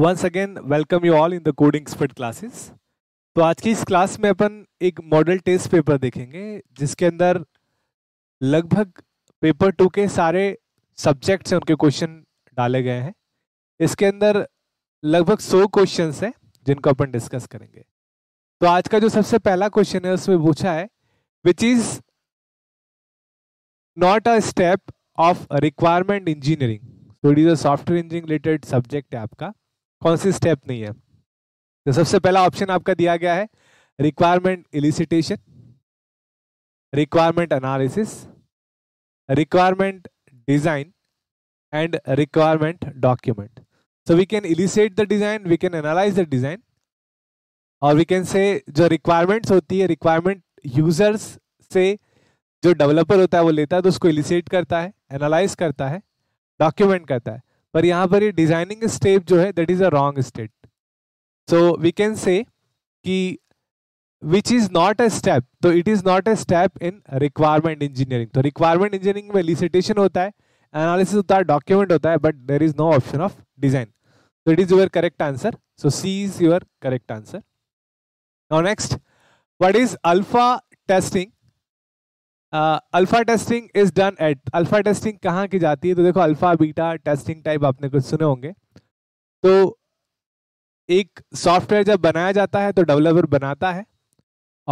Once again welcome you all in the coding expert classes तो आज की इस क्लास में अपन एक मॉडल टेस्ट पेपर देखेंगे जिसके अंदर लगभग पेपर टू के सारे सब्जेक्ट्स हैं उनके क्वेश्चन डाले गए हैं इसके अंदर लगभग सौ क्वेश्चन हैं जिनको अपन डिस्कस करेंगे तो आज का जो सबसे पहला क्वेश्चन है उसमें पूछा है which is not a step of requirement engineering तो it is a software engineering related subject है आपका कौन सी स्टेप नहीं है तो सबसे पहला ऑप्शन आपका दिया गया है requirement elicitation requirement analysis requirement design and requirement document so we can elicit the design we can analyze the design और वी कैन से जो रिक्वायरमेंट होती है रिक्वायरमेंट यूजर्स से जो डेवलपर होता है वो लेता है तो उसको इलिसिट करता है एनालाइज करता है डॉक्यूमेंट करता है पर यहाँ पर ये डिजाइनिंग स्टेप जो है that is a wrong state so we can say कि which is not a step तो it is not a step in requirement engineering तो रिक्वायरमेंट इंजीनियरिंग में लिसिटेशन होता है एनालिसिस होता है डॉक्यूमेंट होता है but there is no option of design so it is your correct answer so C is your correct answer next what is alpha testing alpha testing is done at alpha testing कहाँ की जाती है तो देखो alpha beta testing type आपने कुछ सुने होंगे तो एक सॉफ्टवेयर जब बनाया जाता है तो डेवलपर बनाता है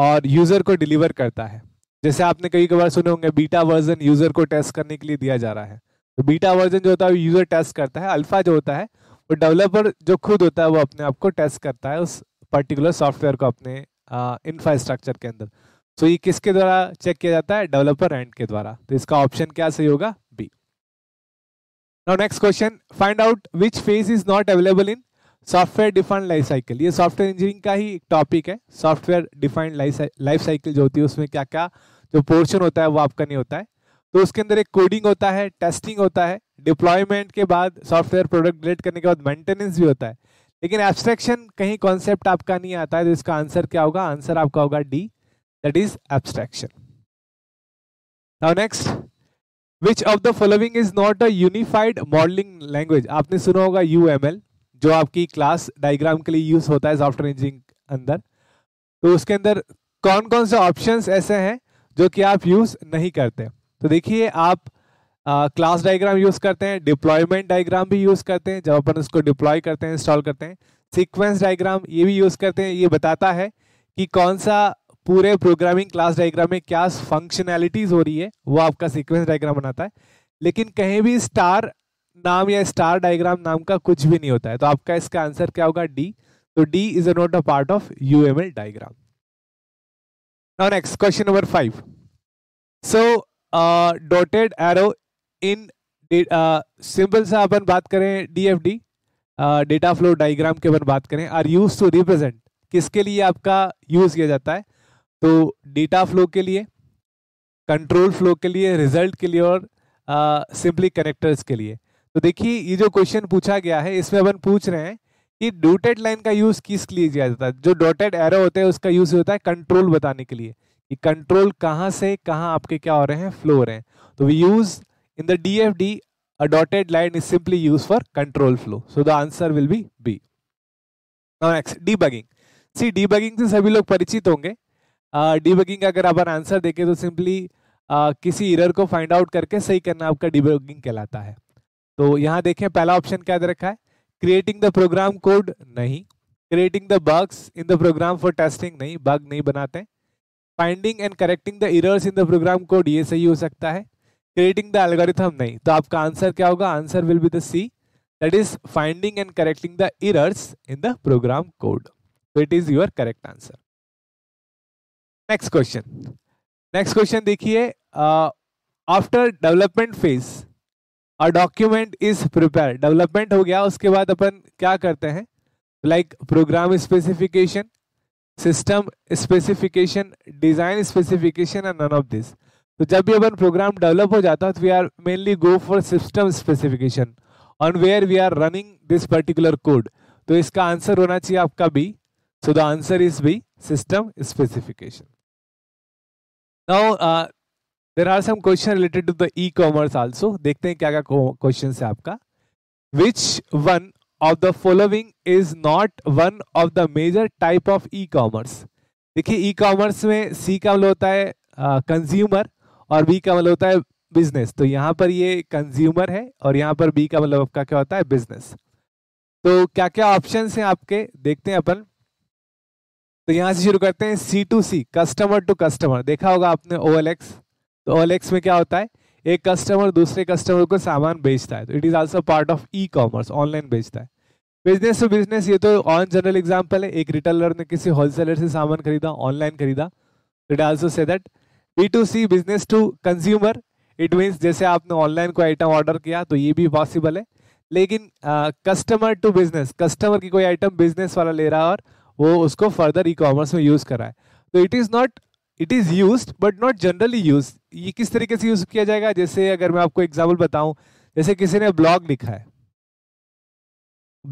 और यूज़र को डिलीवर करता है जैसे आपने कई कबार सुने होंगे बीटा वर्जन यूज़र को टेस्ट करने के लिए दिया जा रहा है तो बीटा वर्जन जो होता है यूज़र टेस्ट करता है अल्फ़ा जो होता है वो डेवलपर जो खुद होता है वो अपने आप को टेस्ट करता है उस पर्टिकुलर सॉफ्टवेयर को अपने इंफ्रास्ट्रक्चर uh, के अंदर सो तो ये किसके द्वारा चेक किया जाता है डेवलपर एंड के द्वारा तो इसका ऑप्शन क्या सही होगा B now next question find out which phase is not available in software defined life cycle ये सॉफ्टवेयर इंजीनियरिंग का ही एक टॉपिक है सॉफ्टवेयर डिफाइंड लाइफ साइकिल जो होती है उसमें क्या क्या जो पोर्शन होता है वो आपका नहीं होता है तो उसके अंदर एक कोडिंग होता है टेस्टिंग होता है डिप्लॉयमेंट के बाद सॉफ्टवेयर प्रोडक्ट डिलेट करने के बाद मेंटेनेंस भी होता है लेकिन एब्स्ट्रैक्शन कहीं कॉन्सेप्ट आपका नहीं आता है तो इसका आंसर क्या होगा आंसर आपका होगा D that is abstraction. Now next, which of the following is not a unified modeling language? aapne suna hoga UML jo aapki class diagram ke liye use hota hai software engineering andar to uske andar kaun kaun se options aise hain jo ki aap use nahi karte to dekhiye aap class diagram use करते हैं deployment diagram भी use करते हैं जब अपन उसको deploy करते हैं install करते हैं सीक्वेंस डायग्राम ये भी यूज करते हैं ये बताता है कि कौन सा पूरे प्रोग्रामिंग क्लास डायग्राम में क्या फंक्शनैलिटीज हो रही है वो आपका सीक्वेंस डायग्राम बनाता है लेकिन कहीं भी स्टार नाम या स्टार डायग्राम नाम का कुछ भी नहीं होता है तो आपका इसका आंसर क्या होगा डी तो D is not a part of U M L diagram next question number five so dotted arrow in simple सा अपन बात करें D F D data flow diagram के अपन बात करें आर यूज टू रिप्रेजेंट किसके लिए आपका यूज किया जाता है तो डेटा फ्लो के लिए कंट्रोल फ्लो के लिए रिजल्ट के लिए और सिंपली uh, कनेक्टर्स के लिए तो देखिए ये जो क्वेश्चन पूछा गया है इसमें अपन पूछ रहे हैं कि डोटेड लाइन का यूज़ किस लिए किया जाता है जो डॉटेड एरो होते हैं उसका यूज़ होता है कंट्रोल बताने के लिए कि कंट्रोल कहाँ से कहाँ आपके क्या हो रहे हैं फ्लो हो रहे हैं तो we use in the D F D a dotted line is simply used for control flow. So the answer will be B. Debugging C D से सभी लोग परिचित होंगे डिबगिंग का अगर अपन आंसर देखें तो सिंपली किसी इरर को फाइंड आउट करके सही करना आपका डिबगिंग कहलाता है तो यहाँ देखें पहला ऑप्शन क्या दे रखा है क्रिएटिंग द प्रोग्राम कोड नहीं creating the bugs in the program for testing नहीं बग नहीं बनाते finding and correcting the errors in the program code ये सही हो सकता है क्रिएटिंग द एल्गोरिथम नहीं तो आपका आंसर क्या होगा answer will be the C is finding and correcting the the in the program code it is your correct answer next question next question देखिए after development phase a document is prepare development हो गया उसके बाद अपन क्या करते हैं like program specification system specification design specification and none of this तो जब भी अपन प्रोग्राम डेवलप हो जाता है तो we are mainly go for system specification on where we are running this particular code तो इसका आंसर होना चाहिए आपका B so the answer is B system specification now there are some question related to the E commerce also देखते हैं क्या क्या question है आपका which one of the following is not one of the major type of E commerce देखिए E commerce में सी का मतलब होता है कंज्यूमर uh, और बी का मतलब होता है बिजनेस तो यहाँ पर ये कंज्यूमर है और यहाँ पर बी का मतलब आपका क्या होता है बिजनेस तो क्या क्या ऑप्शन हैं आपके देखते हैं अपन तो यहाँ से शुरू करते हैं C to C customer to customer देखा होगा आपने ओ एल एक्स तो ओ एल एक्स में क्या होता है एक कस्टमर दूसरे कस्टमर को सामान बेचता है तो it is also part of E commerce online बेचता है बिजनेस टू बिजनेस ये तो ऑन जनरल एग्जाम्पल है एक रिटेलर ने किसी होलसेलर से सामान खरीदा ऑनलाइन खरीदा it also say that B to C business to consumer it means जैसे आपने ऑनलाइन कोई आइटम ऑर्डर किया तो ये भी पॉसिबल है लेकिन कस्टमर टू बिजनेस कस्टमर की कोई आइटम बिजनेस वाला ले रहा है और वो उसको फर्दर ई कॉमर्स में यूज़ कराए तो it is not it is use but not generally use ये किस तरीके से यूज़ किया जाएगा जैसे अगर मैं आपको एग्जाम्पल बताऊँ जैसे किसी ने ब्लॉग लिखा है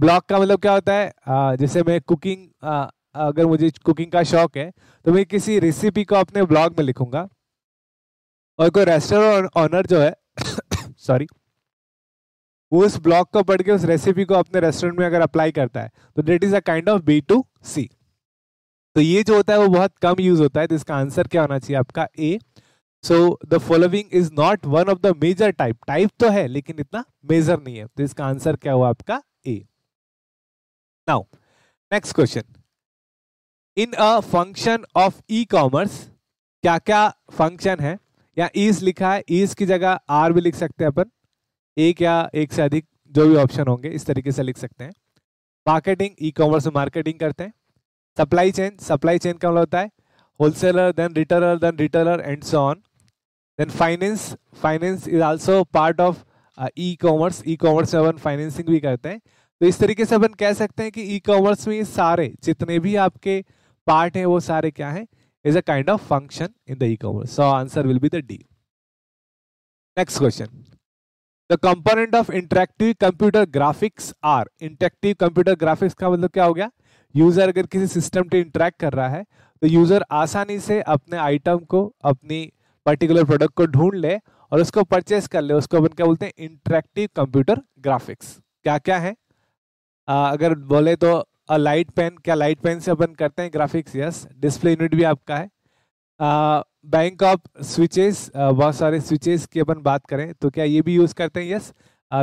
ब्लॉग का मतलब क्या होता है आ, जैसे मैं कुकिंग अगर मुझे कुकिंग का शौक है तो मैं किसी रेसिपी को अपने ब्लॉग में लिखूंगा और कोई रेस्टोरेंट ऑनर जो है सॉरी वो उस ब्लॉग को पढ़ के उस रेसिपी को अपने रेस्टोरेंट में अगर अप्लाई करता है तो that is a kind of B to C तो ये जो होता है वो बहुत कम यूज होता है तो इसका आंसर क्या होना चाहिए आपका A so the following is not one of the major type type तो है लेकिन इतना मेजर नहीं है तो इसका आंसर क्या हुआ आपका A now next question in a function of E commerce क्या क्या फंक्शन है या ईज लिखा है ईज की जगह आर भी लिख सकते हैं अपन एक या एक से अधिक जो भी ऑप्शन होंगे इस तरीके से लिख सकते हैं मार्केटिंग ई कॉमर्स में मार्केटिंग करते हैं सप्लाई चेन सप्लाई चेन का मतलब होता है wholesaler then retailer then retailer and so on then finance finance is also part of E commerce e commerce में अपन फाइनेंसिंग भी करते हैं तो इस तरीके से अपन कह सकते हैं कि ई कॉमर्स में सारे जितने भी आपके पार्ट हैं वो सारे क्या हैं is a kind of function in the E commerce so answer will be the D next question the component of interactive computer graphics are interactive computer graphics का मतलब क्या हो गया यूजर अगर किसी सिस्टम से इंटरेक्ट कर रहा है तो यूजर आसानी से अपने आइटम को अपनी पर्टिकुलर प्रोडक्ट को ढूंढ ले और उसको परचेस कर ले उसको अपन क्या बोलते हैं इंटरेक्टिव कंप्यूटर ग्राफिक्स क्या क्या है आ, अगर बोले तो अ लाइट पेन क्या लाइट पेन से अपन करते हैं ग्राफिक्स यस डिस्प्ले यूनिट भी आपका है बैंक ऑफ स्विचेस बहुत सारे स्विचेस की अपन बात करें तो क्या ये भी यूज़ करते हैं yes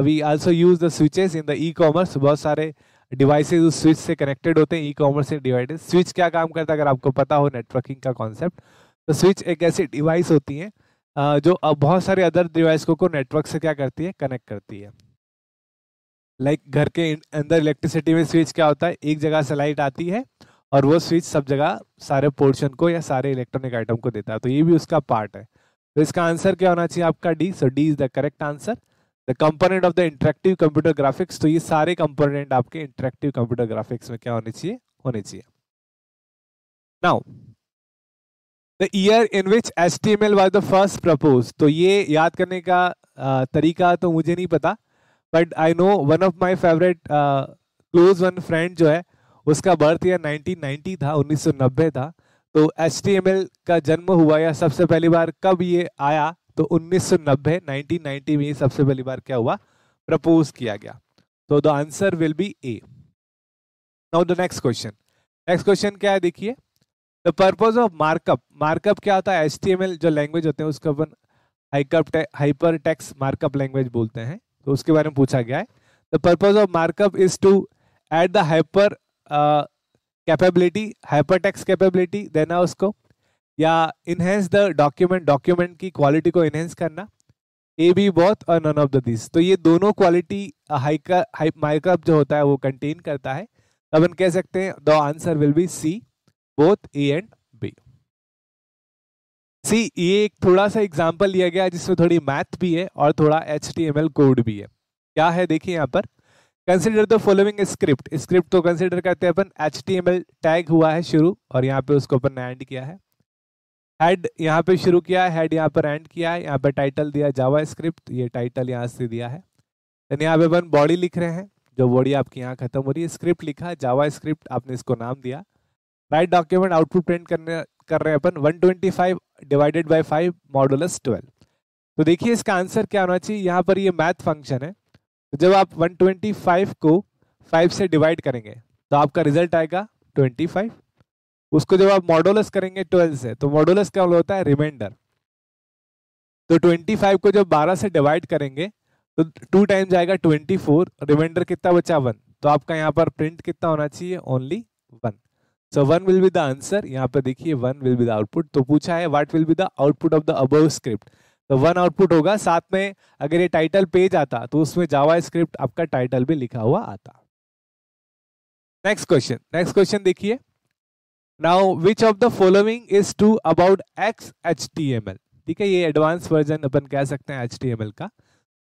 we also use the switches in the E commerce बहुत सारे डिवाइसेज उस स्विच से कनेक्टेड होते हैं ई कॉमर्स से डिवाइडेड स्विच क्या काम करता है अगर आपको पता हो नेटवर्किंग का कॉन्सेप्ट तो स्विच एक ऐसी डिवाइस होती है uh, जो अब बहुत सारे अदर डिवाइस को, को नेटवर्क से क्या करती है कनेक्ट करती है लाइक like घर के अंदर इलेक्ट्रिसिटी में स्विच क्या होता है एक जगह से लाइट आती है और वो स्विच सब जगह सारे पोर्शन को या सारे इलेक्ट्रॉनिक आइटम को देता है तो ये भी उसका पार्ट है तो इसका आंसर क्या होना चाहिए आपका D so D is the correct answer the component of the interactive computer graphics तो ये सारे कंपोनेंट आपके इंटरेक्टिव कंप्यूटर ग्राफिक्स में क्या होने चाहिए होने चाहिए now the year in which S T M L was the first propose तो ये याद करने का तरीका तो मुझे नहीं पता but I know one of my favourite close one friend जो है उसका बर्थ ईयर 1990 था 1990 था तो एच का जन्म हुआ या सबसे पहली बार कब ये आया तो 1990 1990 में सबसे पहली बार क्या हुआ प्रपोज किया गया तो the answer will be A now the next question next question क्या है देखिए the purpose of markup markup क्या होता है एच जो लैंग्वेज होते हैं उसको अपन हाइकअप हाइपर टेक्स मार्कअप लैंग्वेज बोलते हैं तो उसके बारे में पूछा गया है the purpose of markup is to add the hyper capability hyper text capability देना उसको या इन्हेंस द डॉक्यूमेंट डॉक्यूमेंट की क्वालिटी को इन्हेंस करना ए बी बोथ और नन ऑफ द दिस तो ये दोनों क्वालिटी हाइका माइकअप जो होता है वो कंटेन करता है तब हम कह सकते हैं the answer will be C both A and B C ये एक थोड़ा सा एग्जाम्पल लिया गया जिसमें थोड़ी मैथ भी है और थोड़ा एच कोड भी है क्या है देखिए यहाँ पर consider the following script script तो कंसिडर करते हैं अपन H T M L tag हुआ है शुरू और यहाँ पे उसको अपन ने एंड किया है हेड यहाँ पे शुरू किया हैड हेड यहाँ पर एंड किया है यहाँ पर टाइटल दिया जावा स्क्रिप्ट ये टाइटल यहाँ से दिया है देन यहाँ पे अपन बॉडी लिख रहे हैं जो बॉडी आपकी यहाँ खत्म हो रही है स्क्रिप्ट लिखा जावा स्क्रिप्ट आपने इसको नाम दिया राइट डॉक्यूमेंट आउटपुट प्रिंट करने कर रहे हैं अपन one twenty five divided by five modulus twelve तो देखिए इसका आंसर क्या होना चाहिए यहाँ पर ये मैथ फंक्शन है जब आप 125 को 5 से डिवाइड करेंगे तो आपका रिजल्ट आएगा 25 उसको जब आप मॉडोलस करेंगे 12 से तो मॉडोलस क्या होता है रिमाइंडर तो 25 को जब 12 से डिवाइड करेंगे तो टू टाइम्स आएगा 24 रिमाइंडर कितना बचा वन तो आपका यहाँ पर प्रिंट कितना होना चाहिए only one so one will be the answer यहाँ पर देखिए one will be the output तो पूछा है what will be the output of the above script तो वन आउटपुट होगा साथ में अगर ये टाइटल पेज आता तो उसमें जावा स्क्रिप्ट आपका टाइटल भी लिखा हुआ आता नेक्स्ट क्वेश्चन नेक्स्ट क्वेश्चन देखिए now which of the following is true about X H T M L ठीक है ये एडवांस वर्जन अपन कह सकते हैं एच टी एम एल का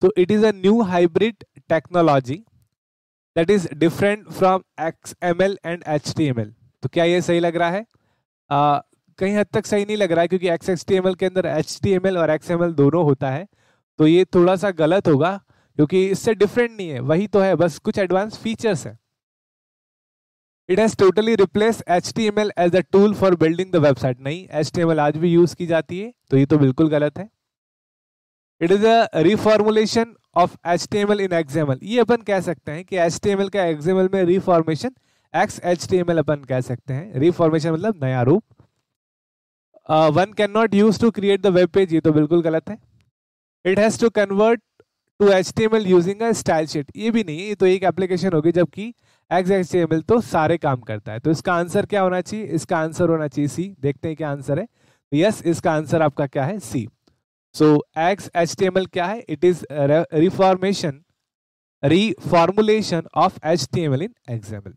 तो it is a hybrid technology that is different from X M L and H T M L तो क्या ये सही लग रहा है uh, कहीं हद तक सही नहीं लग रहा है क्योंकि एक्स एक्स के अंदर एच और एक्स दोनों होता है तो ये थोड़ा सा गलत होगा क्योंकि इससे डिफरेंट नहीं है वही तो है बस कुछ एडवांस फीचर्स है it has totally replace H T M L as a tool for building the website नहीं एच टी एम एल आज भी यूज़ की जाती है तो ये तो बिल्कुल गलत है it is a reformulation of H T M L in L ये अपन कह सकते हैं कि एच टी एम एल का एक्सएमएल में reformation X H T M L अपन कह सकते हैं रिफॉर्मेशन मतलब नया रूप one can not use to create the web page ये तो बिल्कुल गलत है it has to convert to H T M L using a style sheet ये भी नहीं है ये तो एक एप्लीकेशन होगी जबकि X H T M L तो सारे काम करता है तो इसका आंसर क्या होना चाहिए इसका आंसर होना चाहिए सी देखते हैं क्या आंसर है यस तो yes, इसका आंसर आपका क्या है C so X H T M L क्या है it is reformation reformulation of H T M L in example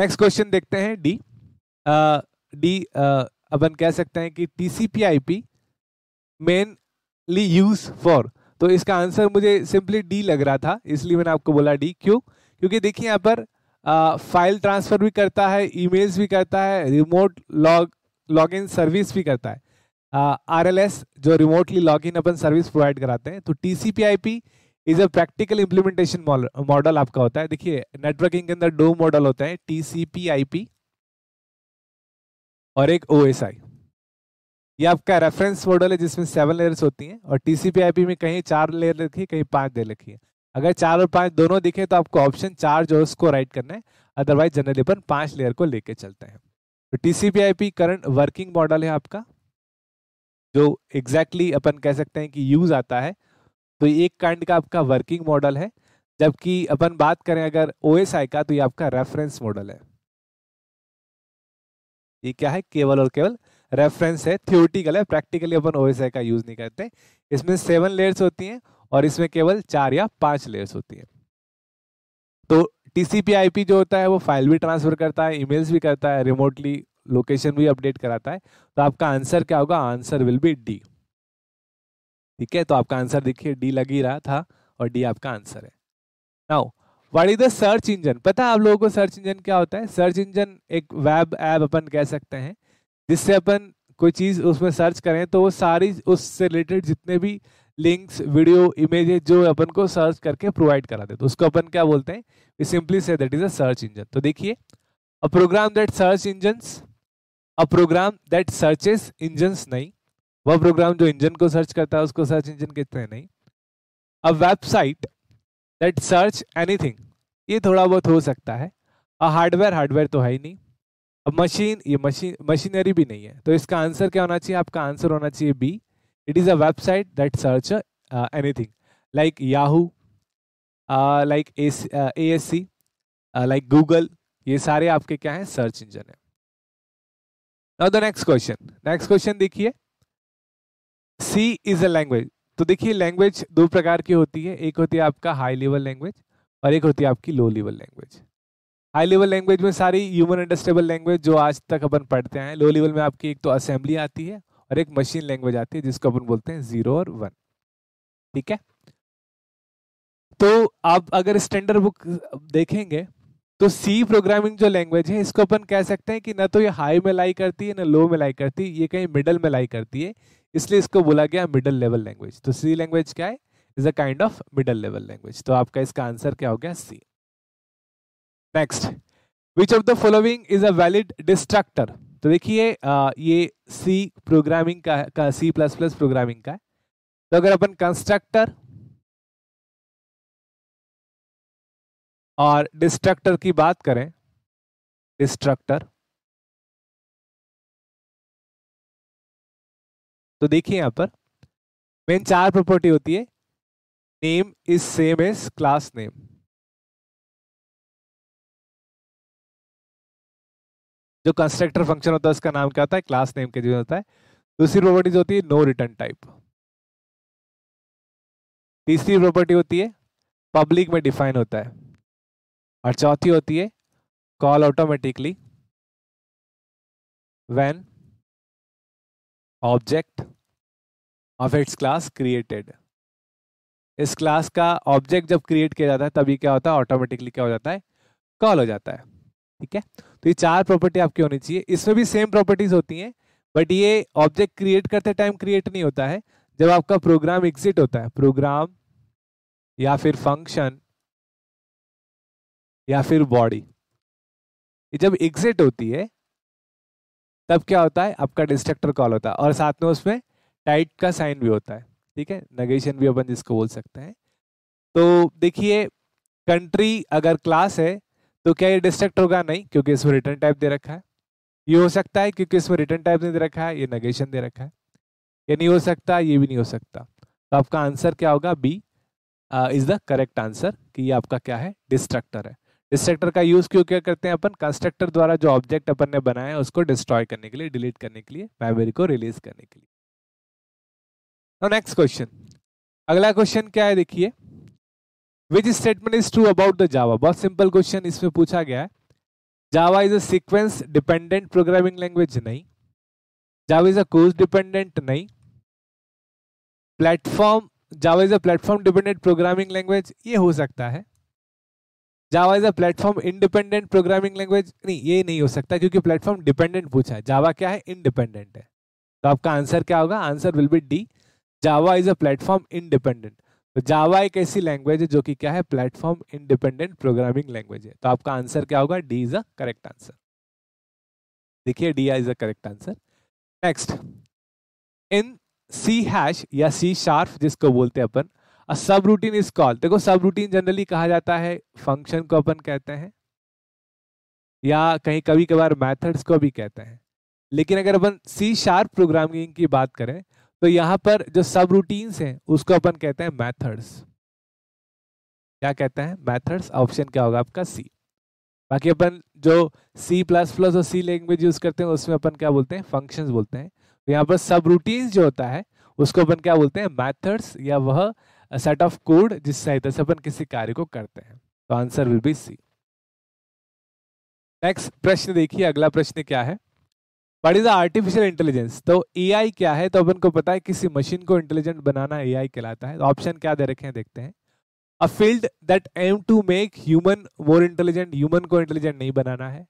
next question देखते हैं डी डी अपन कह सकते हैं कि T C P I P mainly use for तो इसका आंसर मुझे सिंपली डी लग रहा था इसलिए मैंने आपको बोला डी क्यों क्योंकि देखिए यहाँ पर फाइल ट्रांसफ़र भी करता है ईमेल्स भी करता है remote log log in service भी करता है आर एल एस जो रिमोटली लॉग इन अपन सर्विस प्रोवाइड कराते हैं तो T C P I P is a practical implementation model आपका होता है देखिए नेटवर्किंग के अंदर दो मॉडल होते हैं T C P I P और एक ओ ये आपका रेफरेंस मॉडल है जिसमें सेवन लेयर्स होती हैं और पी में कहीं चार लेयर लिखी है कहीं पांच दे रखी है अगर चार और पांच दोनों दिखे तो आपको ऑप्शन चार जो उसको राइट करना है अदरवाइज जनरली अपन पांच लेयर को लेके चलते हैं तो टीसीपी करंट वर्किंग मॉडल है आपका जो एग्जैक्टली exactly अपन कह सकते हैं कि यूज आता है तो एक कांड का आपका वर्किंग मॉडल है जबकि अपन बात करें अगर ओ का तो ये आपका रेफरेंस मॉडल है ये क्या है केवल और केवल रेफरेंस है थ्योरेटिकल है प्रैक्टिकली अपन ओ का यूज़ नहीं करते इसमें सेवन लेयर्स होती हैं और इसमें केवल चार या पांच लेयर्स होती हैं तो टीसीपी जो होता है वो फाइल भी ट्रांसफर करता है ईमेल्स भी करता है रिमोटली लोकेशन भी अपडेट कराता है तो आपका आंसर क्या होगा आंसर विल बी डी ठीक है तो आपका आंसर देखिए डी लग ही रहा था और डी आपका आंसर है now what is the search engine पता है आप लोगों को सर्च इंजन क्या होता है सर्च इंजन एक वेब ऐप अपन कह सकते हैं जिससे अपन कोई चीज़ उसमें सर्च करें तो वो सारी उससे रिलेटेड जितने भी लिंक्स वीडियो इमेजेस जो अपन को सर्च करके प्रोवाइड करा दे तो उसको अपन क्या बोलते हैं simply say that is a search engine तो देखिए a program that search engine a program that searches engines नहीं वह प्रोग्राम जो इंजन को सर्च करता है उसको सर्च इंजन कहते हैं नहीं a website that search anything ये थोड़ा बहुत हो सकता है और हार्डवेयर हार्डवेयर तो है ही नहीं अब मशीन ये मशीन मशीनरी भी नहीं है तो इसका आंसर क्या होना चाहिए आपका आंसर होना चाहिए B it is a website that search anything like Yahoo like A S C like Google ये सारे आपके क्या हैं सर्च इंजन है now the next question next question देखिए सी इज अ लैंग्वेज तो देखिए लैंग्वेज दो प्रकार की होती है एक होती है आपका हाई लेवल लैंग्वेज और एक होती है आपकी low level language high level language में सारी ह्यूमन अंडरस्टेबल लैंग्वेज जो आज तक अपन पढ़ते हैं लो लेवल में आपकी एक तो असेंबली आती है और एक मशीन लैंग्वेज आती है जिसको अपन बोलते हैं जीरो और वन ठीक है तो आप अगर स्टैंडर्ड बुक देखेंगे तो सी प्रोग्रामिंग जो लैंग्वेज है इसको अपन कह सकते हैं कि ना तो ये हाई में लाई करती है ना लो में लाई करती है ये कहीं मिडल में लाई करती है इसलिए इसको बोला गया मिडल लेवल लैंग्वेज तो सी लैंग्वेज क्या है is a kind of middle level language तो आपका इसका आंसर क्या हो गया C next which of the following is a valid destructor तो देखिए ये सी प्रोग्रामिंग का का सी प्लस प्लस प्रोग्रामिंग का है तो अगर अपन कंस्ट्रक्टर और डिस्ट्रक्टर की बात करें डिस्ट्रक्टर तो देखिए यहाँ पर मेन चार प्रॉपर्टी होती है name is same as class name जो कंस्ट्रक्टर फंक्शन होता है उसका नाम क्या होता है क्लास नेम के जो होता है दूसरी जो होती है नो रिटर्न टाइप तीसरी प्रॉपर्टी होती है पब्लिक में डिफाइन होता है और चौथी होती है call automatically when object of its class created इस क्लास का ऑब्जेक्ट जब क्रिएट किया जाता है तभी क्या होता है ऑटोमेटिकली क्या हो जाता है कॉल हो जाता है ठीक है तो ये चार प्रॉपर्टी आपकी होनी चाहिए इसमें भी सेम प्रॉपर्टीज होती हैं बट ये ऑब्जेक्ट क्रिएट करते टाइम क्रिएट नहीं होता है जब आपका प्रोग्राम एग्जिट होता है प्रोग्राम या फिर फंक्शन या फिर बॉडी जब एग्जिट होती है तब क्या होता है आपका डिस्ट्रक्टर कॉल होता है और साथ में उसमें टाइट का साइन भी होता है ठीक है नगेशन भी अपन जिसको बोल सकते हैं तो देखिए कंट्री अगर क्लास है तो क्या ये डिस्ट्रक्ट होगा नहीं क्योंकि इसमें रिटर्न टाइप दे रखा है ये हो सकता है क्योंकि इसमें रिटर्न टाइप नहीं दे रखा है ये नगेशन दे रखा है ये नहीं हो सकता ये भी नहीं हो सकता तो आपका आंसर क्या होगा B is the correct answer कि ये आपका क्या है डिस्ट्रक्टर है डिस्ट्रक्टर का यूज़ क्यों क्या करते हैं अपन कंस्ट्रक्टर द्वारा जो ऑब्जेक्ट अपन ने बनाया है उसको डिस्ट्रॉय करने के लिए डिलीट करने के लिए मेमोरी को रिलीज करने के लिए नेक्स्ट क्वेश्चन अगला क्वेश्चन क्या है देखिए which statement is true about the Java बहुत सिंपल क्वेश्चन इसमें पूछा गया है Java is a sequence dependent programming language नहीं Java is a course dependent नहीं platform Java is a platform dependent programming language ये हो सकता है Java is a platform independent programming language नहीं ये नहीं हो सकता क्योंकि प्लेटफॉर्म डिपेंडेंट पूछा है जावा क्या है इंडिपेंडेंट है तो आपका आंसर क्या होगा answer will be D Java is a platform independent तो जावा एक ऐसी लैंग्वेज है जो कि क्या है प्लेटफॉर्म इंडिपेंडेंट प्रोग्रामिंग लैंग्वेज है तो आपका आंसर क्या होगा D is a correct answer देखिए D is a correct answer next in C hash या सी शार्फ जिसको बोलते हैं अपन सब रूटीन इज कॉल देखो सब रूटीन जनरली कहा जाता है फंक्शन को अपन कहते हैं या कहीं कभी कभार मैथड्स को भी कहते हैं लेकिन अगर अपन सी शार्प प्रोग्रामिंग की बात करें तो यहाँ पर जो सब रूटीन्स हैं उसको अपन कहते हैं मैथड्स क्या कहते हैं मैथड्स ऑप्शन क्या होगा आपका सी बाकी अपन जो सी प्लस प्लस और सी लैंग्वेज यूज़ करते हैं उसमें अपन क्या बोलते हैं फंक्शन बोलते हैं तो यहाँ पर सब रूटीन्स जो होता है उसको अपन क्या बोलते हैं मैथड्स या वह सेट ऑफ कोड जिस सहायता से अपन किसी कार्य को करते हैं तो answer will be C next प्रश्न देखिए अगला प्रश्न क्या है वट इज आर्टिफिशियल इंटेलिजेंस तो ए क्या है तो अपन को पता है किसी मशीन को इंटेलिजेंट बनाना ए आई कहलाता है ऑप्शन तो क्या दे रखे हैं देखते हैं a field that aim to make human more intelligent human को इंटेलिजेंट नहीं बनाना है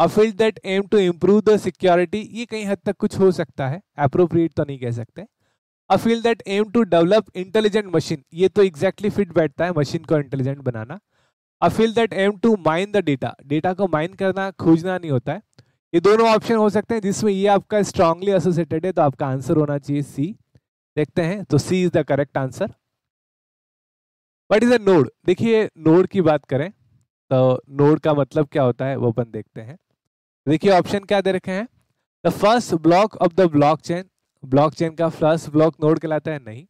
a field that aim to improve the security ये कहीं हद तक कुछ हो सकता है अप्रोप्रिएट तो नहीं कह सकते a field that aim to develop intelligent machine ये तो एग्जैक्टली फिट बैठता है मशीन को इंटेलिजेंट बनाना a field that aim to mine the data data को माइन करना खोजना नहीं होता है ये दोनों ऑप्शन हो सकते हैं जिसमें ये आपका स्ट्रांगली एसोसिएटेड है तो आपका आंसर होना चाहिए सी देखते हैं तो C is the correct answer what is a node देखिए नोड की बात करें तो नोड का मतलब क्या होता है वो अपन देखते हैं देखिए ऑप्शन क्या दे रखे हैं the first block of the block chain chain का फर्स्ट ब्लॉक नोड कहलाता है नहीं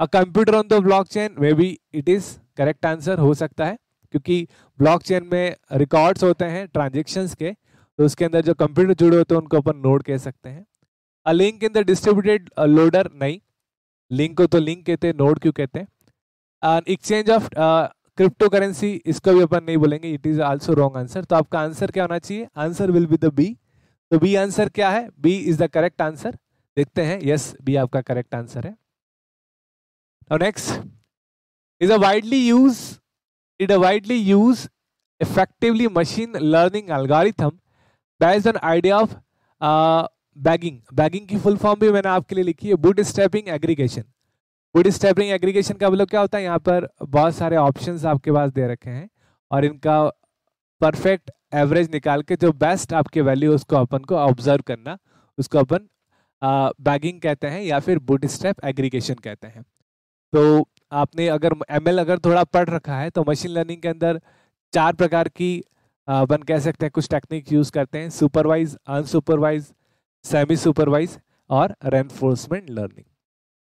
a computer on the blockchain maybe it is correct answer हो सकता है क्योंकि ब्लॉकचेन में रिकॉर्ड्स होते हैं ट्रांजेक्शन्स के तो उसके अंदर जो कंप्यूटर जुड़े होते हैं उनको अपन नोड कह सकते हैं a link in the distributed loader नहीं लिंक को तो लिंक कहते हैं नोड क्यों कहते हैं एक्सचेंज ऑफ क्रिप्टो करेंसी इसको भी अपन नहीं बोलेंगे it is also wrong answer तो आपका आंसर क्या होना चाहिए answer will be the B तो बी आंसर क्या है B is the correct answer देखते हैं यस बी आपका करेक्ट आंसर है और next is a widely use it a widely use effectively machine learning algorithm based on idea of bagging bagging की full form भी मैंने आपके लिए लिखी है bootstrapping aggregation बुड bootstrapping aggregation का मतलब क्या होता है यहाँ पर बहुत सारे ऑप्शन आपके पास दे रखे हैं और इनका परफेक्ट एवरेज निकाल के जो बेस्ट आपके वैल्यू उसको अपन को ऑब्जर्व करना उसको अपन बैगिंग कहते हैं या फिर बुड स्टेप एग्रीगेशन कहते हैं तो आपने अगर एम अगर थोड़ा पढ़ रखा है तो मशीन लर्निंग के अंदर चार प्रकार की बन कह सकते हैं कुछ टेक्निक यूज़ करते हैं सुपरवाइज अनसुपरवाइज सेमी सुपरवाइज और रेनफोर्समेंट लर्निंग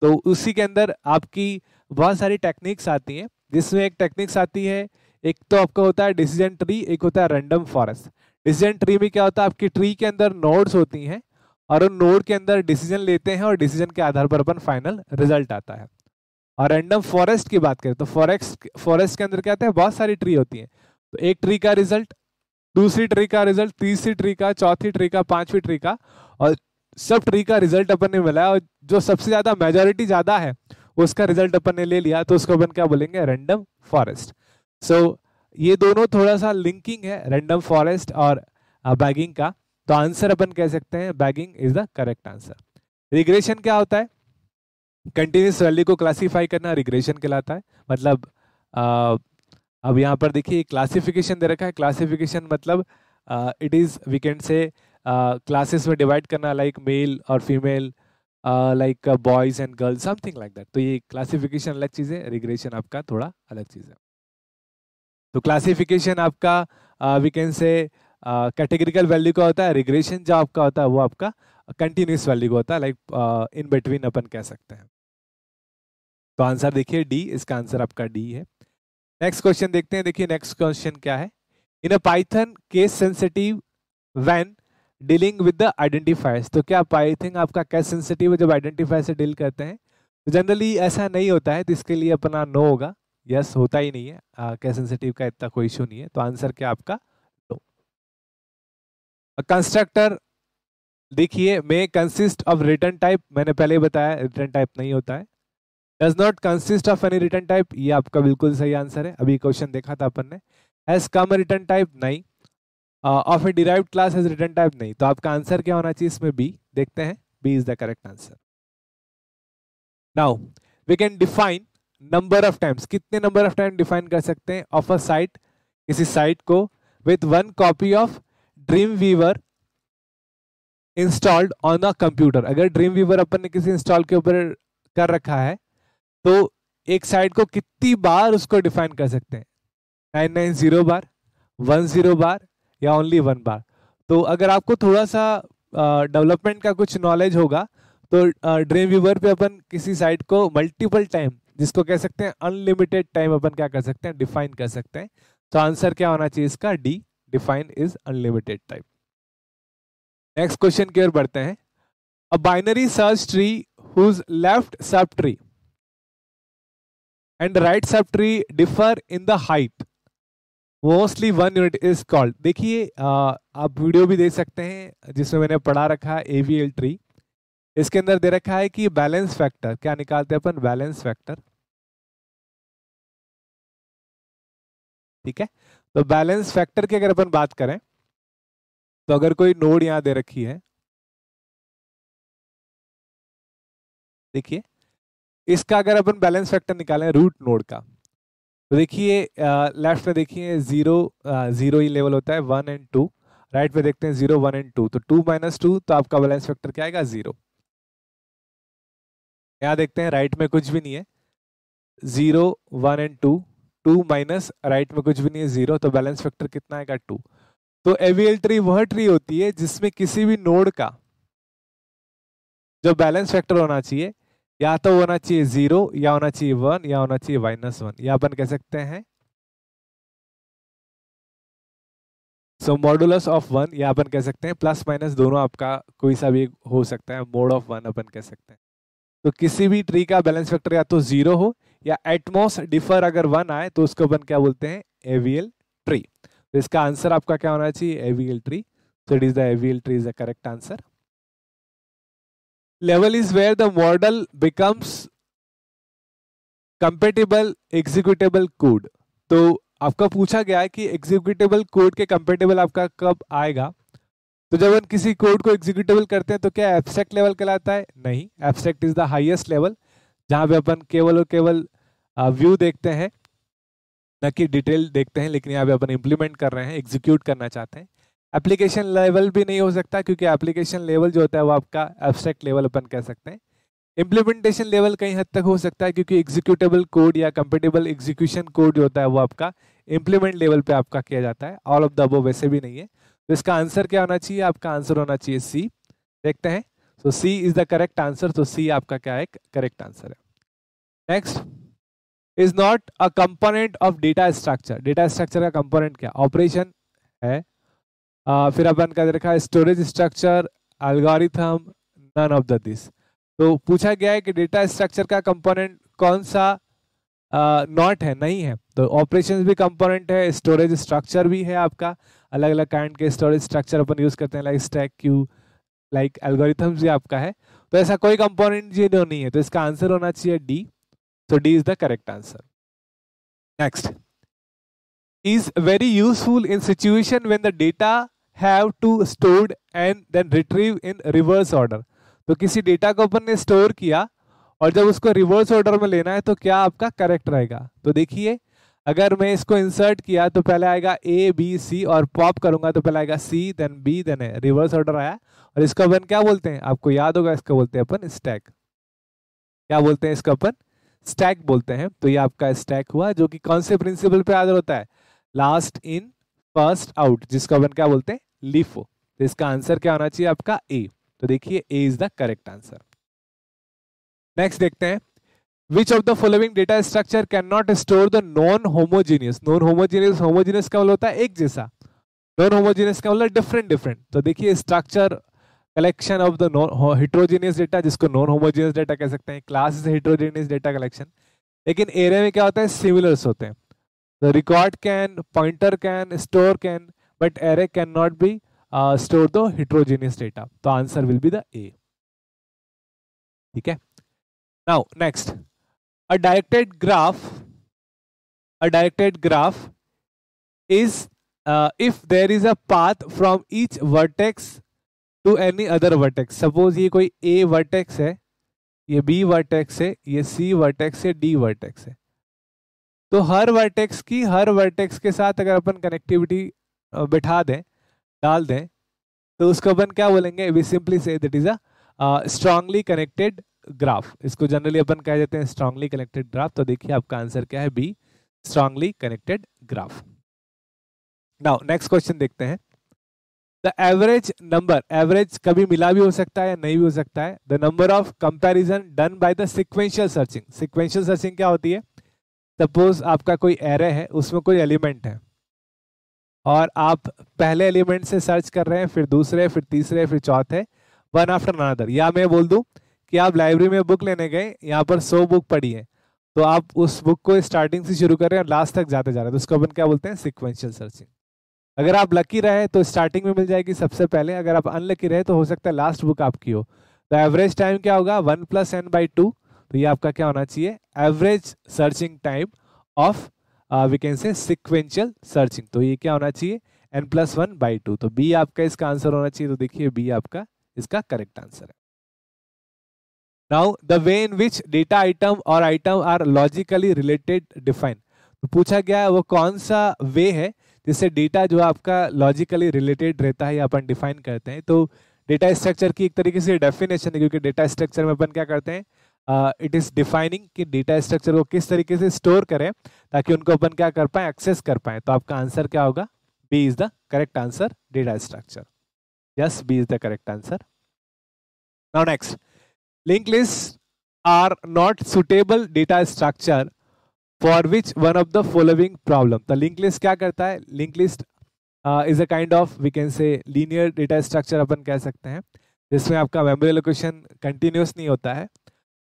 तो उसी के अंदर आपकी बहुत सारी टेक्निक्स आती हैं जिसमें एक टेक्निक्स आती है एक तो आपका होता है डिसीजन ट्री एक होता है रैंडम फॉरेस्ट डिसीजन ट्री में क्या होता है आपकी ट्री के अंदर नोड्स होती हैं और उन नोड के अंदर डिसीजन लेते हैं और डिसीजन के आधार पर अपन फाइनल रिजल्ट आता है और रैंडम फॉरेस्ट की बात करें तो फॉरेस्ट फॉरेस्ट के अंदर क्या आता है बहुत सारी ट्री होती हैं तो एक ट्री का रिजल्ट दूसरी ट्री का रिजल्ट तीसरी ट्री का चौथी ट्री का पांचवी ट्री का और सब ट्री का रिजल्ट अपन ने मिला और जो सबसे ज्यादा मेजोरिटी ज्यादा है उसका रिजल्ट अपन ने ले लिया तो उसको अपन क्या बोलेंगे रैंडम फॉरेस्ट सो ये दोनों थोड़ा सा लिंकिंग है रैंडम फॉरेस्ट और बैगिंग uh, का तो आंसर अपन कह सकते हैं bagging is the correct answer regression क्या होता है कंटिन्यूस वैल्यू को क्लासीफाई करना रिग्रेशन कहलाता है मतलब आ, अब यहाँ पर देखिए क्लासिफिकेशन दे रखा है क्लासिफिकेशन मतलब इट इज़ वीकेंड से क्लासेस में डिवाइड करना लाइक मेल और female like boys and girls something like that तो ये क्लासिफिकेशन अलग चीज़ है रिग्रेशन आपका थोड़ा अलग चीज़ है तो क्लासिफिकेशन आपका वीकेंड से कैटेगरिकल वैल्यू का होता है रिग्रेशन जो आपका होता है वो आपका कंटिन्यूस वैल्यू का होता है लाइक इन बिटवीन अपन कह सकते हैं तो आंसर देखिए डी इसका आंसर आपका डी है नेक्स्ट क्वेश्चन देखते हैं देखिए नेक्स्ट क्वेश्चन क्या है in a Python case sensitive when dealing with the identifiers तो क्या पाइथन आपका कैस सेंसिटिव जब आइडेंटिफायर से डील करते हैं तो जनरली ऐसा नहीं होता है तो इसके लिए अपना नो होगा यस yes, होता ही नहीं है केस सेंसिटिव का इतना कोई इशू नहीं है तो आंसर क्या आपका कंस्ट्रक्टर देखिए may consist of return type मैंने पहले ही बताया रिटर्न टाइप नहीं होता है does not consist of any return type ये आपका बिल्कुल सही आंसर है अभी क्वेश्चन देखा था अपन ने हैज कम रिटर्न टाइप नहीं of a derive class has return type नहीं तो आपका आंसर क्या होना चाहिए इसमें बी देखते हैं B is the correct answer now we can define number of times कितने नंबर ऑफ टाइम डिफाइन कर सकते हैं ऑफ अ साइट किसी साइट को with one copy of Dreamweaver installed on a computer अगर Dreamweaver अपन ने किसी इंस्टॉल के ऊपर कर रखा है तो एक साइड को कितनी बार उसको डिफाइन कर सकते हैं नाइन नाइन जीरो बार वन जीरो बार या ओनली वन बार तो अगर आपको थोड़ा सा डेवलपमेंट का कुछ नॉलेज होगा तो ड्रीम वीवर पे अपन किसी साइट को मल्टीपल टाइम जिसको कह सकते हैं अनलिमिटेड टाइम अपन क्या कर सकते हैं डिफाइन कर सकते हैं तो आंसर क्या होना चाहिए इसका D define is unlimited type next question की ओर बढ़ते हैं a binary search tree whose left sub tree and right sub tree differ in the height mostly one unit is called देखिए आप वीडियो भी देख सकते हैं जिसमें मैंने पढ़ा रखा है एवीएल ट्री इसके अंदर दे रखा है कि बैलेंस फैक्टर क्या निकालते हैं अपन बैलेंस फैक्टर ठीक है तो बैलेंस फैक्टर की अगर अपन बात करें तो अगर कोई नोड यहां दे रखी है देखिए इसका अगर अपन बैलेंस फैक्टर निकालें रूट नोड का तो देखिए लेफ्ट में देखिए जीरो जीरो ही लेवल होता है वन एंड टू राइट में देखते हैं जीरो वन एंड टू तो टू माइनस टू तो आपका बैलेंस फैक्टर क्या आएगा जीरो यहाँ देखते हैं राइट में कुछ भी नहीं है zero one and two two minus right में कुछ भी नहीं है जीरो तो बैलेंस फैक्टर कितना आएगा टू तो एवीएल ट्री वह ट्री होती है जिसमें किसी भी नोड का जो बैलेंस फैक्टर होना चाहिए या तो होना चाहिए जीरो या होना चाहिए वन या होना चाहिए माइनस वन या अपन कह सकते हैं सो मॉडुलस ऑफ वन या अपन कह सकते हैं प्लस माइनस दोनों आपका कोई सा भी हो सकता है मोड ऑफ वन अपन कह सकते हैं तो किसी भी ट्री का बैलेंस फैक्टर या तो जीरो हो या एटमोस डिफर अगर वन आए तो उसको अपन क्या बोलते हैं एवीएल ट्री तो इसका आंसर आपका क्या होना चाहिए AVL tree so it is the AVL tree is the correct answer level is where the model becomes compatible executable code तो आपका पूछा गया है कि एग्जीक्यूटेबल कोड के कंपेटेबल आपका कब आएगा तो जब हम किसी कोड को एग्जीक्यूटेबल करते हैं तो क्या एब्स्ट्रैक्ट लेवल कहलाता है नहीं abstract is the highest level जहाँ पे अपन केवल और केवल व्यू देखते हैं न कि डिटेल देखते हैं लेकिन यहाँ पे अपन इम्प्लीमेंट कर रहे हैं एग्जीक्यूट करना चाहते हैं एप्लीकेशन लेवल भी नहीं हो सकता क्योंकि एप्लीकेशन लेवल जो होता है वो आपका एब्स्ट्रैक्ट लेवल अपन कह सकते हैं इम्प्लीमेंटेशन लेवल कहीं हद तक हो सकता है क्योंकि एग्जीक्यूटेबल कोड या कंपेटेबल एग्जीक्यूशन कोड जो होता है वो आपका इम्प्लीमेंट लेवल पे आपका किया जाता है ऑल ऑफ द अबो वैसे भी नहीं है तो इसका आंसर क्या होना चाहिए आपका आंसर होना चाहिए सी देखते हैं so C is the correct answer तो सी आपका क्या है करेक्ट आंसर है next is not a component of data structure data structure का कंपोनेंट क्या ऑपरेशन है आ, फिर अपन का देखा storage structure algorithm none of the this तो पूछा गया है कि डेटा स्ट्रक्चर का कंपोनेंट कौन सा नॉट है नहीं है तो ऑपरेशंस भी कंपोनेंट है स्टोरेज स्ट्रक्चर भी है आपका अलग अलग काइंड के स्टोरेज स्ट्रक्चर अपन यूज़ करते हैं like stack queue like algorithms ये आपका है तो ऐसा कोई कंपोनेंट ये दो नहीं है तो इसका आंसर होना चाहिए डी तो D is the correct answer next is very useful in situation when the data have to stored and then retrieve in reverse order तो किसी डेटा को अपन ने स्टोर किया और जब उसको रिवर्स ऑर्डर में लेना है तो क्या आपका करेक्ट रहेगा तो देखिए अगर मैं इसको इंसर्ट किया तो पहले आएगा ए बी सी और पॉप करूंगा तो पहले आएगा C then B then A reverse order आया और इसको अपन क्या बोलते हैं आपको याद होगा इसको बोलते हैं अपन स्टैक क्या बोलते हैं इसको अपन स्टैक बोलते हैं तो ये आपका स्टैक हुआ जो कि कौन से प्रिंसिपल पे आधार होता है लास्ट इन फर्स्ट आउट जिसको अपन क्या बोलते हैं लिफो तो इसका आंसर क्या होना चाहिए आपका ए तो देखिए A is the correct answer next देखते हैं which of the following data structure can not store the non homogeneous non homogeneous homogeneous का मतलब होता है एक जैसा नॉन होमोजीनियस का मतलब डिफरेंट डिफरेंट तो देखिए structure collection of the non heterogeneous data जिसको नॉन होमोजीनियस डेटा कह सकते हैं class is heterogeneous data collection लेकिन एरे में क्या होता है सिमिलर्स होते हैं the record can pointer can store can but array can not be store the heterogeneous data तो answer will be the A ठीक है now next a directed graph a directed graph is uh, if there is a path from each vertex to any other vertex suppose ye koi a vertex hai ये b vertex है ये c vertex है d vertex है तो हर vertex की हर vertex के साथ अगर अपन कनेक्टिविटी बिठा दें डाल दें तो उसको अपन क्या बोलेंगे we simply say that is a strongly connected graph इसको जनरली अपन कह देते हैं स्ट्रांगली कनेक्टेड ग्राफ तो देखिए आपका आंसर क्या है B strongly connected graph now next question देखते हैं द एवरेज नंबर एवरेज कभी मिला भी हो सकता है या नहीं भी हो सकता है the number of comparison done by the sequential searching sequential searching क्या होती है सपोज आपका कोई एरे है उसमें कोई एलिमेंट है और आप पहले एलिमेंट से सर्च कर रहे हैं फिर दूसरे फिर तीसरे फिर चौथे वन आफ्टर अनदर या मैं बोल दूं कि आप लाइब्रेरी में बुक लेने गए यहाँ पर सौ बुक पढ़ी है तो आप उस बुक को स्टार्टिंग से शुरू करें और लास्ट तक जाते जा रहे हैं तो उसको अपन क्या बोलते हैं सिक्वेंशियल सर्चिंग अगर आप लकी रहे तो स्टार्टिंग में मिल जाएगी सबसे पहले अगर आप अनलकी रहे तो हो सकता है लास्ट बुक आपकी हो तो एवरेज टाइम क्या होगा one plus N by two तो ये आपका क्या होना चाहिए average searching time of we can say sequential searching तो ये क्या होना चाहिए N plus one by two तो बी आपका इसका आंसर होना चाहिए तो देखिए बी आपका इसका करेक्ट आंसर है now the way in which data item और item are logically related define तो पूछा गया है वो कौन सा वे है जिससे डेटा जो आपका लॉजिकली रिलेटेड रहता है या अपन डिफाइन करते हैं तो डेटा स्ट्रक्चर की एक तरीके से डेफिनेशन है क्योंकि डेटा स्ट्रक्चर में अपन क्या करते हैं इट इज़ डिफाइनिंग कि डेटा स्ट्रक्चर को किस तरीके से स्टोर करें ताकि उनको अपन क्या कर पाएँ एक्सेस कर पाएँ तो आपका आंसर क्या होगा B is the correct answer data structure yes B is the correct answer now next Linked lists are not suitable data structure for which one of the following problem. The linked list क्या करता है Linked list uh, is a kind of we can say linear data structure अपन कह सकते हैं जिसमें आपका memory location continuous नहीं होता है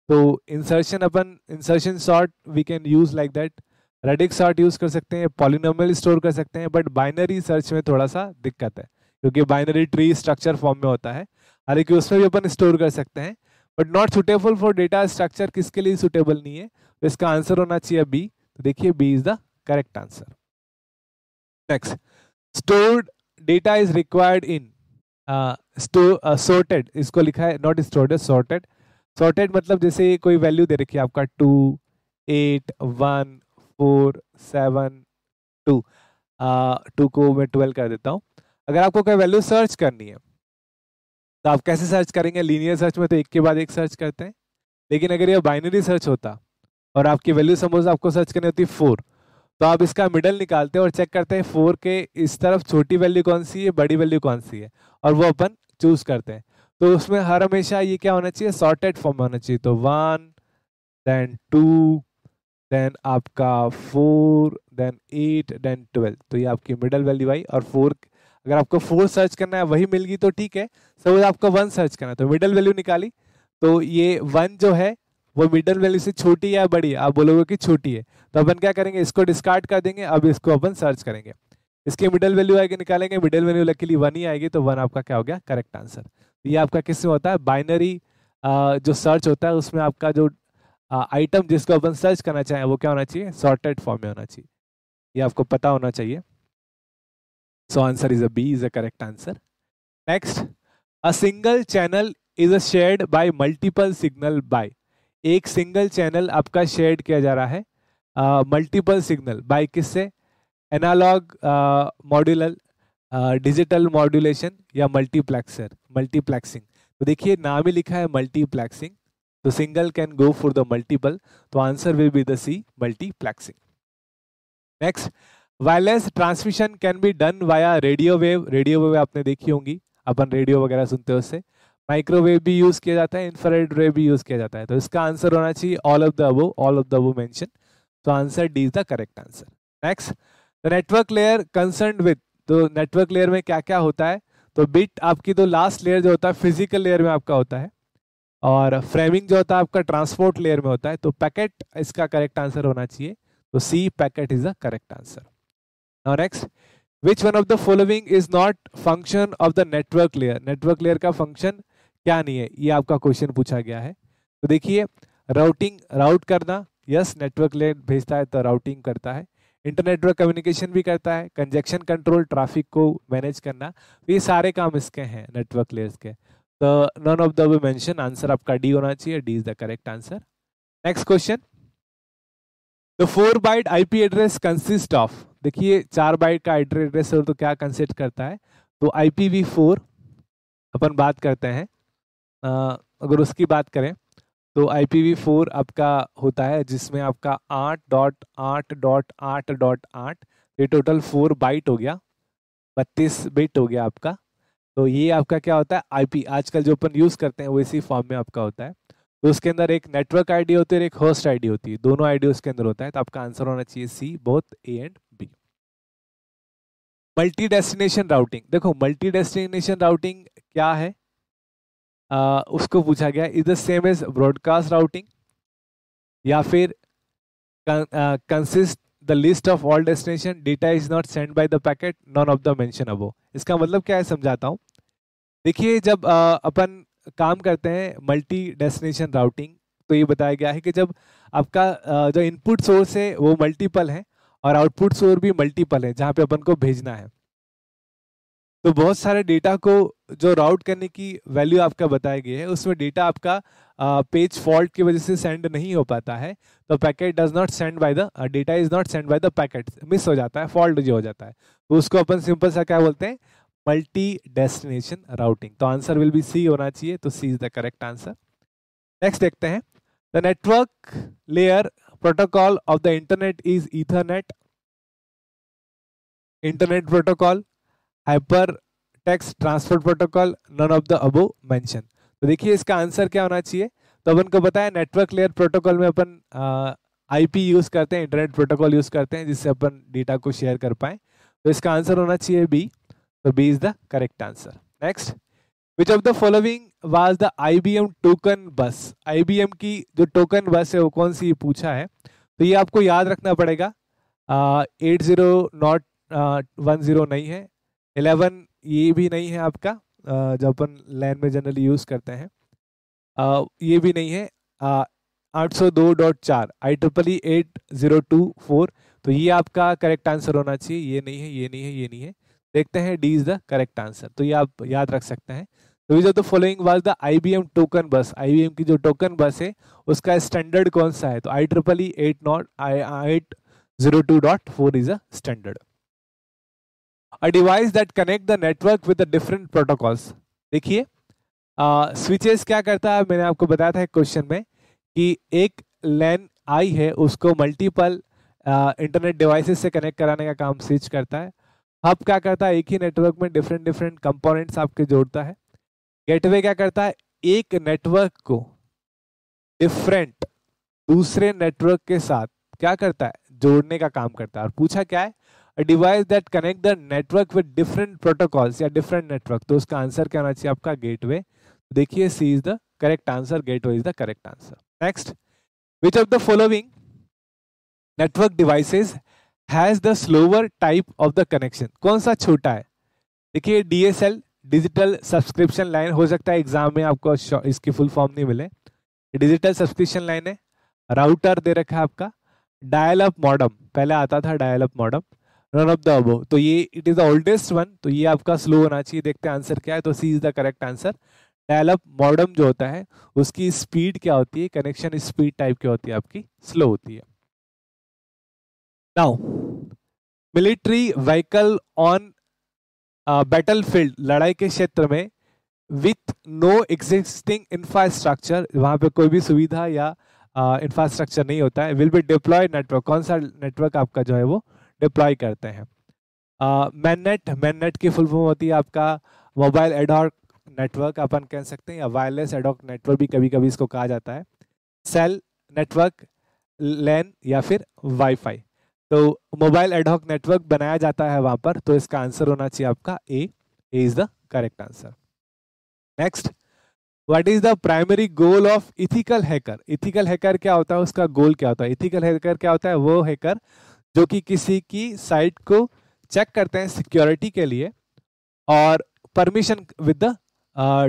तो इंसर्शन अपन insertion sort we can use like that radix sort use कर सकते हैं पॉलिनोमल स्टोर कर सकते हैं बट बाइनरी सर्च में थोड़ा सा दिक्कत है क्योंकि बाइनरी ट्री स्ट्रक्चर फॉर्म में होता है हालांकि उसमें भी अपन स्टोर कर सकते हैं but not suitable for data structure किसके लिए सुटेबल नहीं है तो इसका आंसर होना चाहिए बी तो देखिए B is the correct answer next stored data is required in sorted इसको लिखा है नॉट स्टोर्ड सोर्टेड सॉर्टेड मतलब जैसे कोई वैल्यू दे रखी है आपका two eight one four seven two two को मैं ट्वेल्व कर देता हूँ अगर आपको कोई वैल्यू सर्च करनी है तो आप कैसे सर्च करेंगे लीनियर सर्च में तो एक के बाद एक सर्च करते हैं लेकिन अगर यह बाइनरी सर्च होता और आपकी वैल्यू सपोज आपको सर्च करनी होती फोर तो आप इसका मिडल निकालते हैं और चेक करते हैं फोर के इस तरफ छोटी वैल्यू कौन सी है बड़ी वैल्यू कौन सी है और वो अपन चूज करते हैं तो उसमें हर हमेशा ये क्या होना चाहिए सॉर्टेड फॉर्म में होना चाहिए तो वन देन टू देन आपका four then eight then twelve तो ये आपकी मिडल वैल्यू आई और फोर अगर आपको फोर सर्च करना है वही मिल गई तो ठीक है सपोज आपको वन सर्च करना है तो मिडल वैल्यू निकाली तो ये वन जो है वो मिडल वैल्यू से छोटी या बड़ी आप बोलोगे कि छोटी है तो अपन क्या करेंगे इसको डिस्कार्ड कर देंगे अब इसको अपन सर्च करेंगे इसकी मिडल वैल्यू आएगी निकालेंगे मिडल वैल्यू लकीली वन ही आएगी तो वन आपका क्या हो गया करेक्ट आंसर तो ये आपका किस में होता है बाइनरी जो सर्च होता है उसमें आपका जो आइटम जिसको अपन सर्च करना चाहें वो क्या होना चाहिए सॉर्टेड फॉर्म में होना चाहिए ये आपको पता होना चाहिए So answer is a B is a correct answer. Next, a single channel is a shared by multiple signal by. एक सिंगल चैनल आपका शेयर्ड किया जा रहा है मल्टीपल सिग्नल बाय किससे एनालॉग मॉड्यूलर डिजिटल मॉड्यूलेशन या मल्टीप्लेक्सर मल्टीप्लेक्सिंग तो देखिए नाम ही लिखा है मल्टीप्लेक्सिंग तो single can go for the multiple तो answer will be the C multiplexing next wireless transmission can be done via radio wave radio wave आपने देखी होंगी अपन रेडियो वगैरह सुनते हो उससे माइक्रोवेव भी यूज़ किया जाता है इंफ्रारेड रे भी यूज़ किया जाता है तो इसका आंसर होना चाहिए all of the above all of the above mention तो answer D is the correct answer next the network layer concern with तो नेटवर्क लेयर में क्या क्या होता है तो बिट आपकी तो लास्ट लेयर जो होता है फिजिकल लेयर में आपका होता है और फ्रेमिंग जो होता है आपका ट्रांसपोर्ट लेयर में होता है तो पैकेट इसका करेक्ट आंसर होना चाहिए तो C packet is the correct answer Now next, which one of the following is not function of the network layer? Network layer का function क्या नहीं है ये आपका क्वेश्चन पूछा गया है तो देखिए राउटिंग राउट करना यस नेटवर्क लेयर भेजता है तो राउटिंग करता है इंटरनेटवर्क कम्युनिकेशन भी करता है कंजेक्शन कंट्रोल ट्रैफिक को मैनेज करना तो ये सारे काम इसके हैं नेटवर्क लेयर्स के तो none of the mention answer आपका डी होना चाहिए D is the correct answer next question the four byte IP address consist of देखिए चार बाइट का आईपी एड्रेस हो तो क्या कंसिस्ट करता है तो आई फोर अपन बात करते हैं आ, अगर उसकी बात करें तो आई पी वी फोर आपका होता है जिसमें आपका आठ डॉट आठ डॉट आठ डॉट आठ ये टोटल फोर बाइट हो गया बत्तीस बिट हो गया आपका तो ये आपका क्या होता है आईपी आजकल जो अपन यूज़ करते हैं वो इसी फॉर्म में आपका होता है तो उसके अंदर एक नेटवर्क आईडी होती है और एक होस्ट आईडी होती है दोनों आईडी उसके अंदर होता है तो आपका आंसर होना चाहिए C both A and B multi destination routing देखो मल्टी डेस्टिनेशन राउटिंग क्या है आ, उसको पूछा गया is the same as broadcast routing या फिर consist the list of all destination data is not send by the packet none of the mention above इसका मतलब क्या है समझाता हूँ देखिए जब आ, अपन काम करते हैं मल्टी डेस्टिनेशन राउटिंग तो ये बताया गया है कि जब आपका जो इनपुट सोर्स है वो मल्टीपल है और आउटपुट सोर्स भी मल्टीपल है जहाँ पे अपन को भेजना है तो बहुत सारे डेटा को जो राउट करने की वैल्यू आपका बताया गया है उसमें डेटा आपका पेज फॉल्ट की वजह से सेंड नहीं हो पाता है तो packet does not send by the data is not send by the packet miss हो जाता है फॉल्ट जो हो जाता है तो उसको अपन सिंपल सा क्या बोलते हैं मल्टी डेस्टिनेशन राउटिंग तो आंसर विल बी सी होना चाहिए तो C is the correct answer next देखते हैं the network layer protocol of the internet is Ethernet internet protocol hyper text transfer protocol none of the above mention तो देखिए इसका answer क्या होना चाहिए तो अपन को बताया नेटवर्क लेयर प्रोटोकॉल में अपन आईपी यूज करते हैं इंटरनेट प्रोटोकॉल यूज करते हैं जिससे अपन डेटा को शेयर कर पाए तो इसका आंसर होना चाहिए B So B is the correct answer. Next, which of the following was the IBM token bus? IBM की जो token bus है वो कौन सी पूछा है तो ये आपको याद रखना पड़ेगा eight zero not one zero नहीं है एलेवन ये भी नहीं है आपका जो अपन लैन में जनरली यूज़ करते हैं ये भी नहीं है आठ सौ दो डॉट चार I triple E eight zero two four तो ये आपका करेक्ट आंसर होना चाहिए ये नहीं है ये नहीं है ये नहीं है देखते हैं D is the correct answer तो ये आप याद रख सकते हैं तो which the following was the IBM token bus IBM की जो टोकन बस है उसका स्टैंडर्ड कौन सा है तो I triple E eight naught eight zero two dot four is a standard a device that connect the network with the different protocols देखिए स्विचेस uh, क्या करता है मैंने आपको बताया था क्वेश्चन में कि एक लैन आई है उसको मल्टीपल इंटरनेट डिवाइसेस से कनेक्ट कराने का काम स्विच करता है हब क्या करता है एक ही नेटवर्क में डिफरेंट डिफरेंट कंपोनेंट्स आपके जोड़ता है गेटवे क्या करता है एक नेटवर्क को डिफरेंट दूसरे नेटवर्क के साथ क्या करता है जोड़ने का काम करता है और पूछा क्या है device that connect the network with different protocols या डिफरेंट नेटवर्क तो उसका आंसर क्या होना चाहिए आपका गेटवे तो देखिए C is the correct answer gateway is the correct answer next which of the following network devices has the slower type of the connection कौन सा छोटा है देखिए डीएसएल डिजिटल सब्सक्रिप्शन लाइन हो सकता है एग्जाम में आपको इसकी फुल फॉर्म नहीं मिले डिजिटल सब्सक्रिप्शन लाइन है राउटर दे रखा है आपका डायल अप मॉडम पहले आता था dial up modem none of the above तो ये it is the oldest one तो ये आपका स्लो होना चाहिए देखते हैं आंसर क्या है तो C is the correct answer dial up modem जो होता है उसकी स्पीड क्या होती है कनेक्शन स्पीड टाइप क्या होती है आपकी स्लो होती है now military vehicle on field लड़ाई के क्षेत्र में विथ नो एग्जिस्टिंग इंफ्रास्ट्रक्चर वहां पे कोई भी सुविधा या इंफ्रास्ट्रक्चर uh, नहीं होता है विल बी डिप्लॉय नेटवर्क कौन सा नेटवर्क आपका जो है वो डिप्लॉय करते हैं मैननेट uh, मैननेट की फुल फॉर्म होती है आपका मोबाइल एडॉक नेटवर्क अपन कह सकते हैं या वायरलेस एडॉक नेटवर्क भी कभी कभी इसको कहा जाता है सेल नेटवर्क लैन या फिर वाईफाई तो मोबाइल एडहॉक नेटवर्क बनाया जाता है वहां पर तो इसका आंसर होना चाहिए आपका A A is the correct answer next what is the primary goal of ethical hacker ethical hacker क्या होता है उसका गोल क्या होता है इथिकल हैकर क्या होता है वो हैकर जो कि किसी की साइट को चेक करते हैं सिक्योरिटी के लिए और परमिशन विद द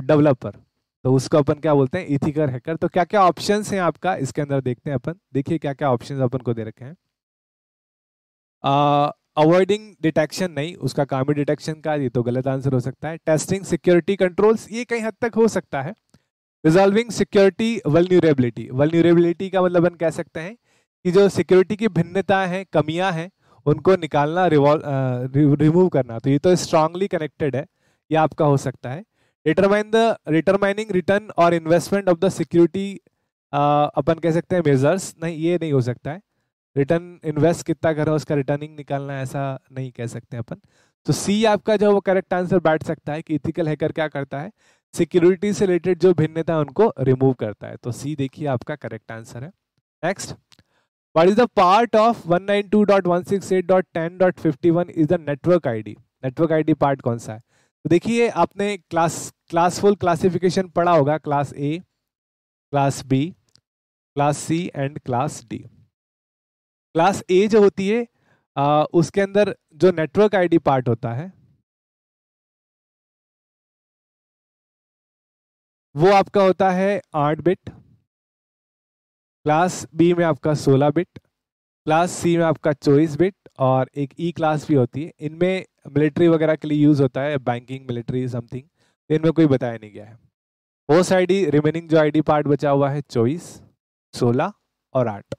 डेवलपर तो उसको अपन क्या बोलते हैं इथिकल हैकर तो क्या क्या ऑप्शन हैं आपका इसके अंदर देखते हैं अपन देखिए क्या क्या ऑप्शन अपन को दे रखे हैं अवॉइडिंग डिटेक्शन नहीं उसका काम ही डिटेक्शन का ये तो गलत आंसर हो सकता है टेस्टिंग सिक्योरिटी कंट्रोल्स ये कहीं हद तक हो सकता है रिजॉल्विंग सिक्योरिटी वलन्यूरेबिलिटी वलन्यूरेबिलिटी का मतलब हम कह सकते हैं कि जो सिक्योरिटी की भिन्नता है कमियां हैं उनको निकालना रिमूव करना तो ये तो स्ट्रांगली कनेक्टेड है ये आपका हो सकता है डिटरमाइन द डिटरमाइनिंग रिटर्न और इन्वेस्टमेंट ऑफ द सिक्योरिटी अपन कह सकते हैं मेजर्स नहीं ये नहीं हो सकता है रिटर्न इन्वेस्ट कितना करा उसका रिटर्निंग निकालना ऐसा नहीं कह सकते अपन तो सी आपका जो वो करेक्ट आंसर बैठ सकता है कि इथिकल हैकर क्या करता है सिक्योरिटी से रिलेटेड जो भिन्नता है उनको रिमूव करता है तो सी देखिए आपका करेक्ट आंसर है next is the part of one one nine two dot dot six eight ten dot fifty one is the network I D network I D part कौन सा है तो देखिए आपने क्लास क्लास फुल क्लासिफिकेशन पढ़ा होगा class A class B class C and class D class A जो होती है आ, उसके अंदर जो नेटवर्क आईडी पार्ट होता है वो आपका होता है आठ बिट क्लास बी में आपका सोलह बिट क्लास सी में आपका चौबीस बिट और एक ई e क्लास भी होती है इनमें मिलिट्री वगैरह के लिए यूज़ होता है बैंकिंग मिलिट्री समथिंग इनमें कोई बताया नहीं गया है होस्ट आईडी रिमेनिंग जो आईडी पार्ट बचा हुआ है चौबीस सोलह और आठ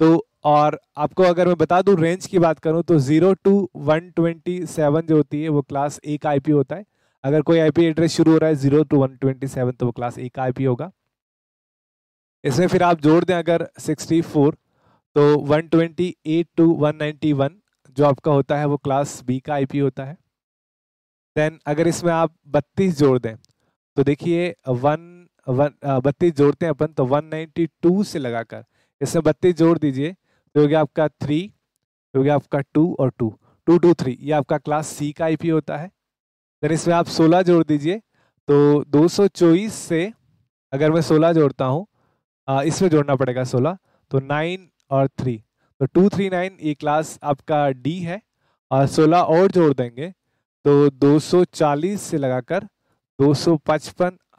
तो और आपको अगर मैं बता दूं रेंज की बात करूं तो zero two one twenty seven जो होती है वो क्लास ए का आई होता है अगर कोई आई एड्रेस शुरू हो रहा है zero two one twenty seven तो वो क्लास ए का आई होगा इसमें फिर आप जोड़ दें अगर सिक्सटी फोर तो one twenty eight two one ninety one जो आपका होता है वो क्लास बी का आई होता है देन अगर इसमें आप बत्तीस जोड़ दें तो देखिए वन वन बत्तीस जोड़ते हैं अपन तो वन से लगाकर इसमें बत्तीस जोड़ दीजिए हो गया आपका थ्री हो गया आपका टू और टू टू टू थ्री ये आपका क्लास सी का आईपी होता है अगर इसमें आप सोलह जोड़ दीजिए तो दो सौ चौबीस से अगर मैं सोलह जोड़ता हूँ इसमें जोड़ना पड़ेगा सोलह तो नाइन और थ्री तो टू थ्री नाइन ये क्लास आपका डी है और सोलह और जोड़ देंगे तो 240 से लगाकर 255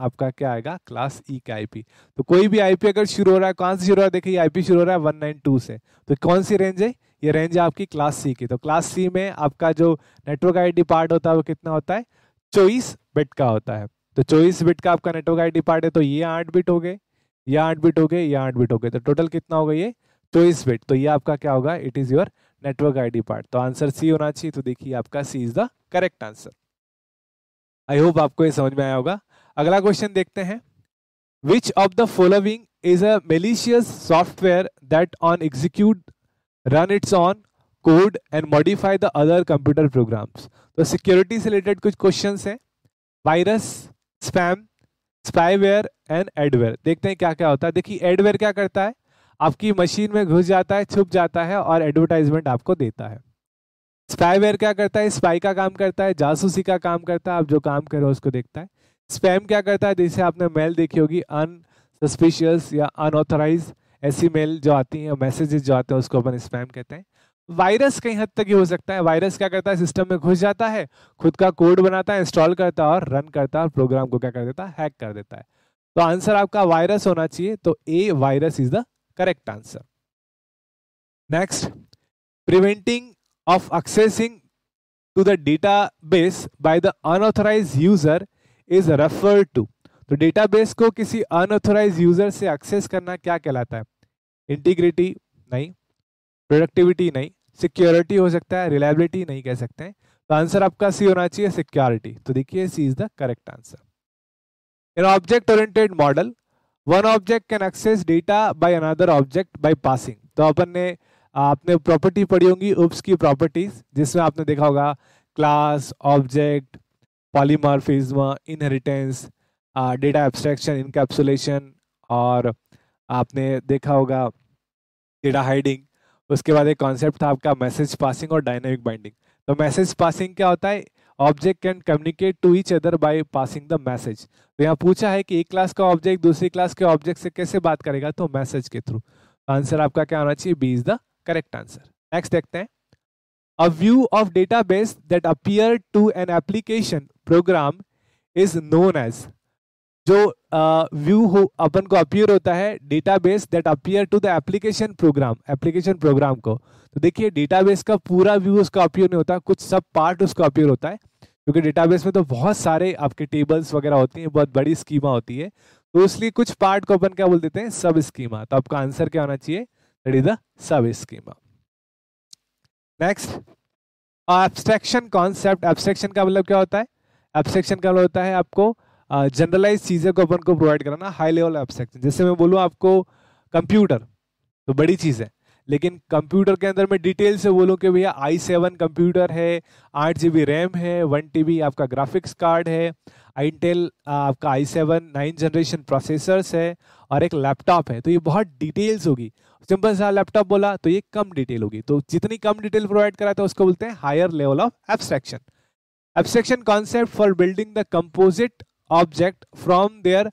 आपका क्या आएगा क्लास ई e का आईपी तो कोई भी आईपी अगर शुरू हो रहा है कौन से शुरू हो रहा है देखिए आईपी शुरू हो रहा है वन नाइन टू से तो कौन सी रेंज है ये रेंज है आपकी क्लास सी की तो क्लास सी में आपका जो नेटवर्क आईडी पार्ट होता है वो कितना होता है चौबीस बिट का होता है तो चौबीस बिट का आपका नेटवर्क आईडी पार्ट है तो ये आठ बिट हो गए ये आठ बिट हो गए ये आठ बिट हो गए तो टोटल कितना होगा ये चौबीस बिट तो ये आपका क्या होगा it is your network ID part तो आंसर सी होना चाहिए तो देखिए आपका C is the correct answer I hope आपको ये समझ में आया होगा अगला क्वेश्चन देखते हैं which of the following is a malicious software that on execute run its own code and modify the other computer programs तो सिक्योरिटी से रिलेटेड कुछ क्वेश्चन हैं virus spam spyware and adware देखते हैं क्या क्या होता है देखिए एडवेयर क्या करता है आपकी मशीन में घुस जाता है छुप जाता है और एडवर्टाइजमेंट आपको देता है स्पाईवेयर क्या करता है स्पाई का काम करता है जासूसी का काम करता है आप जो काम करो उसको देखता है स्पैम क्या करता है जैसे आपने मेल देखी होगी अनसस्पिशियस या अनऑथराइज ऐसी मेल जो आती हैं मैसेजेस जो आते हैं उसको अपन स्पैम कहते हैं वायरस कहीं हद तक ही हो सकता है वायरस क्या करता है सिस्टम में घुस जाता है खुद का कोड बनाता है इंस्टॉल करता है और रन करता है और प्रोग्राम को क्या कर देता है हैक कर देता है तो आंसर आपका वायरस होना चाहिए तो A virus is the correct answer next preventing of accessing to the data base by the unauthorise user is refer to तो डेटाबेस को किसी अनऑथोराइज यूजर से एक्सेस करना क्या कहलाता है इंटीग्रिटी नहीं प्रोडक्टिविटी नहीं सिक्योरिटी हो सकता है रिलायबिलिटी नहीं कह सकते हैं तो आंसर आपका सी होना चाहिए सिक्योरिटी तो देखिए C is the correct answer in object oriented model one object can access data by another object by passing तो अपन ने आपने प्रॉपर्टी पढ़ी होंगी उप्स की प्रॉपर्टीज जिसमें आपने देखा होगा class object polymorphism inheritance data abstraction encapsulation और आपने देखा होगा डेटा हाइडिंग उसके बाद एक कॉन्सेप्ट था आपका मैसेज पासिंग और डायनेमिक बाइंडिंग तो मैसेज पासिंग क्या होता है object can communicate to each other by passing the message तो यहाँ पूछा है कि एक क्लास का ऑब्जेक्ट दूसरी क्लास के ऑब्जेक्ट से कैसे बात करेगा तो मैसेज के थ्रू आंसर तो आपका क्या होना चाहिए B is the correct answer next देखते हैं a view of data base that appear to an application program is known as जो व्यू uh, हो अपन को अपियर होता है database that appear to the application program application program को तो देखिए डेटाबेस का पूरा व्यू उसका अपियर नहीं होता कुछ सब पार्ट उसको अपियर होता है क्योंकि डेटाबेस में तो बहुत सारे आपके टेबल्स वगैरह होती हैं बहुत बड़ी स्कीमा होती है तो इसलिए कुछ पार्ट को अपन क्या बोल देते हैं सब स्कीमा तो आपका आंसर क्या होना चाहिए that is the sub schema next abstraction concept abstraction का मतलब क्या होता है एब्सेक्शन का होता है आपको जनरलाइज चीज़ें को अपन को प्रोवाइड कराना हाई लेवल एब्स्ट्रैक्शन जैसे मैं बोलूँ आपको कंप्यूटर तो बड़ी चीज़ है लेकिन कंप्यूटर के अंदर मैं डिटेल से बोलूँ कि भैया आई सेवन कंप्यूटर है आठ जी बी रैम है वन टी बी आपका ग्राफिक्स कार्ड है इंटेल आपका i seven nine generation processors है और एक लैपटॉप है तो ये बहुत डिटेल्स होगी सिंपल सा लैपटॉप बोला तो ये कम डिटेल होगी तो जितनी कम डिटेल प्रोवाइड कराता है उसको बोलते हैं higher level of abstraction abstraction concept for building the composite object from their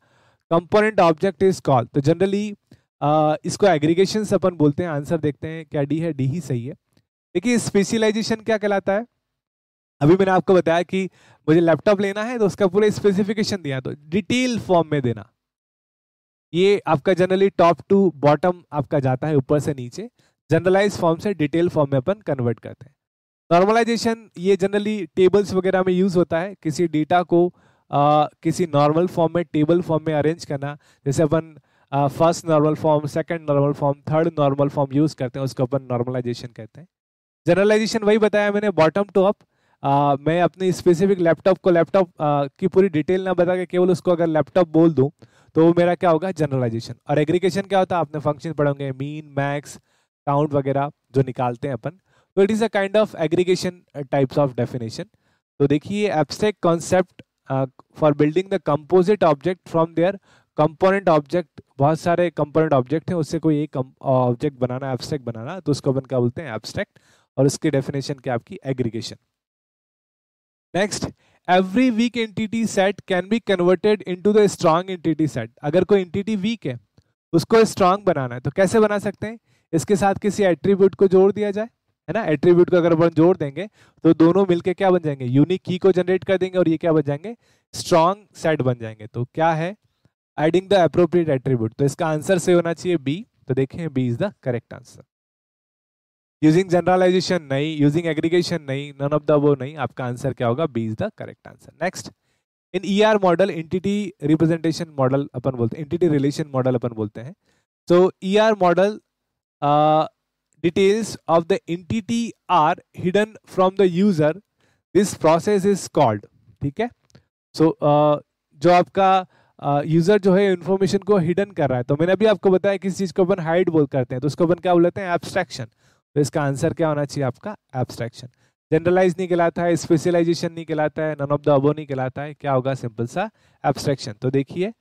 component object is called तो generally uh, इसको aggregations अपन बोलते हैं answer देखते हैं क्या D है D ही सही है देखिए specialization क्या कहलाता है अभी मैंने आपको बताया कि मुझे लैपटॉप लेना है तो उसका पूरा स्पेसिफिकेशन दिया तो डिटेल फॉर्म में देना ये आपका जनरली टॉप टू बॉटम आपका जाता है ऊपर से नीचे जनरलाइज फॉर्म से डिटेल फॉर्म में अपन कन्वर्ट करते हैं नॉर्मलाइजेशन ये जनरली टेबल्स वगैरह में यूज़ होता है किसी डेटा को आ, किसी नॉर्मल फॉर्म में टेबल फॉर्म में अरेंज करना जैसे अपन first normal form second normal form third normal form use करते हैं उसको अपन नॉर्मलाइजेशन कहते हैं जनरलाइजेशन वही बताया मैंने बॉटम टू अप मैं अपनी स्पेसिफिक लैपटॉप को लैपटॉप की पूरी डिटेल ना बता के केवल उसको अगर लैपटॉप बोल दूँ तो मेरा क्या होगा जनरलाइजेशन और एग्रीगेशन क्या होता है आपने फंक्शन पढ़ोगे मीन मैक्स काउंट वगैरह जो निकालते हैं अपन तो it is a kind of aggregation types of definition तो देखिए abstract concept for building the composite object from their component object बहुत सारे कंपोनेंट ऑब्जेक्ट हैं उससे कोई एक ऑब्जेक्ट uh, बनाना एब्स्ट्रैक्ट बनाना तो उसको अपन क्या बोलते हैं एब्स्ट्रैक्ट और उसकी डेफिनेशन क्या आपकी aggregation next every weak entity set can be converted to the strong entity set अगर कोई एंटिटी वीक है उसको स्ट्रांग बनाना है तो कैसे बना सकते हैं इसके साथ किसी एट्रीब्यूट को जोड़ दिया जाए है ना एट्रीब्यूट को अगर अपन जोड़ देंगे तो दोनों मिलके क्या बन जाएंगे यूनिक की को जनरेट कर देंगे और ये क्या बन जाएंगे स्ट्रॉन्ग सेट बन जाएंगे तो क्या है एडिंग द अप्रोप्रिएट एट्रीब्यूट तो इसका आंसर से होना चाहिए बी तो देखें B is the correct answer using generalisation नहीं यूजिंग एग्रीगेशन नहीं नन ऑफ द वो नहीं आपका आंसर क्या होगा B is the correct answer next in E R model entity representation model अपन बोलते हैं इंटिटी रिलेशन मॉडल अपन बोलते हैं तो E R model details of the entity are hidden from the user this process is called ठीक है सो so, uh, जो आपका यूजर uh, जो है इन्फॉर्मेशन को हिडन कर रहा है तो मैंने अभी आपको बताया किस चीज को अपन हाइड बोल करते हैं तो उसको अपन क्या बोलते हैं एब्स्ट्रैक्शन तो इसका आंसर क्या होना चाहिए आपका एब्स्ट्रैक्शन जनरलाइज नहीं कहलाता है स्पेशलाइजेशन नहीं कहलाता है नन ऑफ द अबो नहीं कहलाता है क्या होगा सिंपल सा एब्स्ट्रैक्शन तो देखिए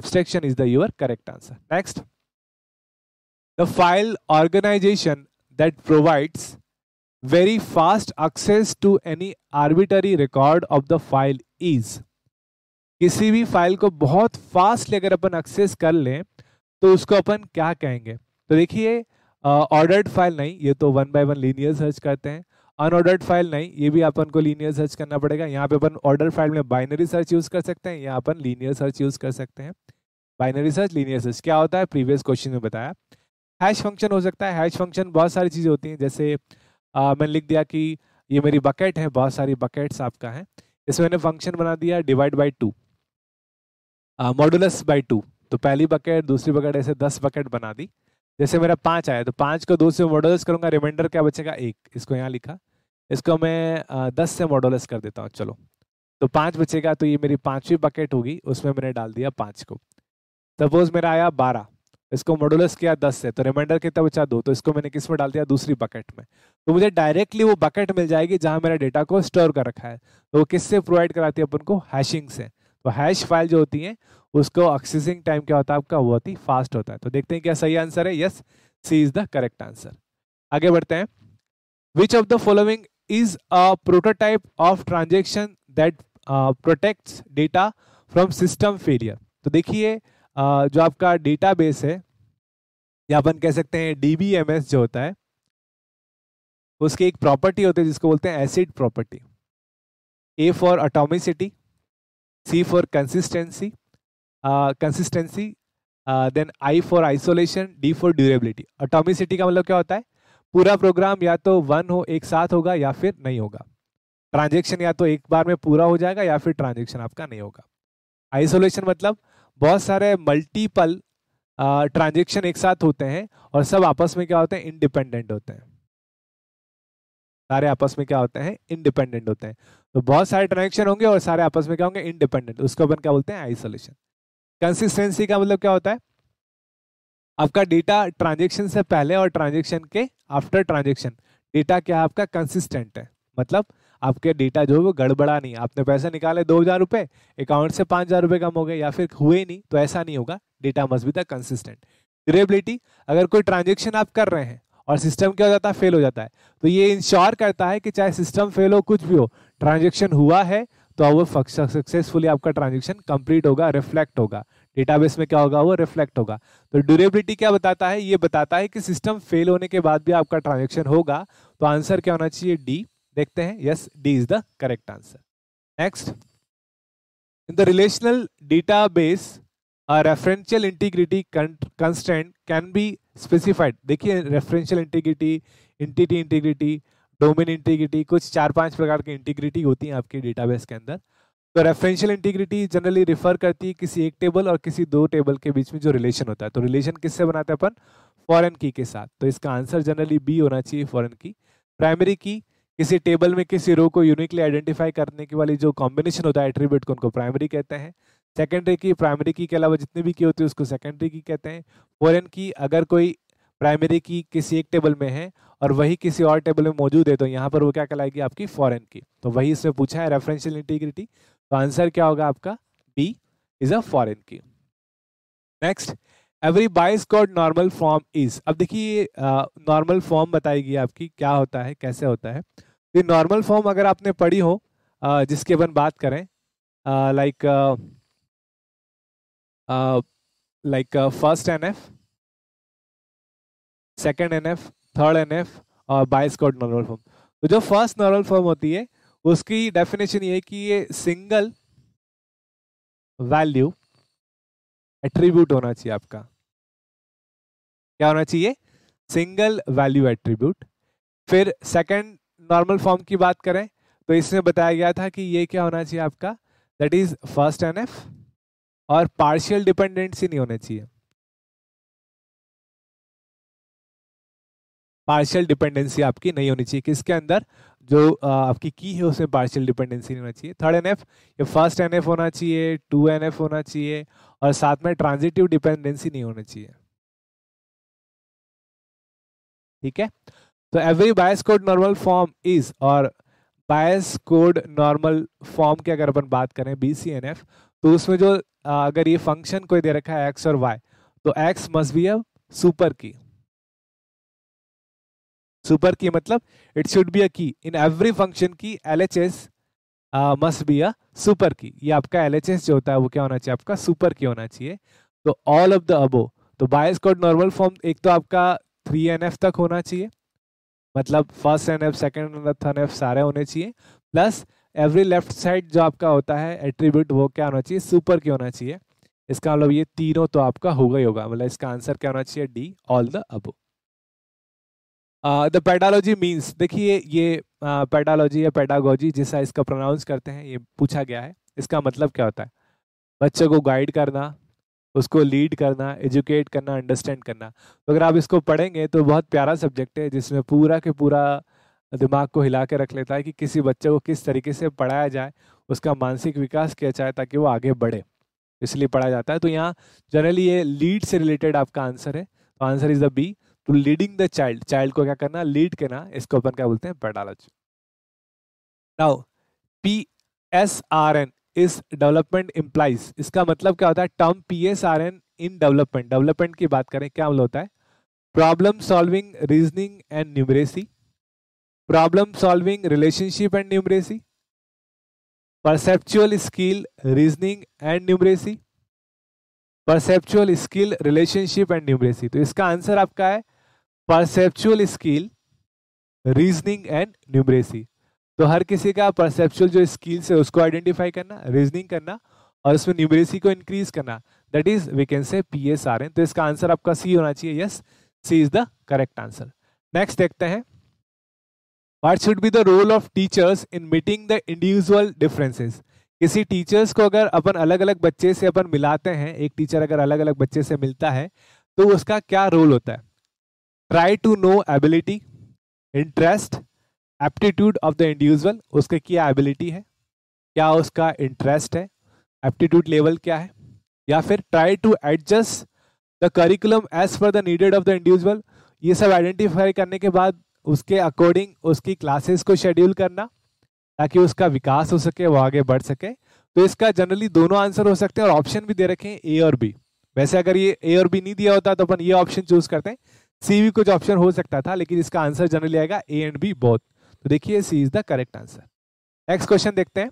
abstraction is the your correct answer next the file organisation that provides very fast access to any arbitrary record of the file is किसी भी फाइल को बहुत फास्टली अगर अपन एक्सेस कर लें तो उसको अपन क्या कहेंगे तो देखिए ऑर्डर्ड फाइल नहीं ये तो one by one linear search करते हैं अनऑर्डर्ड फाइल नहीं ये भी अपन को लीनियर सर्च करना पड़ेगा यहाँ पे अपन ऑर्डर फाइल में बाइनरी सर्च यूज़ कर सकते हैं यहाँ अपन लीनियर सर्च यूज़ कर सकते हैं बाइनरी सर्च लीनियर सर्च क्या होता है प्रीवियस क्वेश्चन में बताया हैश फंक्शन हो सकता है हैश फंक्शन बहुत सारी चीज़ें होती हैं जैसे आ, मैंने लिख दिया कि ये मेरी बकेट है बहुत सारी बकेट्स आपका है इसमें मैंने फंक्शन बना दिया divide by two modulus by two तो पहली बकेट दूसरी बकेट ऐसे दस बकेट बना दी जैसे मेरा पाँच आया तो पाँच को दो से मॉडुलस करूँगा रिमाइंडर क्या बचेगा एक इसको यहाँ लिखा इसको मैं दस से मॉडुलस कर देता हूँ चलो तो पाँच बचेगा तो ये मेरी पाँचवीं बकेट होगी उसमें मैंने डाल दिया पाँच को सपोज मेरा आया बारह इसको मॉडुलस किया दस से तो रिमाइंडर कितना बचा दो तो इसको मैंने किस में डाल दिया दूसरी बकेट में तो मुझे डायरेक्टली वो बकेट मिल जाएगी जहां मेरा डेटा को स्टोर कर रखा है तो वो किससे प्रोवाइड कराती है अपन को हैशिंग से तो हैश फाइल जो होती है उसको एक्सेसिंग टाइम क्या होता है आपका बहुत ही फास्ट होता है तो देखते हैं क्या सही आंसर है yes C is the correct answer आगे बढ़ते हैं which of the following is a prototype of transaction that protect data from system failure तो देखिए जो आपका डेटा बेस है या अपन कह सकते हैं डी जो होता है उसकी एक प्रॉपर्टी होती है जिसको बोलते हैं ACID property A for atomicity C for consistency consistency then I for isolation D for durability atomicity का मतलब क्या होता है पूरा प्रोग्राम या तो वन हो एक साथ होगा या फिर नहीं होगा ट्रांजेक्शन या तो एक बार में पूरा हो जाएगा या फिर ट्रांजेक्शन आपका नहीं होगा आइसोलेशन मतलब बहुत सारे मल्टीपल ट्रांजेक्शन एक साथ होते हैं और सब आपस में क्या होते हैं इंडिपेंडेंट होते हैं सारे आपस में क्या होते हैं इंडिपेंडेंट होते हैं तो बहुत सारे ट्रांजेक्शन होंगे और सारे आपस में क्या होंगे इंडिपेंडेंट उसको अपन क्या बोलते हैं आइसोलेशन कंसिस्टेंसी का मतलब क्या होता है आपका डेटा ट्रांजेक्शन से पहले और ट्रांजेक्शन के आफ्टर ट्रांजेक्शन डेटा क्या आपका कंसिस्टेंट है मतलब आपके डेटा जो है वो गड़बड़ा नहीं आपने पैसे निकाले दो हज़ार रुपए अकाउंट से पांच हज़ार रुपए कम हो गए या फिर हुए नहीं तो ऐसा नहीं होगा data must be the consistent durability अगर कोई ट्रांजेक्शन आप कर रहे हैं और सिस्टम क्या हो जाता है फेल हो जाता है तो ये इंश्योर करता है कि चाहे सिस्टम फेल हो कुछ भी हो ट्रांजेक्शन हुआ है तो वो सक्सेसफुली आपका ट्रांजेक्शन कंप्लीट होगा रिफ्लेक्ट होगा डेटाबेस में क्या होगा वो रिफ्लेक्ट होगा तो ड्यूरेबिलिटी क्या बताता है ये बताता है कि सिस्टम फेल होने के बाद भी आपका ट्रांजेक्शन होगा तो आंसर क्या होना चाहिए डी देखते हैं yes D is the correct answer next in the relational data base referential integrity constant can be specified देखिए referential integrity entity integrity domain integrity कुछ चार पांच प्रकार की इंटीग्रिटी होती है आपके डेटाबेस के अंदर तो रेफरेंशियल इंटीग्रिटी जनरली रिफर करती है किसी एक टेबल और किसी दो टेबल के बीच में जो रिलेशन होता है तो रिलेशन किससे बनाते हैं अपन फॉरेन की के साथ तो इसका आंसर जनरली बी होना चाहिए फॉरेन की प्राइमरी की किसी टेबल में किसी रो को यूनिकली आइडेंटिफाई करने की वाली जो कॉम्बिनेशन होता है एट्रीब्यूट को उनको प्राइमरी कहते हैं सेकेंडरी की प्राइमरी की के अलावा जितनी भी की होती है उसको सेकेंडरी की कहते हैं फॉरन की अगर कोई प्राइमरी की किसी एक टेबल में है और वही किसी और टेबल में मौजूद है तो यहाँ पर वो क्या कहलाएगी आपकी फॉरन की तो वही इसमें पूछा है रेफरेंशियल इंटीग्रिटी तो आंसर क्या होगा आपका B is a foreign key next every Boyce Codd normal form is अब देखिए नॉर्मल फॉर्म बताएगी आपकी क्या होता है कैसे होता है ये नॉर्मल फॉर्म अगर आपने पढ़ी हो uh, जिसकी अपन बात करें like like first N F second N F third N F और बाइस कॉड नॉर्मल फॉर्म तो जो फर्स्ट नॉर्मल फॉर्म होती है उसकी डेफिनेशन ये है कि ये सिंगल वैल्यू एट्रीब्यूट होना चाहिए आपका क्या होना चाहिए सिंगल वैल्यू एट्रीब्यूट फिर सेकंड नॉर्मल फॉर्म की बात करें तो इसमें बताया गया था कि ये क्या होना चाहिए आपका that is first N F और पार्शियल डिपेंडेंसी नहीं होना चाहिए पार्शियल डिपेंडेंसी आपकी नहीं होनी चाहिए किसके अंदर जो आपकी की है उसमें पार्शियल डिपेंडेंसी नहीं होना चाहिए थर्ड एन एफ ये फर्स्ट एन एफ होना चाहिए टू एन एफ होना चाहिए और साथ में ट्रांजिटिव डिपेंडेंसी नहीं होना चाहिए ठीक है तो every Boyce Codd normal form is और बायस कोड नॉर्मल फॉर्म की अगर अपन बात करें बी सी एन एफ तो उसमें जो अगर ये फंक्शन कोई दे रखा है एक्स और वाई तो X must be a super key super key मतलब it should be a key in every function key L H S must be a super key ये आपका एल एच एस जो होता है वो क्या होना चाहिए आपका सुपर की होना चाहिए तो ऑल ऑफ द अबो तो बायस कोड नॉर्मल फॉर्म एक तो आपका थ्री एन एफ तक होना चाहिए मतलब first N F second N F third N F सारे होने चाहिए प्लस एवरी लेफ्ट साइड जो आपका होता है एट्रीब्यूट वो क्या होना चाहिए सुपर क्यों होना चाहिए इसका मतलब ये तीनों तो आपका होगा ही होगा मतलब इसका आंसर क्या होना चाहिए D all the above the pedology means देखिए ये पेडालॉजी uh, या पेडागोजी जैसा इसका प्रोनाउंस करते हैं ये पूछा गया है इसका मतलब क्या होता है बच्चों को गाइड करना उसको लीड करना एजुकेट करना अंडरस्टैंड करना तो अगर आप इसको पढ़ेंगे तो बहुत प्यारा सब्जेक्ट है जिसमें पूरा के पूरा दिमाग को हिला के रख लेता है कि किसी बच्चे को किस तरीके से पढ़ाया जाए उसका मानसिक विकास किया जाए ताकि वो आगे बढ़े इसलिए पढ़ाया जाता है तो यहाँ जनरली ये लीड से रिलेटेड आपका आंसर है तो answer is the B to leading the child child को क्या करना लीड करना इसको अपन क्या बोलते हैं pedology now P S R N is development implies इसका मतलब क्या होता है term P S R N in development development की बात करें क्या मतलब होता है problem solving reasoning and numeracy problem solving relationship and numeracy perceptual skill reasoning and numeracy perceptual skill relationship and numeracy तो इसका आंसर आपका है perceptual skill reasoning and numeracy तो हर किसी का परसेप्चुअल जो स्किल्स है उसको आइडेंटिफाई करना रीजनिंग करना और उसमें न्यूमरेसी को इंक्रीज करना that is we can say P S R N तो इसका आंसर आपका सी होना चाहिए yes C is the correct answer next देखते हैं what should be the role of teachers in meeting the individual differences किसी teachers को अगर अपन अलग अलग बच्चे से अपन मिलाते हैं एक टीचर अगर अलग अलग बच्चे से मिलता है तो उसका क्या रोल होता है try to know ability interest aptitude of the individual उसके क्या एबिलिटी है क्या उसका इंटरेस्ट है एप्टीट्यूड लेवल क्या है या फिर try to adjust the curriculum as per the needed of the individual ये सब आइडेंटिफाई करने के बाद उसके अकॉर्डिंग उसकी क्लासेस को शेड्यूल करना ताकि उसका विकास हो सके वो आगे बढ़ सके तो इसका जनरली दोनों आंसर हो सकते हैं और ऑप्शन भी दे रखे हैं ए और बी वैसे अगर ये ए और बी नहीं दिया होता तो अपन ये ऑप्शन चूज करते हैं सी भी कुछ ऑप्शन हो सकता था लेकिन इसका आंसर जनरली आएगा ए एंड बी बोथ तो देखिए C is the correct answer next question देखते हैं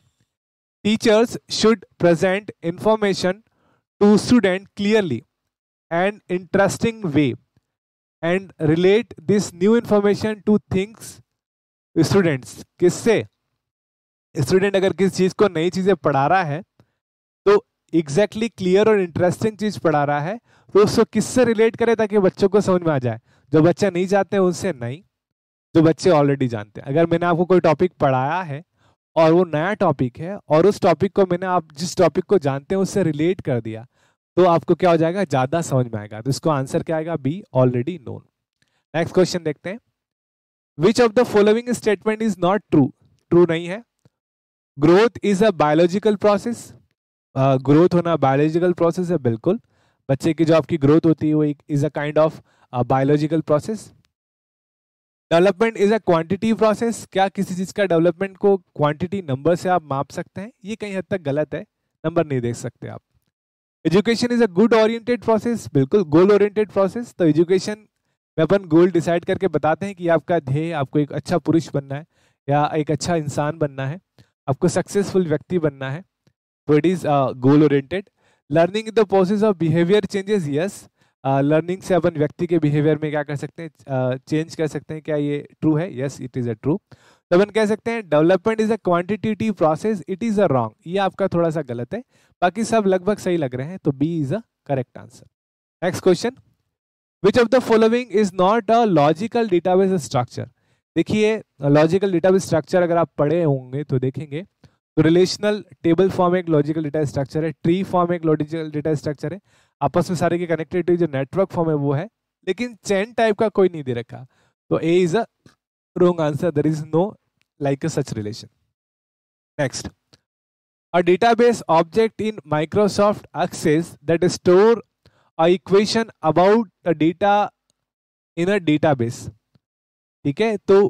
teachers should present information to student clearly and interesting way and relate this new information to things students किससे स्टूडेंट अगर किसी चीज़ को नई चीज़ें पढ़ा रहा है तो एग्जैक्टली exactly क्लियर और इंटरेस्टिंग चीज़ पढ़ा रहा है तो उसको किससे रिलेट करे ताकि बच्चों को समझ में आ जाए जो बच्चे नहीं चाहते उनसे नहीं जो बच्चे ऑलरेडी जानते हैं अगर मैंने आपको कोई टॉपिक पढ़ाया है और वो नया टॉपिक है और उस टॉपिक को मैंने आप जिस टॉपिक को जानते हैं उससे रिलेट कर दिया तो आपको क्या हो जाएगा ज़्यादा समझ में आएगा तो इसको आंसर क्या आएगा B already known next question देखते हैं which of the following statement is not true true नहीं है growth is a biological process growth होना बायोलॉजिकल प्रोसेस है बिल्कुल बच्चे की जो आपकी ग्रोथ होती है वो is a kind of biological process development is a quantity process क्या किसी चीज़ का डेवलपमेंट को क्वांटिटी नंबर से आप माप सकते हैं ये कहीं हद तक गलत है नंबर नहीं देख सकते आप education is a good oriented process बिल्कुल गोल ओरिएंटेड प्रोसेस तो एजुकेशन में अपन गोल डिसाइड करके बताते हैं कि आपका ध्येय आपको एक अच्छा पुरुष बनना है या एक अच्छा इंसान बनना है आपको सक्सेसफुल व्यक्ति बनना है तो it is goal oriented learning the process of behaviour changes yes learning से अपन व्यक्ति के बिहेवियर में क्या कर सकते हैं चेंज कर सकते हैं क्या ये ट्रू है yes it is a true तो अपन कह सकते हैं development is a quantitative process it is a wrong ये आपका थोड़ा सा गलत है बाकी सब लगभग सही लग रहे हैं तो B is a correct answer next question which of the following is not a logical database structure देखिए लॉजिकल डेटाबेस स्ट्रक्चर अगर आप पढ़े होंगे तो देखेंगे तो रिलेशनल टेबल फॉर्म एक लॉजिकल डेटा स्ट्रक्चर है ट्री फॉर्म एक लॉजिकल डेटा स्ट्रक्चर है आपस में सारे के कनेक्टिविटी जो नेटवर्क फॉर्म है वो है लेकिन चैन टाइप का कोई नहीं दे रखा तो A is a wrong answer there is no like such relation next A database object in Microsoft Access that store a equation about the data in a database. ठीक है तो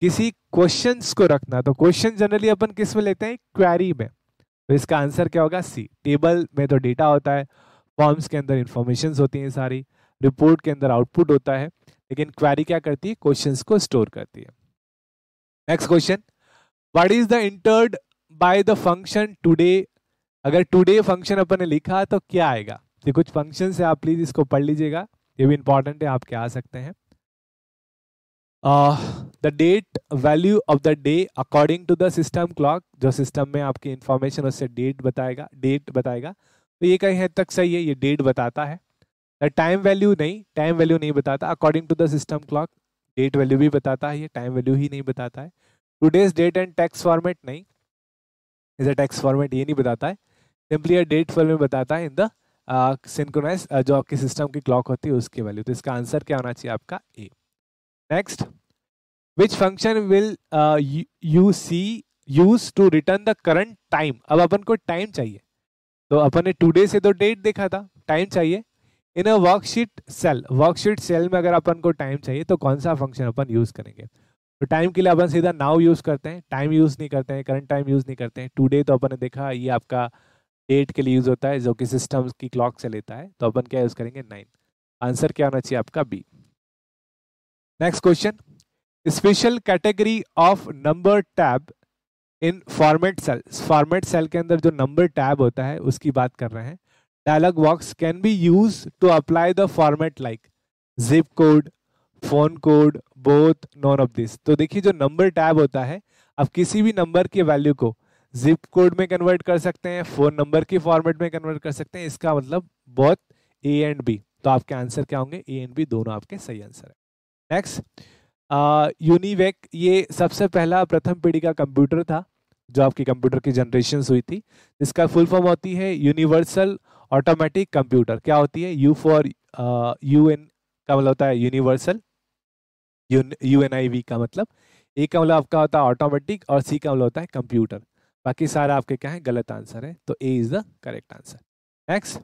किसी क्वेश्चंस को रखना तो क्वेश्चन जनरली अपन किस में लेते हैं क्वेरी में तो इसका आंसर क्या होगा सी टेबल में तो डेटा होता है फॉर्म्स के अंदर इंफॉर्मेशन होती हैं सारी रिपोर्ट के अंदर आउटपुट होता है लेकिन क्वेरी क्या करती है क्वेश्चन को स्टोर करती है next question what is the entered by the function today अगर टूडे फंक्शन अपन ने लिखा तो क्या आएगा ये कुछ फंक्शन है आप प्लीज इसको पढ़ लीजिएगा ये भी इंपॉर्टेंट है आप क्या आ सकते हैं the date value of the day according to the system clock जो सिस्टम में आपकी इंफॉर्मेशन उससे डेट बताएगा डेट बताएगा तो ये कहीं हद तक सही है ये डेट बताता है टाइम वैल्यू नहीं टाइम वैल्यू नहीं बताता according to the system clock date value भी बताता है ये टाइम वैल्यू ही नहीं बताता है today's date and text format नहीं इज अ टैक्स फॉर्मेट ये नहीं बताता है सिंपली डेट फॉर्मेट बताता है इन द सिंक्रोनाइज जो आपके सिस्टम की क्लॉक होती है उसकी वैल्यू तो इसका आंसर क्या होना चाहिए आपका A next which function will you see use to return the current time अब अपन को टाइम चाहिए तो अपन ने टुडे से तो डेट देखा था टाइम चाहिए in a worksheet cell worksheet cell में अगर अपन को टाइम चाहिए तो कौन सा फंक्शन अपन यूज़ करेंगे तो टाइम के लिए अपन सीधा नाउ यूज़ करते हैं टाइम यूज़ नहीं करते हैं करंट टाइम यूज़ नहीं करते हैं टुडे तो अपन ने देखा ये आपका डेट के लिए यूज़ होता है जो कि सिस्टम की क्लॉक से लेता है तो अपन क्या यूज़ करेंगे नाइन आंसर क्या होना चाहिए आपका B next question special category of number tab in format cell format cell के अंदर जो नंबर टैब होता है उसकी बात कर रहे हैं dialog box can be use to apply the format like zip code phone code both none of this तो देखिए जो नंबर टैब होता है आप किसी भी नंबर की वैल्यू को जिप कोड में कन्वर्ट कर सकते हैं फ़ोन नंबर के फॉर्मेट में कन्वर्ट कर सकते हैं इसका मतलब बोथ ए एंड बी तो आपके आंसर क्या होंगे ए एंड बी दोनों आपके सही आंसर है नेक्स्ट यूनिवेक ये सबसे पहला प्रथम पीढ़ी का कंप्यूटर था जो आपकी कंप्यूटर की जनरेशन हुई थी इसका फुल फॉर्म होती है यूनिवर्सल ऑटोमेटिक कंप्यूटर क्या होती है यू फॉर यू एन का मतलब होता है universal U N I V का मतलब ए का मतलब आपका होता है ऑटोमेटिक और सी का मतलब होता है कंप्यूटर बाकी सारा आपके क्या है गलत आंसर है तो A is the correct answer next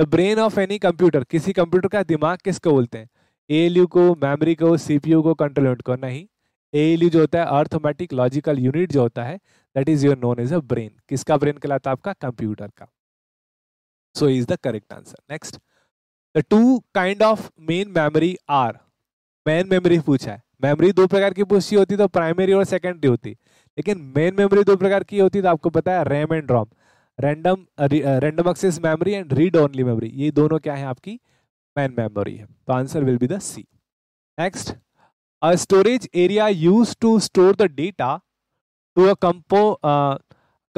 the brain of any computer किसी कंप्यूटर का दिमाग किसको बोलते हैं ए को मेमोरी को सीपीयू को कंट्रोल यूनिट को नहीं ए जो होता है अर्थोमेटिक लॉजिकल यूनिट जो होता है that is your known as a brain किसका ब्रेन कहलाता है आपका कंप्यूटर का so is the correct answer next the two kind of main memory are main memory पूछा है मेमोरी दो प्रकार की पूछी होती तो प्राइमरी और सेकेंडरी होती लेकिन मेन मेमोरी दो प्रकार की होती तो आपको पता है RAM and ROM random random access memory and read only memory ये दोनों क्या है आपकी मैन मेमोरी है तो answer will be the C next a storage area use to store the data to a compo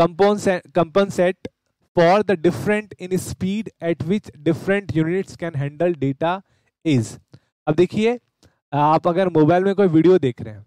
compon compensate for the different in speed at which different units can handle data is अब देखिए आप अगर mobile में कोई video देख रहे हैं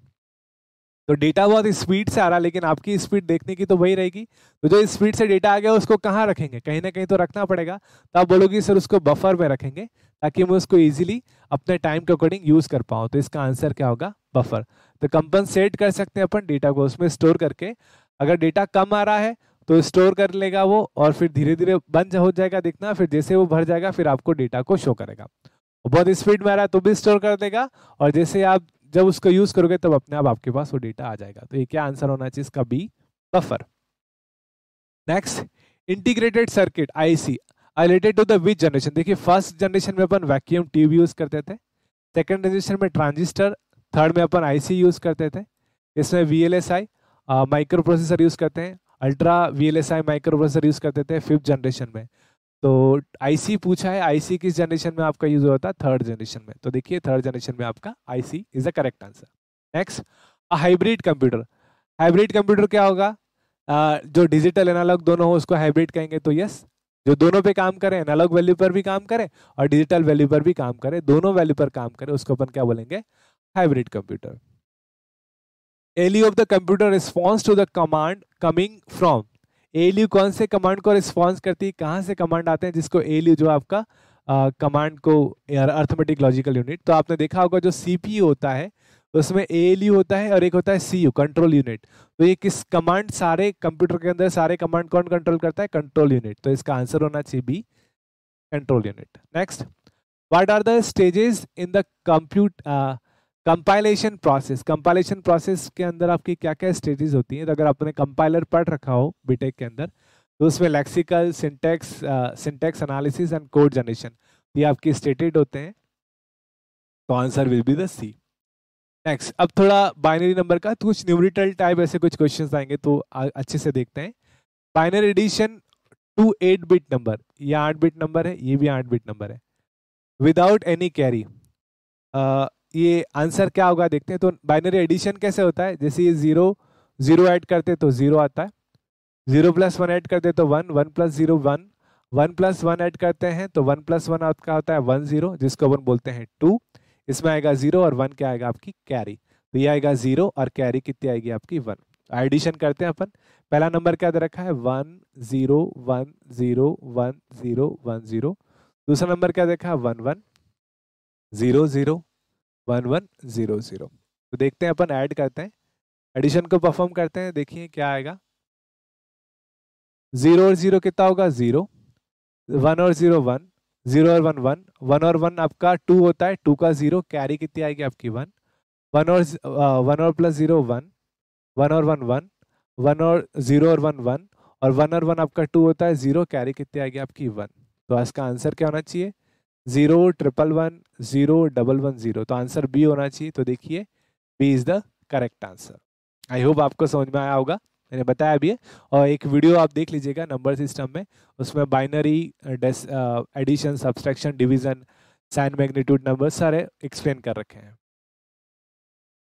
तो डेटा बहुत स्पीड से आ रहा है लेकिन आपकी स्पीड देखने की तो वही रहेगी तो जो स्पीड से डेटा आ गया उसको कहाँ रखेंगे कहीं ना कहीं तो रखना पड़ेगा तो आप बोलोगे सर उसको बफर में रखेंगे ताकि मैं उसको ईजिली अपने टाइम के अकॉर्डिंग यूज़ कर पाऊँ तो इसका आंसर क्या होगा बफर तो कंपनसेट कर सकते हैं अपन डेटा को उसमें स्टोर करके अगर डेटा कम आ रहा है तो स्टोर कर लेगा वो और फिर धीरे धीरे बंद हो जाएगा देखना फिर जैसे वो भर जाएगा फिर आपको डेटा को शो करेगा बहुत स्पीड में आ रहा है तो भी स्टोर कर देगा और जैसे आप जब उसको यूज करोगे तब अपने आप आपके पास वो डेटा आ जाएगा तो ये क्या आंसर होना चाहिए इसका B buffer next integrated circuit IC related to the which generation देखिए फर्स्ट जनरेशन में अपन वैक्यूम ट्यूब यूज करते थे सेकेंड जनरेशन में ट्रांजिस्टर थर्ड में अपन आईसी यूज करते थे इसमें V L S I micro processor use करते हैं ultra V L S I micro processor use करते थे फिफ्थ जनरेशन में तो आईसी पूछा है आईसी किस जनरेशन में आपका यूज होता है थर्ड जनरेशन में तो देखिए थर्ड जनरेशन में आपका IC is the correct answer next a hybrid computer hybrid computer क्या होगा जो डिजिटल एनालॉग दोनों हो उसको हाइब्रिड कहेंगे तो यस जो दोनों पे काम करें एनालॉग वैल्यू पर भी काम करें और डिजिटल वैल्यू पर भी काम करें दोनों वैल्यू पर काम करें उसको अपन क्या बोलेंगे हाइब्रिड कंप्यूटर एली of the computer response to the command coming from ALU कौन से कमांड को रिस्पॉन्स करती है कहाँ से कमांड आते हैं जिसको एलयू जो आपका कमांड को अर्थमेटिक लॉजिकल यूनिट तो आपने देखा होगा जो सी होता है उसमें ए होता है और एक होता है सी यू कंट्रोल यूनिट तो ये किस कमांड सारे कंप्यूटर के अंदर सारे कमांड कौन कंट्रोल करता है कंट्रोल यूनिट तो इसका आंसर होना चाहिए B control unit next what are the stages in the compute compilation process compilation process के अंदर आपकी क्या क्या स्टेजेस होती हैं तो अगर आपने कंपाइलर पढ़ रखा हो बीटेक के अंदर तो उसमें lexical syntax syntax analysis and code generation ये आपके स्टेटेड होते हैं तो answer will be the C next अब थोड़ा बाइनरी नंबर का तो कुछ न्यूमरिटल टाइप ऐसे कुछ क्वेश्चन आएंगे तो अच्छे से देखते हैं binary addition two eight bit number ये आठ बिट नंबर है ये भी आठ बिट नंबर है विदाउट एनी कैरी ये आंसर क्या होगा देखते हैं तो बाइनरी एडिशन कैसे होता है जैसे ये ज़ीरो ज़ीरो ऐड करते तो ज़ीरो आता है ज़ीरो प्लस वन ऐड करते तो one one plus zero one one plus one add करते हैं तो वन प्लस वन आपका होता है वन ज़ीरो जिसको अपन बोलते हैं टू इसमें आएगा ज़ीरो और वन क्या आएगा आपकी कैरी तो ये आएगा ज़ीरो और कैरी कितनी आएगी आपकी वन एडिशन करते हैं अपन पहला नंबर क्या दे रखा है one zero one zero one zero one zero दूसरा नंबर क्या देखा है one one zero zero one one zero zero तो देखते हैं अपन ऐड करते हैं एडिशन को परफॉर्म करते हैं देखिए क्या आएगा ज़ीरो और ज़ीरो कितना होगा ज़ीरो वन और ज़ीरो वन ज़ीरो और वन वन वन और वन आपका टू होता है टू का ज़ीरो कैरी कितनी आएगी आपकी वन वन और वन uh, और प्लस ज़ीरो वन वन और वन वन वन और ज़ीरो और वन वन और वन और वन आपका टू होता है ज़ीरो कैरी कितनी आएगी आपकी वन तो इसका आंसर क्या होना चाहिए zero triple one zero double one zero तो आंसर बी होना चाहिए तो देखिए B is the correct answer I hope आपको समझ में आया होगा मैंने बताया अभी और एक वीडियो आप देख लीजिएगा नंबर सिस्टम में उसमें binary addition subtraction division sign magnitude number सारे एक्सप्लेन कर रखे हैं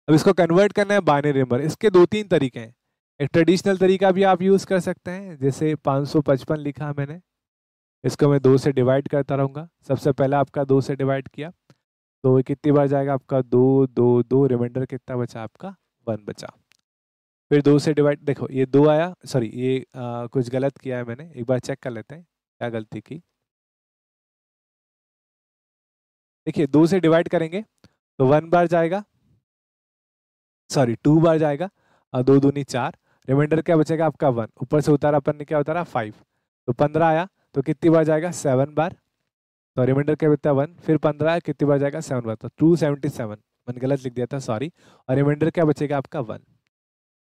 अब इसको कन्वर्ट करना है बाइनरी नंबर इसके दो तीन तरीके हैं एक ट्रेडिशनल तरीका भी आप यूज़ कर सकते हैं जैसे 555 लिखा मैंने इसको मैं दो से डिवाइड करता रहूँगा सबसे पहला आपका दो से डिवाइड किया तो कितनी बार जाएगा आपका दो दो दो रिमाइंडर कितना बचा आपका वन बचा फिर दो से डिवाइड देखो ये दो आया सॉरी ये आ, कुछ गलत किया है मैंने एक बार चेक कर लेते हैं क्या गलती की देखिए दो से डिवाइड करेंगे तो वन बार जाएगा सॉरी टू बार जाएगा और दो दूनी चार रिमाइंडर क्या बचेगा आपका वन ऊपर से उतारा अपन ने क्या उतारा फाइव तो पंद्रह आया तो कितनी बार जाएगा सेवन बार तो रिमाइंडर क्या बचता है वन फिर पंद्रह कितनी बार जाएगा सेवन बार तो टू सेवेंटी सेवन मैंने गलत लिख दिया था सॉरी और रिमाइंडर क्या बचेगा आपका वन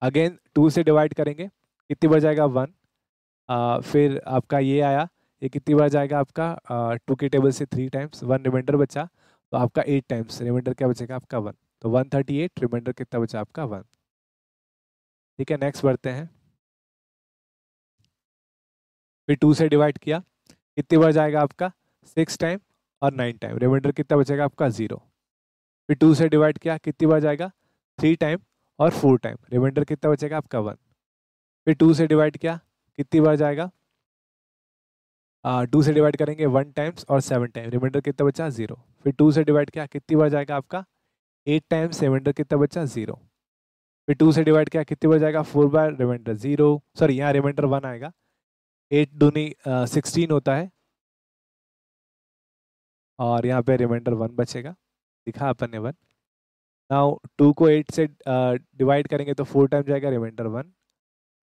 अगेन टू से डिवाइड करेंगे कितनी बार जाएगा वन फिर आपका ये आया ये कितनी बार जाएगा आपका टू के टेबल से थ्री टाइम्स वन रिमाइंडर बचा तो आपका एट टाइम्स रिमाइंडर क्या बचेगा आपका वन तो वन थर्टी एट रिमाइंडर कितना बचा आपका वन ठीक है नेक्स्ट बढ़ते हैं फिर टू से डिवाइड किया कितनी बार जाएगा आपका सिक्स टाइम और नाइन टाइम रिमाइंडर कितना बचेगा आपका ज़ीरो फिर टू से डिवाइड किया कितनी बार जाएगा थ्री टाइम और फोर टाइम रिमाइंडर कितना बचेगा आपका वन फिर टू से डिवाइड किया कितनी बार जाएगा टू से डिवाइड करेंगे वन टाइम्स और सेवन टाइम रिमाइंडर कितना बचा जीरो फिर टू से डिवाइड किया कितनी बार जाएगा आपका एट टाइम्स रिमाइंडर कितना बचा जीरो फिर टू से डिवाइड किया कितनी बार जाएगा फोर बार रिमाइंडर जीरो सॉरी यहाँ रिमाइंडर वन आएगा एट दूनी सिक्सटीन होता है और यहाँ पे रिमाइंडर वन बचेगा दिखा अपन ने वन नाउ टू को एट से डिवाइड uh, करेंगे तो फोर टाइम जाएगा रिमाइंडर वन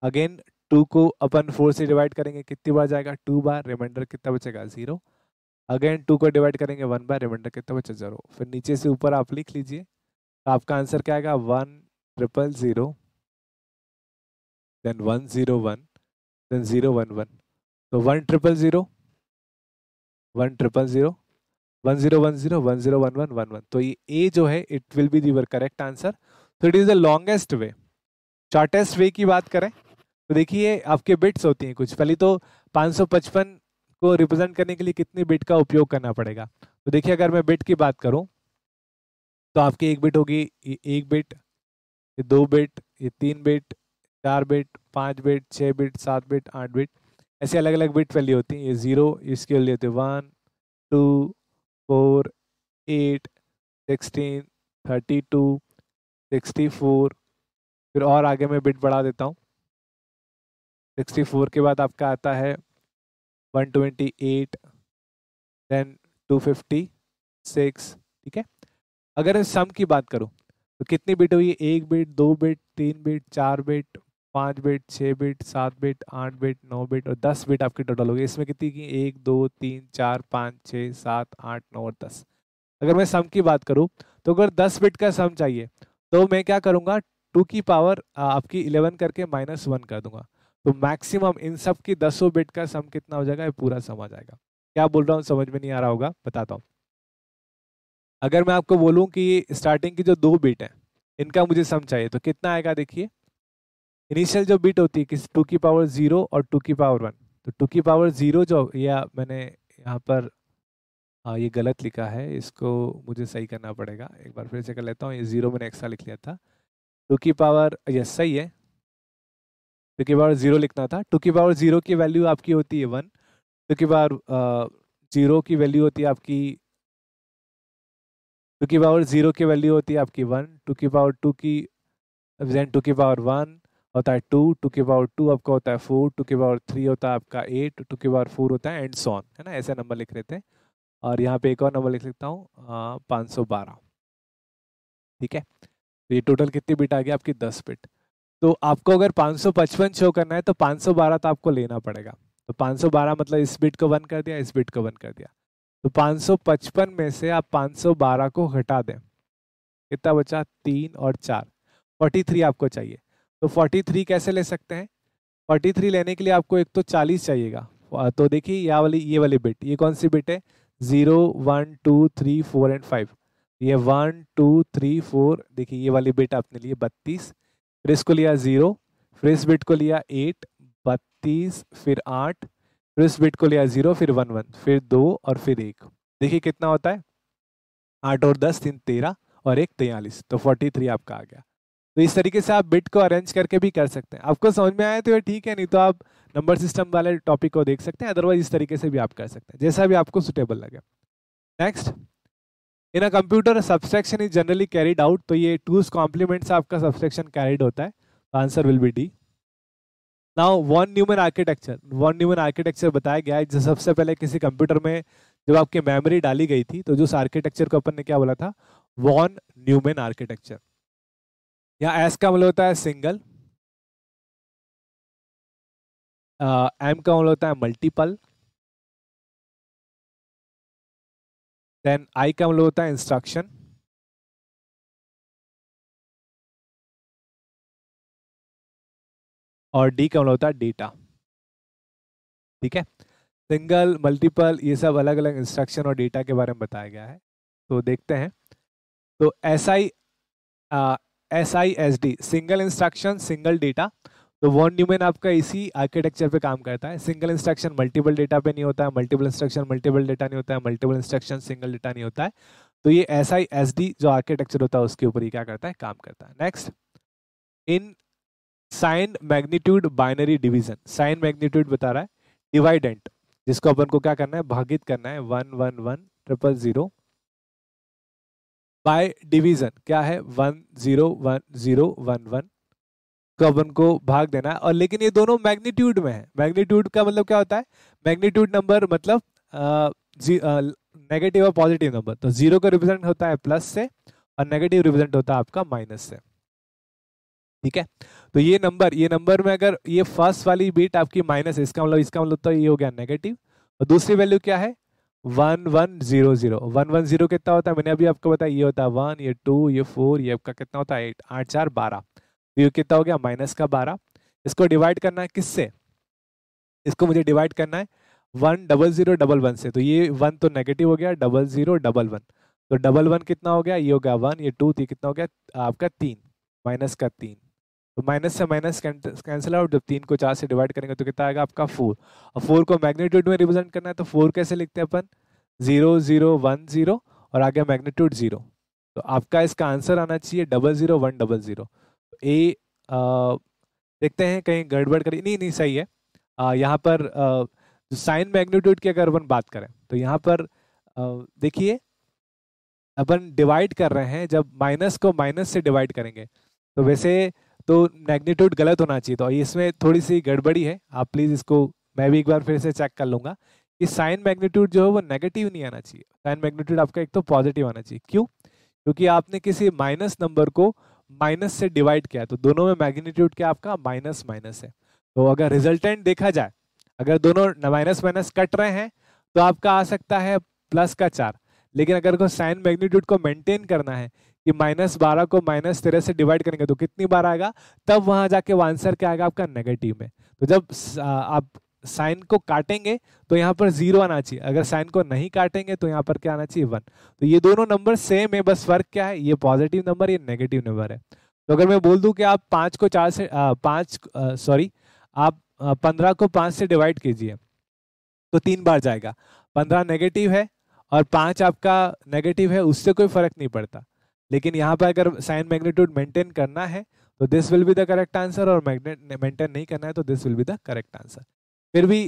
अगेन टू को अपन फोर से डिवाइड करेंगे कितनी बार जाएगा टू बार रिमाइंडर कितना बचेगा ज़ीरो अगेन टू को डिवाइड करेंगे वन बार रिमाइंडर कितना बचेगा ज़ीरो फिर नीचे से ऊपर आप लिख लीजिए तो आपका आंसर क्या आएगा one triple zero then one zero one then zero one one. so one triple zero, one triple zero, one zero one zero, one zero one one one one. So ये जो है it will be the correct answer. So it is the longest way shortest way की बात करें तो देखिए आपके bits होती हैं कुछ पहले तो 555 को रिप्रेजेंट करने के लिए कितनी बिट का उपयोग करना पड़ेगा तो देखिए अगर मैं बिट की बात करूं तो आपकी एक बिट होगी एक बिट ये दो बिट ये तीन बिट चार बिट पाँच बिट छः बिट सात बिट आठ बिट ऐसे अलग अलग बिट वैल्यू होती हैं ये ज़ीरो इसकी वैल्यू होती है one two four eight sixteen thirty two sixty four फिर और आगे मैं बिट बढ़ा देता हूँ सिक्सटी फोर के बाद आपका आता है one twenty eight then two fifty six ठीक है अगर सम की बात करूँ तो कितनी बिट हुई एक बिट दो बिट तीन बिट चार बिट पाँच बिट छः बिट सात बिट आठ बिट नौ बिट और दस बिट आपकी टोटल होगी इसमें कितनी की एक दो तीन चार पाँच छः सात आठ नौ और दस अगर मैं सम की बात करूँ तो अगर दस बिट का सम चाहिए तो मैं क्या करूँगा टू की पावर आपकी इलेवन करके माइनस वन कर दूंगा तो मैक्सिमम इन सब की दसों बिट का सम कितना हो जाएगा ये पूरा सम आ जाएगा क्या बोल रहा हूँ समझ में नहीं आ रहा होगा बताता हूँ अगर मैं आपको बोलूँ कि स्टार्टिंग की जो दो बिट हैं इनका मुझे सम चाहिए तो कितना आएगा देखिए इनिशियल जो बीट होती है किस टू की पावर जीरो और टू की पावर वन तो टू की पावर जीरो जो या मैंने यहाँ पर आ, ये गलत लिखा है इसको मुझे सही करना पड़ेगा एक बार फिर से कर लेता हूँ ये जीरो मैंने एक्स्ट्रा लिख लिया था टू की पावर यस सही है टू की पावर जीरो लिखना था टू की पावर जीरो की वैल्यू आपकी होती है वन टू की पावर जीरो की वैल्यू होती है आपकी टू की पावर जीरो की वैल्यू होती है आपकी वन टू की पावर टू की टू की पावर वन होता है टू टू के पावर टू आपका होता है फोर टू के पावर थ्री होता है आपका एट टू के पावर फोर होता है एंड सॉन है ना ऐसे नंबर लिख रहे थे और यहाँ पे एक और नंबर लिख लेता हूँ पाँच सौ बारह ठीक है तो ये टोटल कितनी बिट आ गया आपकी दस बिट तो आपको अगर पाँच सौ पचपन शो करना है तो पाँच सौ बारह तो आपको लेना पड़ेगा तो पाँच सौ बारह मतलब इस बिट को बंद कर दिया इस बिट को बंद कर दिया तो पाँच सौ पचपन में से आप पाँच सौ बारह को हटा दें कितना बचा तीन और चार फोर्टी थ्री आपको चाहिए तो 43 कैसे ले सकते हैं 43 लेने के लिए आपको एक तो 40 चाहिएगा तो देखिए यह वाली ये वाली बिट ये कौन सी बिट है zero one two three four and five ये वन टू थ्री फोर देखिए ये वाली बिट आपने लिए बत्तीस फिर इसको लिया ज़ीरो फिर इस बिट को लिया एट बत्तीस फिर आठ फिर इस बिट को लिया ज़ीरो फिर वन वन फिर दो और फिर एक देखिए कितना होता है आठ और दस तीन तेरह और एक तेयलिस तो फोर्टी थ्री आपका आ गया तो इस तरीके से आप बिट को अरेंज करके भी कर सकते हैं आपको समझ में आया तो ये ठीक है नहीं तो आप नंबर सिस्टम वाले टॉपिक को देख सकते हैं अदरवाइज इस तरीके से भी आप कर सकते हैं जैसा भी आपको सुटेबल लगे next in a computer subtraction is generally carried out तो ये टूज कॉम्प्लीमेंट से आपका सब्सट्रैक्शन कैरिड होता है answer will be D now von Neumann architecture von Neumann architecture बताया गया है जो सबसे पहले किसी कंप्यूटर में जब आपकी मेमोरी डाली गई थी तो जो उस आर्किटेक्चर को अपन ने क्या बोला था वॉन न्यूमन आर्किटेक्चर यहाँ एस का मतलब होता है सिंगल एम का मतलब होता है मल्टीपल देन आई का मतलब होता है इंस्ट्रक्शन और डी का मतलब होता है डेटा ठीक है सिंगल मल्टीपल ये सब अलग अलग इंस्ट्रक्शन और डेटा के बारे में बताया गया है तो देखते हैं तो S I S I S D single instruction single data तो वॉन न्यूमेन आपका इसी आर्किटेक्चर पे काम करता है सिंगल इंस्ट्रक्शन मल्टीपल डेटा पे नहीं होता है मल्टीपल इंस्ट्रक्शन मल्टीपल डेटा नहीं होता है मल्टीपल इंस्ट्रक्शन सिंगल डेटा नहीं होता है तो ये एस आई एस डी जो आर्किटेक्चर होता है उसके ऊपर ही क्या करता है काम करता है next in sign magnitude binary division sign magnitude बता रहा है डिवाइडेंट जिसको अपन को क्या करना है भागित करना है one one one triple zero by division क्या है one zero one zero one one को अपन को भाग देना है और लेकिन ये दोनों मैग्नीट्यूड में है मैग्नीट्यूड का मतलब क्या होता है मैग्नीट्यूड नंबर मतलब नेगेटिव और पॉजिटिव नंबर तो जीरो का रिप्रेजेंट होता है प्लस से और नेगेटिव रिप्रेजेंट होता है आपका माइनस से ठीक है तो ये नंबर ये नंबर में अगर ये फर्स्ट वाली बीट आपकी माइनस है इसका मतलब इसका मतलब तो ये हो गया नेगेटिव और दूसरी वैल्यू क्या है one one zero zero one one zero कितना होता है मैंने अभी आपको बताया ये होता है वन ये टू ये फोर ये आपका कितना होता है एट आठ चार बारह तो ये कितना हो गया माइनस का बारह इसको डिवाइड करना है किससे इसको मुझे डिवाइड करना है one double zero double one से तो ये वन तो नेगेटिव हो गया डबल जीरो डबल वन तो डबल वन कितना हो गया ये हो गया वन ये टू थी तो कितना हो गया आपका तीन माइनस का तीन तो माइनस से माइनस कैंसिल आउट जब तीन को चार से डिवाइड करेंगे तो कितना आएगा आपका फोर और फोर को मैग्नीट्यूड में रिप्रेजेंट करना है तो फोर कैसे लिखते हैं अपन जीरो जीरो वन जीरो और आगे मैग्नीट्यूड जीरो तो आपका इसका आंसर आना चाहिए double zero one double zero A आ, देखते हैं कहीं गड़बड़ करी नहीं नहीं सही है आ, यहाँ पर साइन मैग्नीट्यूड की अगर अपन बात करें तो यहाँ पर देखिए अपन डिवाइड कर रहे हैं जब माइनस को माइनस से डिवाइड करेंगे तो वैसे तो मैग्नीट्यूड गलत होना चाहिए तो इसमें थोड़ी सी गड़बड़ी है आप प्लीज़ इसको मैं भी एक बार फिर से चेक कर लूँगा कि साइन मैग्नीट्यूड जो है वो नेगेटिव नहीं आना चाहिए साइन मैग्नीट्यूड आपका एक तो पॉजिटिव आना चाहिए क्यों क्योंकि आपने किसी माइनस नंबर को माइनस से डिवाइड किया तो दोनों में मैग्नीट्यूड क्या आपका माइनस माइनस है तो अगर रिजल्टेंट देखा जाए अगर दोनों माइनस माइनस कट रहे हैं तो आपका आ सकता है प्लस का चार लेकिन अगर को साइन मैग्नीट्यूड को मेंटेन करना है कि माइनस बारह को माइनस तेरह से डिवाइड करेंगे तो कितनी बार आएगा तब वहां जाके वो आंसर क्या आएगा आपका नेगेटिव में तो जब आप साइन को काटेंगे तो यहाँ पर जीरो आना चाहिए अगर साइन को नहीं काटेंगे तो यहाँ पर क्या आना चाहिए वन तो ये दोनों नंबर सेम है बस फर्क क्या है ये पॉजिटिव नंबर ये नेगेटिव नंबर है तो अगर मैं बोल दूँ कि आप पाँच को चार से पाँच सॉरी आप पंद्रह को पाँच से डिवाइड कीजिए तो तीन बार जाएगा पंद्रह नेगेटिव है और पाँच आपका नेगेटिव है उससे कोई फर्क नहीं पड़ता लेकिन यहाँ पर अगर साइन मैग्नीट्यूड मेंटेन करना है तो this will be the correct answer और मैग्नेट मेंटेन नहीं करना है तो this will be the correct answer फिर भी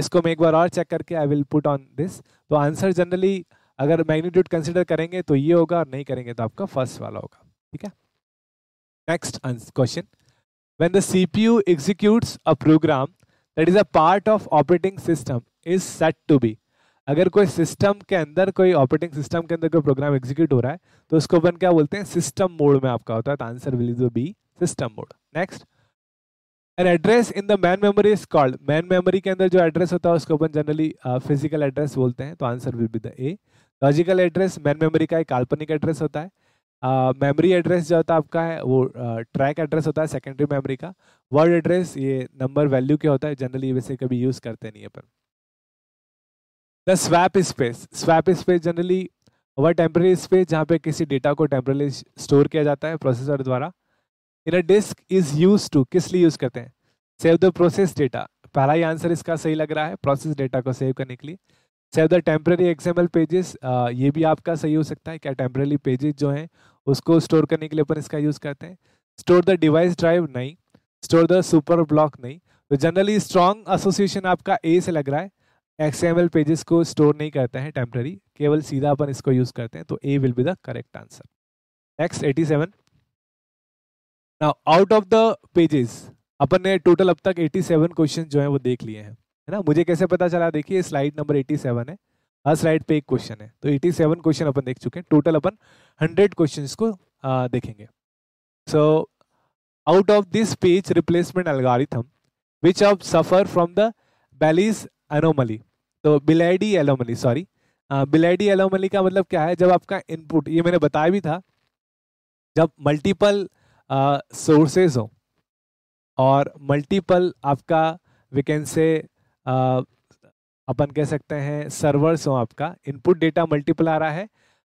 इसको मैं एक बार और चेक करके I will put on this तो आंसर जनरली अगर मैग्नीट्यूड कंसिडर करेंगे तो ये होगा और नहीं करेंगे तो आपका फर्स्ट वाला होगा ठीक है next question when the C P U execute a program that is a part of operating system is set to be अगर कोई सिस्टम के अंदर कोई ऑपरेटिंग सिस्टम के अंदर कोई प्रोग्राम एग्जीक्यूट हो रहा है तो उसको अपन क्या बोलते हैं सिस्टम मोड में आपका होता है तो answer will is B system mode next an address in the main memory is called main memory के अंदर जो एड्रेस होता है उसको अपन जनरली फिजिकल एड्रेस बोलते हैं तो answer will be the A logical address main memory का एक काल्पनिक एड्रेस होता है मेमोरी uh, एड्रेस जो होता है आपका है वो ट्रैक uh, एड्रेस होता है सेकेंडरी मेमोरी का वर्ड एड्रेस ये नंबर वैल्यू के होता है जनरली वैसे कभी यूज़ करते नहीं अपन the swap space swap space generally वह टेम्प्रेरी स्पेस जहाँ पे किसी डेटा को टेम्प्रेरी स्टोर किया जाता है प्रोसेसर द्वारा in a disk is use to किस लिए यूज़ करते हैं सेव द प्रोसेस डेटा पहला ही आंसर इसका सही लग रहा है प्रोसेस डेटा को सेव करने के लिए save the temporary XML pages ये भी आपका सही हो सकता है क्या टेम्प्रेरी पेजेस जो हैं उसको स्टोर करने के लिए अपन इसका यूज़ करते हैं स्टोर द डिवाइस ड्राइव नहीं स्टोर द सुपर ब्लॉक नहीं तो जनरली स्ट्रॉन्ग एसोसिएशन आपका ए से लग रहा है एक्स एम एल पेजेस को स्टोर नहीं करते हैं टेम्प्ररी केवल सीधा अपन इसको यूज़ करते हैं तो A will be the correct answer X eighty seven out of the pages अपन ने टोटल अब तक 87 क्वेश्चन जो है वो देख लिए हैं है ना मुझे कैसे पता चला देखिए स्लाइड नंबर 87 है हर स्लाइड पे एक क्वेश्चन है तो 87 क्वेश्चन अपन देख चुके हैं टोटल अपन 100 क्वेश्चन को आ, देखेंगे so out of this page replacement algorithm which of suffer from the Belady's anomaly तो बिलैडी एलोमली सॉरी बिलैडी एलोमली का मतलब क्या है जब आपका इनपुट ये मैंने बताया भी था जब मल्टीपल सोर्सेज हो और मल्टीपल आपका वी अपन कह सकते हैं सर्वर्स हो आपका इनपुट डेटा मल्टीपल आ रहा है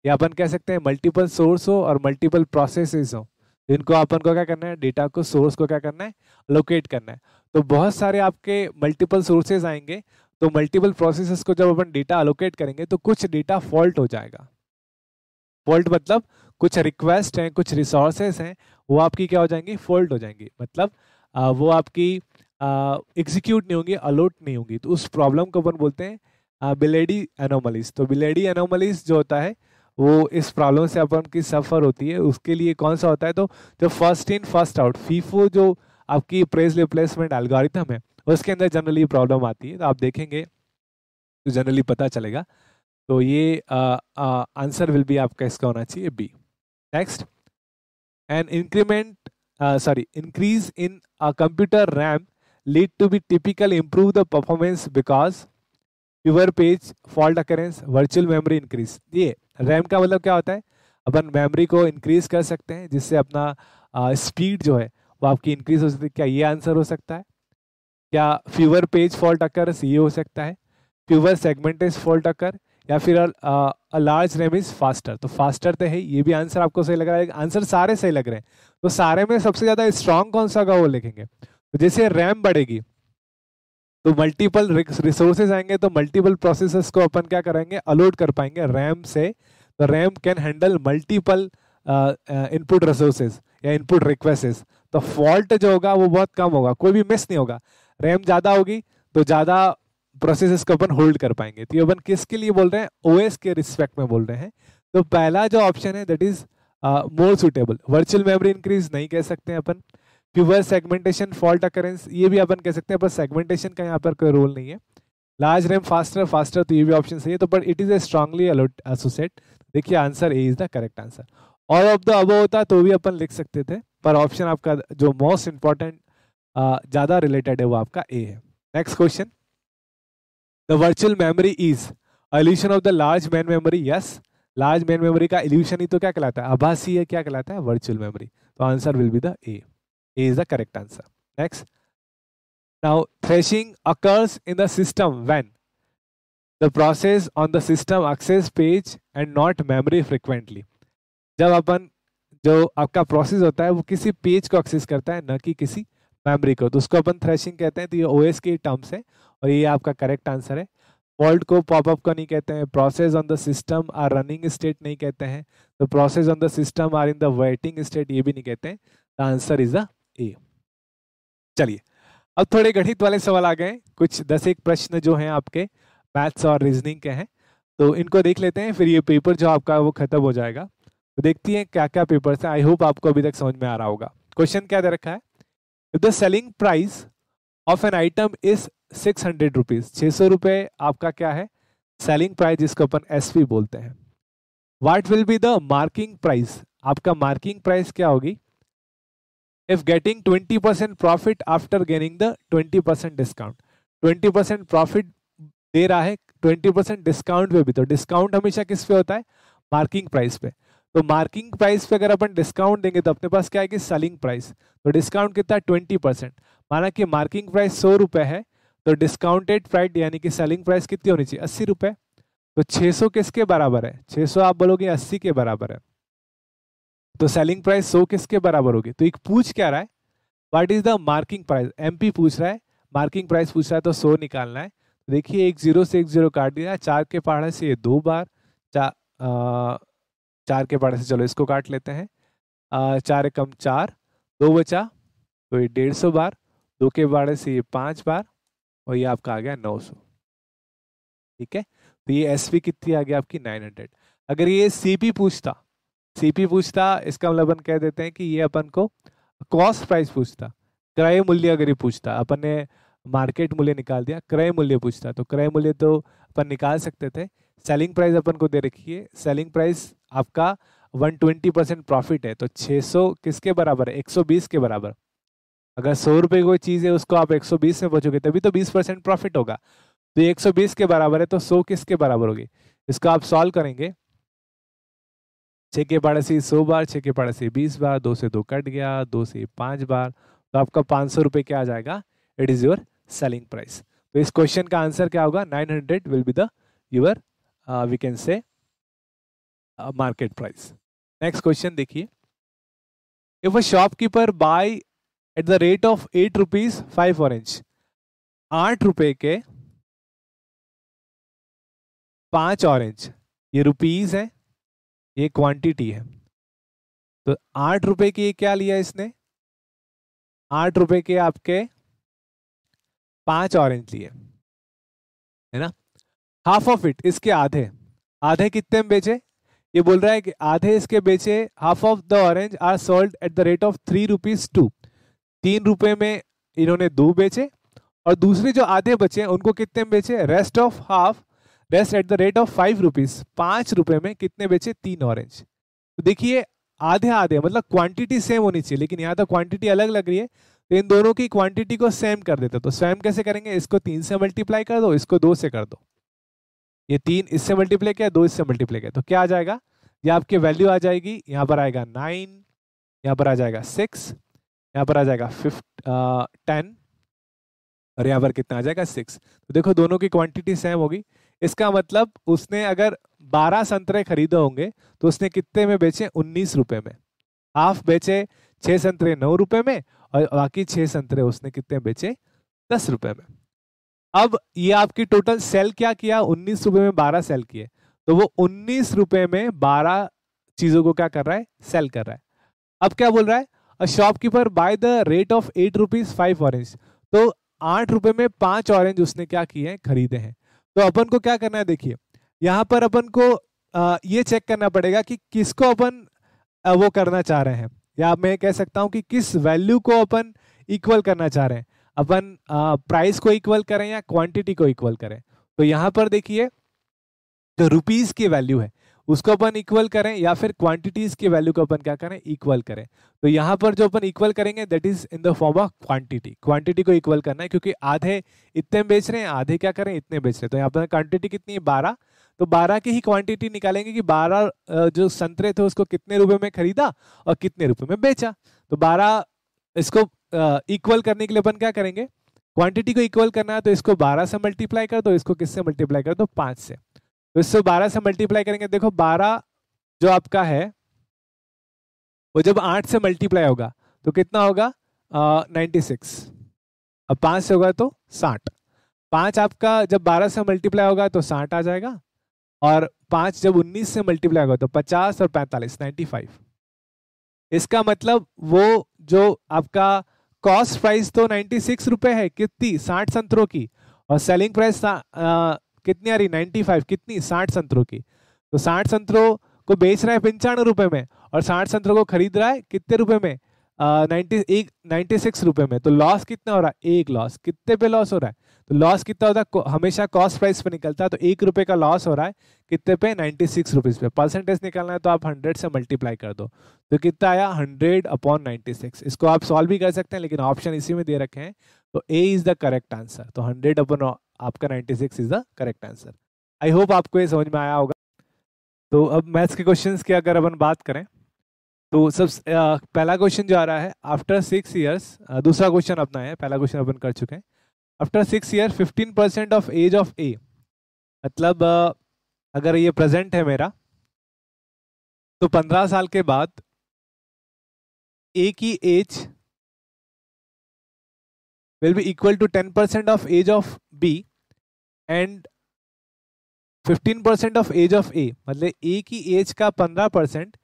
या अपन कह सकते हैं मल्टीपल सोर्स हो और मल्टीपल प्रोसेसेस हो इनको अपन को क्या करना है डेटा को सोर्स को क्या करना है लोकेट करना है तो बहुत सारे आपके मल्टीपल सोर्सेज आएंगे तो मल्टीपल प्रोसेसेस को जब अपन डेटा अलोकेट करेंगे तो कुछ डेटा फॉल्ट हो जाएगा फॉल्ट मतलब कुछ रिक्वेस्ट हैं कुछ रिसोर्सेस हैं वो आपकी क्या हो जाएंगी फॉल्ट हो जाएंगी मतलब आ, वो आपकी एग्जीक्यूट नहीं होंगी अलोट नहीं होंगी तो उस प्रॉब्लम को अपन बोलते हैं बिलेडी एनोमलीस तो बिलेडी एनोमलीस जो होता है वो इस प्रॉब्लम से अपन की सफ़र होती है उसके लिए कौन सा होता है तो जो first in first out FIFO जो आपकी प्रेस रिप्लेसमेंट एल्गोरिथम है उसके अंदर जनरली प्रॉब्लम आती है तो आप देखेंगे तो जनरली पता चलेगा तो ये आंसर विल बी आपका इसका होना चाहिए B next an increment sorry increase in computer RAM lead to be typical improve the performance because fewer page fault occurrence virtual memory increase ये रैम का मतलब क्या होता है अपन मेमोरी को इंक्रीज कर सकते हैं जिससे अपना स्पीड जो है वो आपकी इंक्रीज हो सकती है क्या ये आंसर हो सकता है क्या फ्यूअर पेज फॉल्ट अकर ये हो सकता है fewer segment is fault occur या फिर a large name is faster तो फास्टर तो है ये भी आंसर आपको सही लग रहा है आंसर सारे सही लग रहे हैं तो सारे में सबसे ज़्यादा स्ट्रांग कौन सा होगा वो लिखेंगे तो जैसे रैम बढ़ेगी तो मल्टीपल रिसोर्सेज आएंगे तो मल्टीपल प्रोसेसर्स को अपन क्या करेंगे अलोड कर पाएंगे रैम से तो RAM can handle multiple input resources या इनपुट रिक्वेस्ट तो फॉल्ट जो होगा वो बहुत कम होगा कोई भी मिस नहीं होगा रैम ज़्यादा होगी तो ज़्यादा प्रोसेस को अपन होल्ड कर पाएंगे तो ये अपन किसके लिए बोल रहे हैं ओएस के रिस्पेक्ट में बोल रहे हैं तो पहला जो ऑप्शन है that is more suitable virtual memory increase नहीं कह सकते हैं अपन फ्यूअर सेगमेंटेशन फॉल्ट अकरेंस ये भी अपन कह सकते हैं पर सेगमेंटेशन का यहाँ पर कोई रोल नहीं है लार्ज रैम फास्टर फास्टर तो ये भी ऑप्शन सही है तो but it is a strongly allot associate देखिए answer A is the correct answer और ऑफ द अब होता तो भी अपन लिख सकते थे पर ऑप्शन आपका जो मोस्ट इंपॉर्टेंट ज़्यादा रिलेटेड है वो आपका ए है next question the virtual memory is illusion of the large main memory yes large main memory का एल्यूशन ही तो क्या कहलाता है आभासी है क्या कहलाता है वर्चुअल मेमोरी तो answer will be the A A is the correct answer next now thrashing occurs in the system when the process on the system access page and not memory frequently जब अपन जो आपका process होता है वो किसी page को access करता है न कि किसी मेमोरी को तो उसको अपन थ्रेशिंग कहते हैं तो ये ओ के टर्म्स है और ये आपका करेक्ट आंसर है फॉल्ट को पॉपअप का नहीं कहते हैं process on the system are running state नहीं कहते हैं तो process on the system are in the waiting state ये भी नहीं कहते हैं the answer is the A चलिए अब थोड़े गणित वाले सवाल आ गए कुछ दस एक प्रश्न जो हैं आपके मैथ्स और रीजनिंग के हैं तो इनको देख लेते हैं फिर ये पेपर जो आपका वो खत्म हो जाएगा तो देखती हैं क्या क्या पेपर है आई होप आपको अभी तक समझ में आ रहा होगा क्वेश्चन क्या दे रखा है if the selling price of an item is six hundred rupees छः सौ रुपये आपका क्या है सेलिंग प्राइस जिसको अपन एस पी बोलते हैं what will be the marking price आपका मार्किंग प्राइस क्या होगी if getting twenty percent profit after gaining the twenty percent discount twenty percent profit दे रहा है ट्वेंटी परसेंट डिस्काउंट पे भी तो डिस्काउंट हमेशा किस पे होता है मार्किंग प्राइस पे तो मार्किंग प्राइस पे अगर अपन डिस्काउंट देंगे तो अपने पास क्या है कि सेलिंग प्राइस तो डिस्काउंट कितना है ट्वेंटी परसेंट माना कि मार्किंग प्राइस सौ रुपये है तो डिस्काउंटेड प्राइस यानी कि सेलिंग प्राइस कितनी होनी चाहिए अस्सी रुपये तो छः सौ किसके बराबर है छः सौ आप बोलोगे अस्सी के बराबर है तो सेलिंग प्राइस सौ किसके बराबर होगी तो एक पूछ क्या रहा है what is the marking price MP पूछ रहा है मार्किंग प्राइस पूछ रहा है तो सौ निकालना है देखिए एक जीरो से एक जीरो काट दिया चार के पहाड़ से ये दो बार चार चार के बड़े से चलो इसको काट लेते हैं चार कम चार दो बचा तो ये डेढ़ सौ बार दो के बारे से ये पांच बार और ये आपका आ गया नौ सौ ठीक है तो ये एस कितनी आ गया आपकी नाइन हंड्रेड अगर ये सी पूछता सी पूछता इसका मतलब अपन कह देते हैं कि ये अपन को कॉस्ट प्राइस पूछता क्रय मूल्य अगर ये पूछता अपन ने मार्केट मूल्य निकाल दिया क्रय मूल्य पूछता तो क्रय मूल्य तो अपन निकाल सकते थे सेलिंग प्राइस अपन को दे रखी है सेलिंग प्राइस आपका 120 परसेंट प्रॉफिट है तो 600 किसके बराबर है 120 के बराबर अगर सौ रुपये कोई चीज़ है उसको आप 120 में पहुँचोगे तभी तो 20 परसेंट प्रॉफिट होगा तो 120 के बराबर है तो 100 किसके बराबर होगी इसको आप सॉल्व करेंगे छः के पाड़े से सौ बार छः के पाड़े से बीस बार दो से दो कट गया दो से पाँच बार तो आपका पाँच सौ रुपये क्या आ जाएगा it is your selling price तो इस क्वेश्चन का आंसर क्या होगा nine hundred will be the your we can say market price next question देखिए if a shopkeeper buy at the rate of eight rupees five orange आठ रुपए के पांच ऑरेंज ये रुपीज है ये क्वांटिटी है तो आठ रुपए की ये क्या लिया इसने आठ रुपए के आपके पांच ऑरेंज लिए है ना हाफ ऑफ इट इसके आधे आधे कितने में बेचे ये बोल रहा है कि आधे इसके बेचे half of the orange are sold at the rate of three rupees two तीन रुपए में इन्होंने दो बेचे और दूसरे जो आधे बचे उनको कितने में बेचे rest of half rest at the rate of five rupees पाँच रुपए में कितने बेचे तीन ऑरेंज तो देखिए आधे आधे मतलब क्वांटिटी सेम होनी चाहिए लेकिन यहाँ तो क्वांटिटी अलग लग रही है तो इन दोनों की क्वांटिटी को सेम कर देते तो सेम कैसे करेंगे इसको तीन से मल्टीप्लाई कर दो इसको दो से कर दो ये तीन इससे मल्टीप्लाई किया दो इससे मल्टीप्लाई किया तो क्या आ जाएगा ये आपकी वैल्यू आ जाएगी यहाँ पर आएगा नाइन यहाँ पर आ जाएगा सिक्स यहाँ पर आ जाएगा फिफ्ट टेन और यहाँ पर कितना आ जाएगा सिक्स तो देखो दोनों की क्वांटिटी सेम होगी इसका मतलब उसने अगर बारह संतरे खरीदे होंगे तो उसने कितने में बेचे उन्नीस रुपये में हाफ बेचे छः संतरे नौ रुपये में और बाकी छः संतरे उसने कितने बेचे दस रुपये में अब ये आपकी टोटल सेल क्या किया उन्नीस रुपए में बारह सेल किए तो वो उन्नीस रुपए में बारह चीजों को क्या कर रहा है सेल कर रहा है अब क्या बोल रहा है a shopkeeper buy the rate of eight rupees five orange तो आठ रुपए में पांच ऑरेंज उसने क्या किए हैं खरीदे हैं तो अपन को क्या करना है देखिए यहाँ पर अपन को ये चेक करना पड़ेगा कि किसको अपन वो करना चाह रहे हैं या मैं कह सकता हूँ कि किस वैल्यू को अपन इक्वल करना चाह रहे हैं अपन प्राइस को इक्वल करें या क्वांटिटी को इक्वल करें तो यहाँ पर देखिए जो तो रुपीज़ की वैल्यू है उसको अपन इक्वल करें या फिर क्वांटिटीज़ की वैल्यू को अपन क्या करें इक्वल करें तो यहाँ पर जो अपन इक्वल करेंगे that is in the form of quantity quantity को इक्वल करना है क्योंकि आधे इतने बेच रहे हैं आधे क्या करें इतने बेच रहे हैं तो यहाँ पर क्वांटिटी कितनी है बारह तो बारह की ही क्वांटिटी निकालेंगे कि बारह जो संतरे थे उसको कितने रुपए में खरीदा और कितने रुपए में बेचा तो बारह इसको इक्वल करने के लिए अपन क्या करेंगे क्वांटिटी को इक्वल करना है तो इसको 12 से मल्टीप्लाई कर दो इसको किससे मल्टीप्लाई कर दो पाँच से तो इसको 12 से मल्टीप्लाई करेंगे देखो 12 जो आपका है वो जब 8 से मल्टीप्लाई होगा तो कितना होगा नाइन्टी सिक्स अब पाँच से होगा तो साठ पाँच आपका जब बारह से मल्टीप्लाई होगा तो साठ आ जाएगा और पाँच जब उन्नीस से मल्टीप्लाई होगा तो पचास और पैंतालीस नाइन्टी फाइव इसका मतलब वो जो आपका कॉस्ट प्राइस तो नाइन्टी सिक्स रुपये है कितनी साठ संतरों की और सेलिंग प्राइस आ, कितनी आ रही नाइन्टी फाइव कितनी साठ संतरों की तो साठ संतरों को बेच रहा है पंचानवे रुपये में और साठ संतरों को खरीद रहा है कितने रुपये में नाइन्टी एक नाइन्टी सिक्स रुपये में तो लॉस कितना हो रहा है एक लॉस कितने पे लॉस हो रहा है तो लॉस कितना होता है हमेशा कॉस्ट प्राइस पे निकलता है तो एक रुपये का लॉस हो रहा है कितने पे नाइन्टी सिक्स रुपीज़ पे परसेंटेज निकालना है तो आप हंड्रेड से मल्टीप्लाई कर दो तो कितना आया हंड्रेड अपॉन नाइन्टी सिक्स इसको आप सॉल्व भी कर सकते हैं लेकिन ऑप्शन इसी में दे रखे हैं तो A is the correct answer तो हंड्रेड अपॉन आपका ninety six is the correct answer I hope आपको ये समझ में आया होगा तो अब मैथ्स के क्वेश्चन की अगर अपन बात करें तो सब पहला क्वेश्चन जो आ रहा है आफ्टर सिक्स ईयर्स दूसरा क्वेश्चन अपना है पहला क्वेश्चन अपन कर चुके हैं after six year fifteen percent of age of A मतलब अगर ये प्रेजेंट है मेरा तो पंद्रह साल के बाद ए की age will be equal to ten percent of age of B and fifteen percent of age of A मतलब ए की एज का पंद्रह परसेंट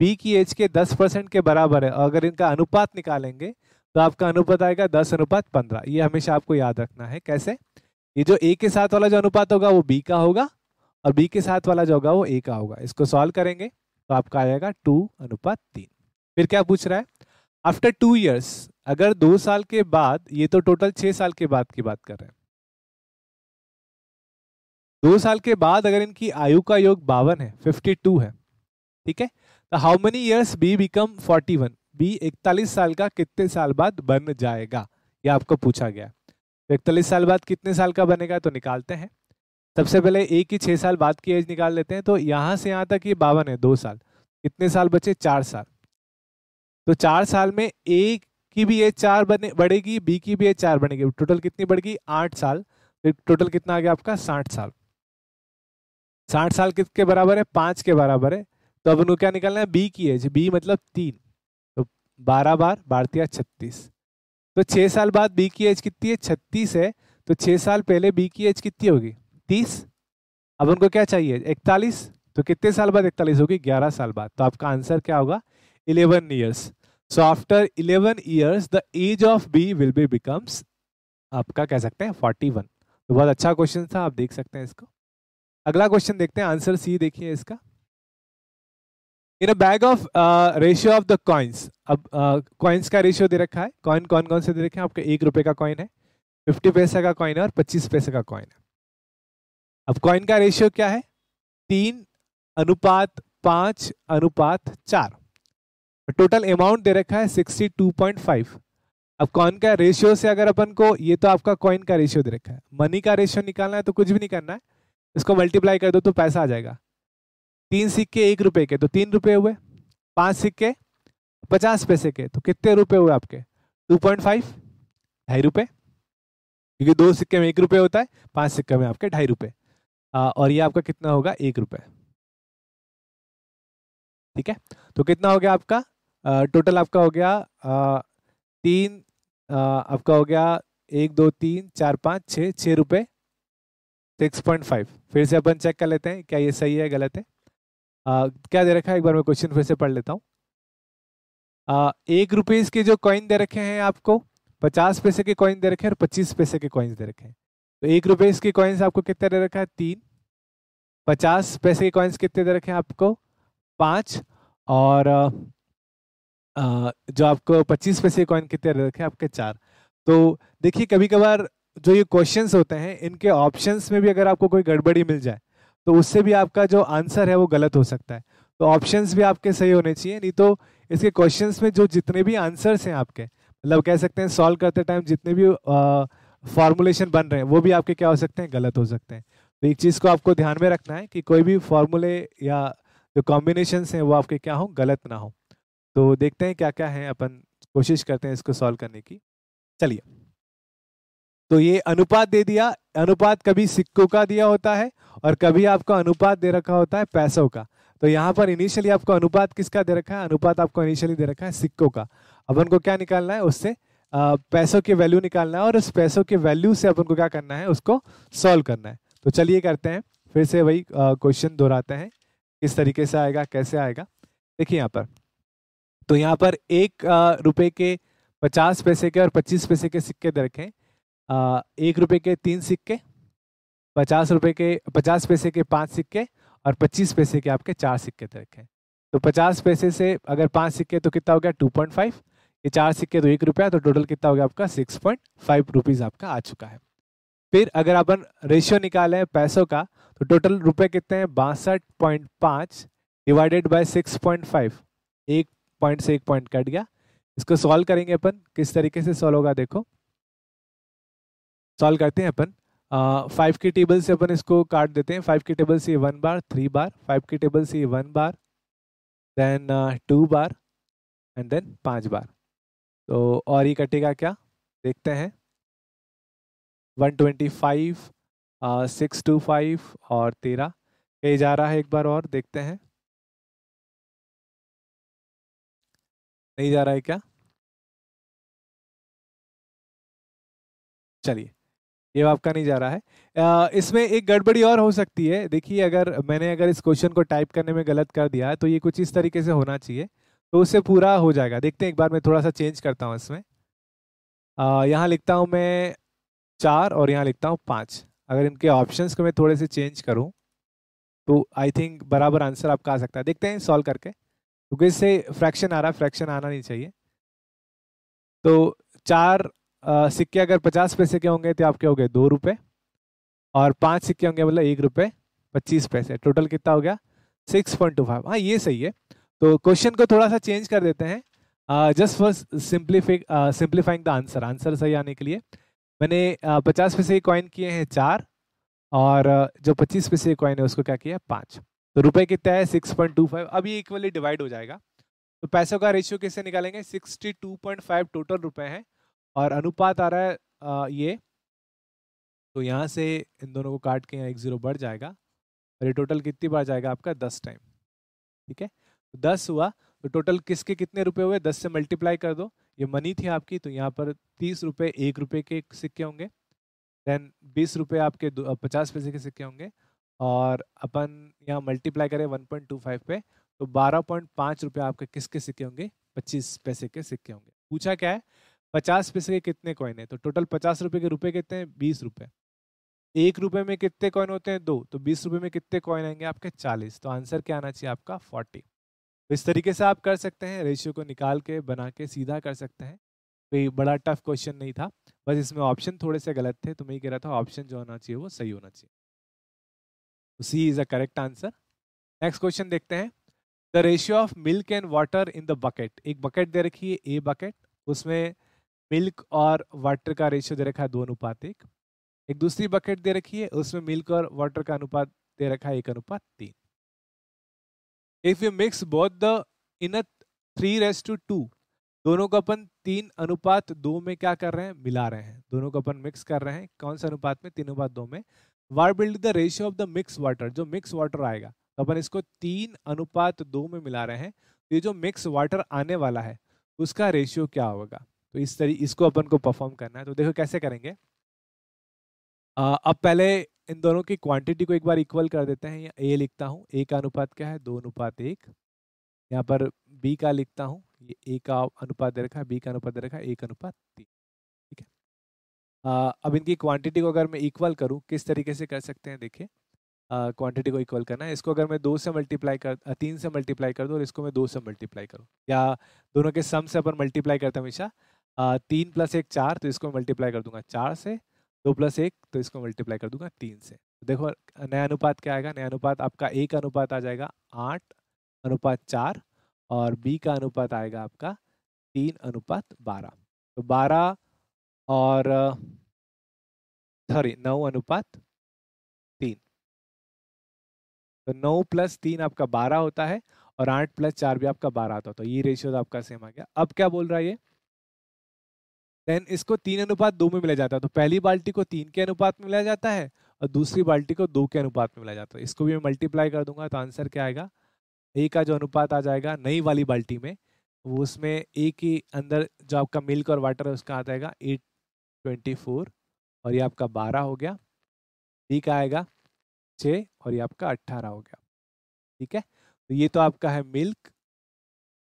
बी की एज के दस परसेंट के बराबर है अगर इनका अनुपात निकालेंगे तो आपका अनुपात आएगा दस अनुपात पंद्रह ये हमेशा आपको याद रखना है कैसे ये जो ए के साथ वाला जो अनुपात होगा वो बी का होगा और बी के साथ वाला जो होगा वो ए का होगा इसको सॉल्व करेंगे तो आपका आ जाएगा टू अनुपात तीन फिर क्या पूछ रहा है आफ्टर टू ईयर्स अगर दो साल के बाद ये तो टोटल छः साल के बाद की बात कर रहे हैं दो साल के बाद अगर इनकी आयु का योग बावन है फिफ्टी टू है ठीक है तो how many years B become forty one B इकतालीस साल का कितने साल बाद बन जाएगा ये आपको पूछा गया तो इकतालीस साल बाद कितने साल का बनेगा तो निकालते हैं सबसे पहले ए की छः साल बाद की एज निकाल लेते हैं तो यहाँ से यहाँ तक ये बावन है दो साल कितने साल बचे चार साल तो चार साल में ए की भी एज चार बने बढ़ेगी बी की भी एज चार बनेगी टोटल कितनी बढ़ेगी आठ साल फिर तो टोटल कितना आ गया आपका साठ साल साठ साल किसके बराबर है पाँच के बराबर है तो अब उन्होंने क्या निकालना है बी की एज बी मतलब तीन बारह बार भारतीय छत्तीस तो छः साल बाद बी की एज कितनी है छत्तीस है तो छः साल पहले बी की एज कितनी होगी तीस अब उनको क्या चाहिए इकतालीस तो कितने साल बाद इकतालीस होगी ग्यारह साल बाद तो आपका आंसर क्या होगा eleven years so after eleven years the age of B will be becomes आपका कह सकते हैं फोर्टी वन तो बहुत अच्छा क्वेश्चन था आप देख सकते हैं इसको अगला क्वेश्चन देखते हैं आंसर सी देखिए इसका in a bag of ratio of the coins अब कॉइन्स uh, का रेशियो दे रखा है कॉइन कौन कौन से दे रखे हैं आपके एक रुपए का कॉइन है फिफ्टी पैसे का कॉइन है और पच्चीस पैसे का कॉइन है अब कॉइन का रेशियो क्या है तीन अनुपात पाँच अनुपात चार टोटल अमाउंट दे रखा है सिक्सटी टू पॉइंट फाइव अब कॉइन का रेशियो से अगर अपन को ये तो आपका कॉइन का रेशियो दे रखा है मनी का रेशियो निकालना है तो कुछ भी नहीं करना है इसको मल्टीप्लाई कर दो तो पैसा आ जाएगा तीन सिक्के एक रुपए के तो तीन रुपए हुए पांच सिक्के पचास पैसे के तो कितने रुपए हुए आपके टू पॉइंट फाइव ढाई रुपये क्योंकि दो सिक्के में एक रुपये होता है पांच सिक्के में आपके ढाई रुपये और ये आपका कितना होगा एक रुपये ठीक है तो कितना हो गया आपका आ, टोटल आपका हो गया आ, तीन आ, आपका हो गया एक दो तीन चार पाँच छः छः रुपये सिक्स पॉइंट फाइव फिर से अपन चेक कर लेते हैं क्या ये सही है गलत है आ, क्या दे रखा है एक बार मैं क्वेश्चन फिर से पढ़ लेता हूँ एक रुपीज़ के जो कॉइन दे रखे हैं आपको पचास पैसे के कॉइन दे रखे हैं और पच्चीस पैसे के कॉइन्स दे रखे हैं तो एक रुपीज़ के कॉइन्स आपको कितने दे रखा है तीन पचास पैसे के कॉइन्स कितने दे रखे हैं आपको पाँच और जो आपको पच्चीस पैसे के कॉइन कितने दे रखे हैं आपके चार तो देखिए कभी कभार जो ये क्वेश्चंस होते हैं इनके ऑप्शंस में भी अगर आपको कोई गड़बड़ी मिल जाए तो उससे भी आपका जो आंसर है वो गलत हो सकता है तो ऑप्शंस भी आपके सही होने चाहिए नहीं तो इसके क्वेश्चंस में जो जितने भी आंसर्स हैं आपके मतलब कह सकते हैं सॉल्व करते टाइम जितने भी फॉर्मुलेशन बन रहे हैं वो भी आपके क्या हो सकते हैं गलत हो सकते हैं तो एक चीज़ को आपको ध्यान में रखना है कि कोई भी फॉर्मूले या जो कॉम्बिनेशन हैं वो आपके क्या हों गलत ना हो तो देखते हैं क्या क्या हैं अपन कोशिश करते हैं इसको सॉल्व करने की चलिए तो ये अनुपात दे दिया अनुपात कभी सिक्कों का दिया होता है और कभी आपको अनुपात दे रखा होता है पैसों का तो यहाँ पर इनिशियली आपको अनुपात किसका दे रखा है अनुपात आपको इनिशियली दे रखा है सिक्कों का अपन को क्या निकालना है उससे पैसों के वैल्यू निकालना है और उस पैसों के वैल्यू से अपन को क्या करना है उसको सॉल्व करना है तो चलिए करते हैं फिर से वही क्वेश्चन दोहराते हैं किस तरीके से आएगा कैसे आएगा देखिए यहाँ पर तो यहाँ पर एक रुपये के पचास पैसे के और पच्चीस पैसे के सिक्के दे रखे हैं एक रुपये के तीन सिक्के पचास रुपये के पचास पैसे के पाँच सिक्के और पच्चीस पैसे के आपके चार सिक्के रखें तो पचास पैसे से अगर पाँच सिक्के तो कितना हो गया टू पॉइंट फाइव ये चार सिक्के तो एक रुपया तो टोटल कितना हो गया आपका सिक्स पॉइंट फाइव रुपीज़ आपका आ चुका है फिर अगर अपन रेशियो निकालें पैसों का तो टोटल रुपए कितने हैं बासठ पॉइंट पाँच divided by six point five एक पॉइंट से एक पॉइंट कट गया इसको सॉल्व करेंगे अपन किस तरीके से सॉल्व होगा देखो इंस्टॉल करते हैं अपन फाइव के टेबल से अपन इसको काट देते हैं फाइव के टेबल से वन बार थ्री बार फाइव के टेबल से वन बार देन टू बार एंड देन पाँच बार तो और ये कटेगा क्या देखते हैं one twenty five six two five और तेरह ये जा रहा है एक बार और देखते हैं नहीं जा रहा है क्या चलिए ये आपका नहीं जा रहा है इसमें एक गड़बड़ी और हो सकती है देखिए अगर मैंने अगर इस क्वेश्चन को टाइप करने में गलत कर दिया है तो ये कुछ इस तरीके से होना चाहिए तो उससे पूरा हो जाएगा देखते हैं एक बार मैं थोड़ा सा चेंज करता हूँ इसमें यहाँ लिखता हूँ मैं चार और यहाँ लिखता हूँ पाँच अगर इनके ऑप्शंस को मैं थोड़े से चेंज करूँ तो आई थिंक बराबर आंसर आपका आ सकता है देखते हैं सॉल्व करके क्योंकि इससे फ्रैक्शन आ रहा है फ्रैक्शन आना नहीं चाहिए तो चार सिक्के अगर पचास पैसे के होंगे तो आपके हो गए दो रुपये और पाँच सिक्के होंगे मतलब एक रुपये पच्चीस पैसे टोटल कितना हो गया सिक्स पॉइंट टू फाइव हाँ ये सही है तो क्वेश्चन को थोड़ा सा चेंज कर देते हैं just for simplify simplifying the answer answer सही आने के लिए मैंने पचास पैसे के कॉइन किए हैं चार और जो पच्चीस पैसे कॉइन है उसको क्या किया है पाँच तो रुपये कितना है सिक्स पॉइंट टू फाइव अभी इक्वली डिवाइड हो जाएगा तो पैसों का रेशियो किससे निकालेंगे sixty two point five total रुपए हैं और अनुपात आ रहा है आ, ये तो यहाँ से इन दोनों को काट के यहाँ एक ज़ीरो बढ़ जाएगा और ये टोटल कितनी बार जाएगा आपका दस टाइम ठीक है तो दस हुआ तो टोटल किसके कितने रुपए हुए दस से मल्टीप्लाई कर दो ये मनी थी आपकी तो यहाँ पर तीस रुपये एक रुपये के सिक्के होंगे देन बीस रुपये आपके पचास पैसे के सिक्के होंगे और अपन यहाँ मल्टीप्लाई करें वन पॉइंट टू फाइव पे तो बारह पॉइंट पाँच रुपये आपके किसके सिक्के होंगे पच्चीस पैसे के सिक्के होंगे पूछा क्या है पचास पैसे के कितने कॉइन है तो टोटल पचास रुपये के रुपए कितने हैं बीस रुपये एक रुपये में कितने कॉइन होते हैं दो तो बीस रुपये में कितने कॉइन आएंगे आपके चालीस तो आंसर क्या आना चाहिए आपका फोर्टी तो इस तरीके से आप कर सकते हैं रेशियो को निकाल के बना के सीधा कर सकते हैं कोई बड़ा टफ क्वेश्चन नहीं था बस इसमें ऑप्शन थोड़े से गलत थे तो मैं ये कह रहा था ऑप्शन जो होना चाहिए वो सही होना चाहिए तो C is a correct answer next question देखते हैं the ratio of milk and water in the bucket एक बकेट दे रखी है ए बकेट उसमें मिल्क और वाटर का रेशियो दे रखा है दो अनुपात एक एक दूसरी बकेट दे रखी है उसमें मिल्क और वाटर का अनुपात दे रखा है एक अनुपात तीन if you mix both the in three race two two दोनों को अपन तीन अनुपात दो में क्या कर रहे हैं मिला रहे हैं दोनों को अपन मिक्स कर रहे हैं कौन से अनुपात में तीन अनुपात दो में war build the ratio of the mix water जो मिक्स वाटर आएगा तो अपन इसको तीन अनुपात दो में मिला रहे हैं तो ये जो मिक्स वाटर आने वाला है उसका रेशियो क्या होगा तो इस तरी इसको अपन को परफॉर्म करना है तो देखो कैसे करेंगे आ, अब पहले इन दोनों की क्वांटिटी को एक बार इक्वल कर देते हैं ए लिखता हूँ ए का अनुपात क्या है दो अनुपात एक यहाँ पर बी का लिखता हूँ ये ए का अनुपात दे रखा है बी का अनुपात दे रखा है एक अनुपात तीन ठीक है अब इनकी क्वांटिटी को अगर मैं इक्वल करूँ किस तरीके से कर सकते हैं देखिए क्वांटिटी को इक्वल करना है इसको अगर मैं दो से मल्टीप्लाई कर तीन से मल्टीप्लाई कर दूँ और इसको मैं दो से मल्टीप्लाई करूँ या दोनों के सम से अपन मल्टीप्लाई करते हैं हमेशा तीन प्लस एक चार तो इसको मल्टीप्लाई कर दूंगा चार से दो प्लस एक तो इसको मल्टीप्लाई कर दूंगा तीन से तो देखो नया अनुपात क्या आएगा नया अनुपात आपका ए का अनुपात आ जाएगा आठ अनुपात चार और बी का अनुपात आएगा आपका तीन अनुपात बारह तो बारह और सॉरी नौ अनुपात तीन तो नौ प्लस तीन आपका बारह होता है और आठ प्लस चार भी आपका बारह होता है तो ये रेशियो तो आपका सेम आ गया अब क्या बोल रहा है ये देन इसको तीन अनुपात दो में मिला जाता है तो पहली बाल्टी को तीन के अनुपात में मिला जाता है और दूसरी बाल्टी को दो के अनुपात में मिला जाता है इसको भी मैं मल्टीप्लाई कर दूंगा तो आंसर क्या आएगा ए का जो अनुपात आ जाएगा नई वाली बाल्टी में वो उसमें ए के अंदर जो आपका मिल्क और वाटर है उसका आ जाएगा एट ट्वेंटी फोर और ये आपका बारह हो गया बी का आएगा छः और ये आपका अट्ठारह हो गया ठीक है तो ये तो आपका है milk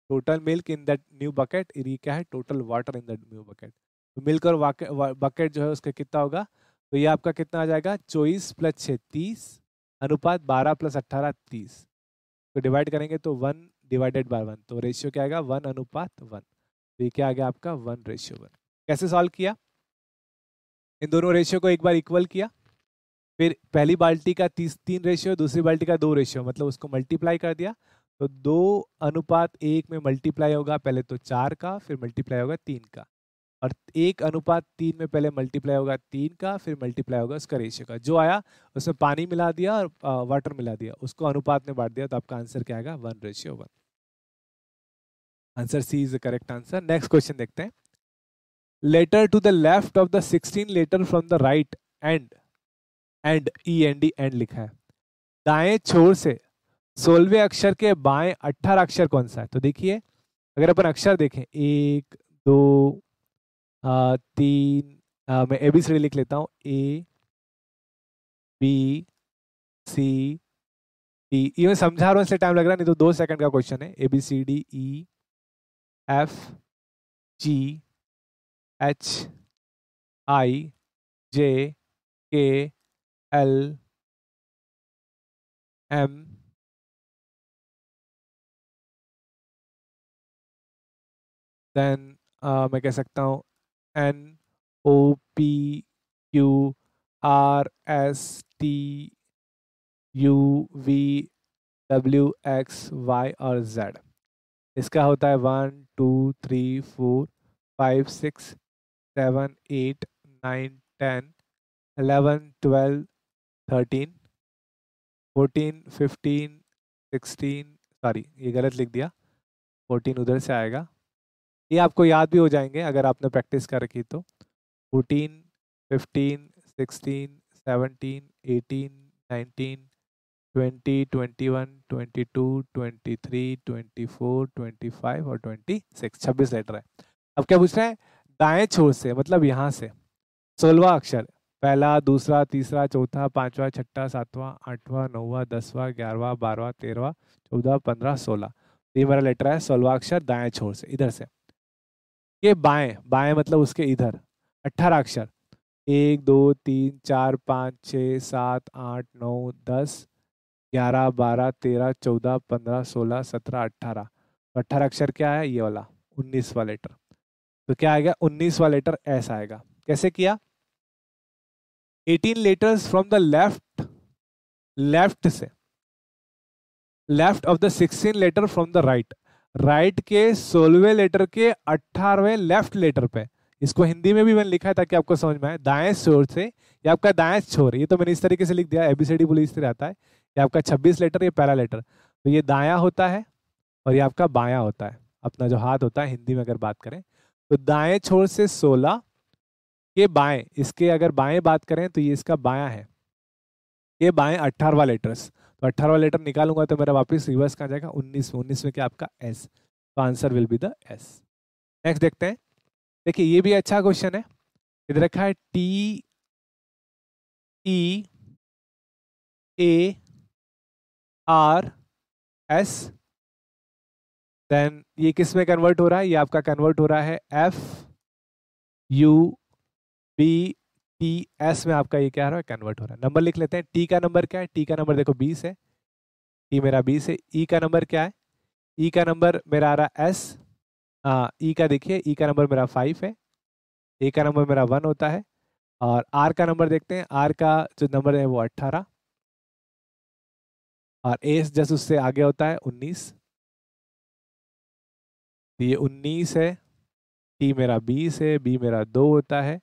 total milk in that new bucket ये क्या है total water in that new bucket तो मिल्क और बकेट जो है उसका कितना होगा तो ये आपका कितना आ जाएगा चौबीस प्लस छः तीस अनुपात बारह प्लस अट्ठारह तीस तो डिवाइड करेंगे तो वन डिवाइडेड बाय वन तो रेशियो क्या आएगा वन अनुपात वन तो ये क्या आ गया आपका वन रेशियो वन कैसे सॉल्व किया इन दोनों रेशियो को एक बार इक्वल किया फिर पहली बाल्टी का तीस तीन रेशियो दूसरी बाल्टी का दो रेशियो मतलब उसको मल्टीप्लाई कर दिया तो दो अनुपात एक में मल्टीप्लाई होगा पहले तो चार का फिर मल्टीप्लाई होगा तीन का और एक अनुपात तीन में पहले मल्टीप्लाई होगा तीन का फिर मल्टीप्लाई होगा उसका रेशियो का जो आया उसमें पानी मिला दिया और वाटर मिला दिया उसको अनुपात में बांट दिया तो आपका आंसर क्या आएगा one ratio one answer C is the correct answer next question देखते हैं letter to the left of the sixteen letter from the right end and E N D end लिखा है दाएं छोर से सोलवे अक्षर के बाएं अठारह अक्षर कौन सा है तो देखिए अगर अपन अक्षर देखें एक दो आ, तीन आ, मैं ए बी सी लिख लेता हूँ ए बी सी डी ई मैं समझा रहा हूँ इसलिए टाइम लग रहा है नहीं तो दो सेकंड का क्वेश्चन है A B C D E F G H I J K L M then uh, मैं कह सकता हूँ N O P Q R S T U V W X Y और जेड इसका होता है one two three four five six seven eight nine ten eleven twelve thirteen fourteen fifteen sixteen sorry ये गलत लिख दिया फोर्टीन उधर से आएगा ये आपको याद भी हो जाएंगे अगर आपने प्रैक्टिस कर रखी तो fourteen fifteen sixteen seventeen eighteen nineteen twenty twenty one twenty two twenty three twenty four twenty five और ट्वेंटी सिक्स छब्बीस लेटर है अब क्या पूछ रहे हैं दाएं छोर से मतलब यहाँ से सोलवा अक्षर पहला दूसरा तीसरा चौथा पांचवा छठा सातवां आठवां नौवा दसवां ग्यारहवा बारहवां तेरहवा चौदह पंद्रह सोलह ये मेरा लेटर है सोलवा अक्षर दाएं छोर से इधर से के बाएं बाएं मतलब उसके इधर अट्ठारह अक्षर एक दो तीन चार पाँच छः सात आठ नौ दस ग्यारह बारह तेरह चौदह पंद्रह सोलह सत्रह अट्ठारह तो अट्ठारह अक्षर क्या है ये वाला उन्नीसवा लेटर तो क्या आएगा उन्नीसवा लेटर ऐसा आएगा कैसे किया eighteen letters from the left left से left of the sixteen letter from the right right के सोलवे लेटर के अट्ठारहवें लेफ्ट लेटर पे इसको हिंदी में भी मैंने लिखा है ताकि आपको समझ में आए दाएं शोर से ये आपका दाएं छोर ये तो मैंने इस तरीके से लिख दिया एबीसीडी इस तरह आता है ये आपका 26 लेटर ये पहला लेटर तो ये दाया होता है और ये आपका बाया होता है अपना जो हाथ होता है हिंदी में अगर बात करें तो दाएं छोर से सोलह ये बाएं इसके अगर बाएं बात करें तो ये इसका बाया है ये बाएं अट्ठारवा लेटर्स अट्ठारह वाला लेटर निकालूंगा तो मेरा वापस रिवर्स कहाँ जाएगा उन्नीस में उन्नीस में क्या आपका एस तो answer will be the S next देखते हैं देखिए ये भी अच्छा क्वेश्चन है इधर रखा है T E A R S then ये किस में कन्वर्ट हो रहा है ये आपका कन्वर्ट हो रहा है F U B T S में आपका ये क्या हो रहा है कन्वर्ट हो रहा है नंबर लिख लेते हैं टी का नंबर क्या है टी का नंबर देखो बीस है टी मेरा बीस है ई e का नंबर क्या है ई e का नंबर मेरा आ रहा है एस हाँ ई e का देखिए ई e का नंबर मेरा फाइव है ए का नंबर मेरा वन होता है और आर का नंबर देखते हैं आर का जो नंबर है वो अट्ठारह और एस जस उससे आगे होता है उन्नीस तो ये उन्नीस है टी मेरा बीस है बी मेरा दो होता है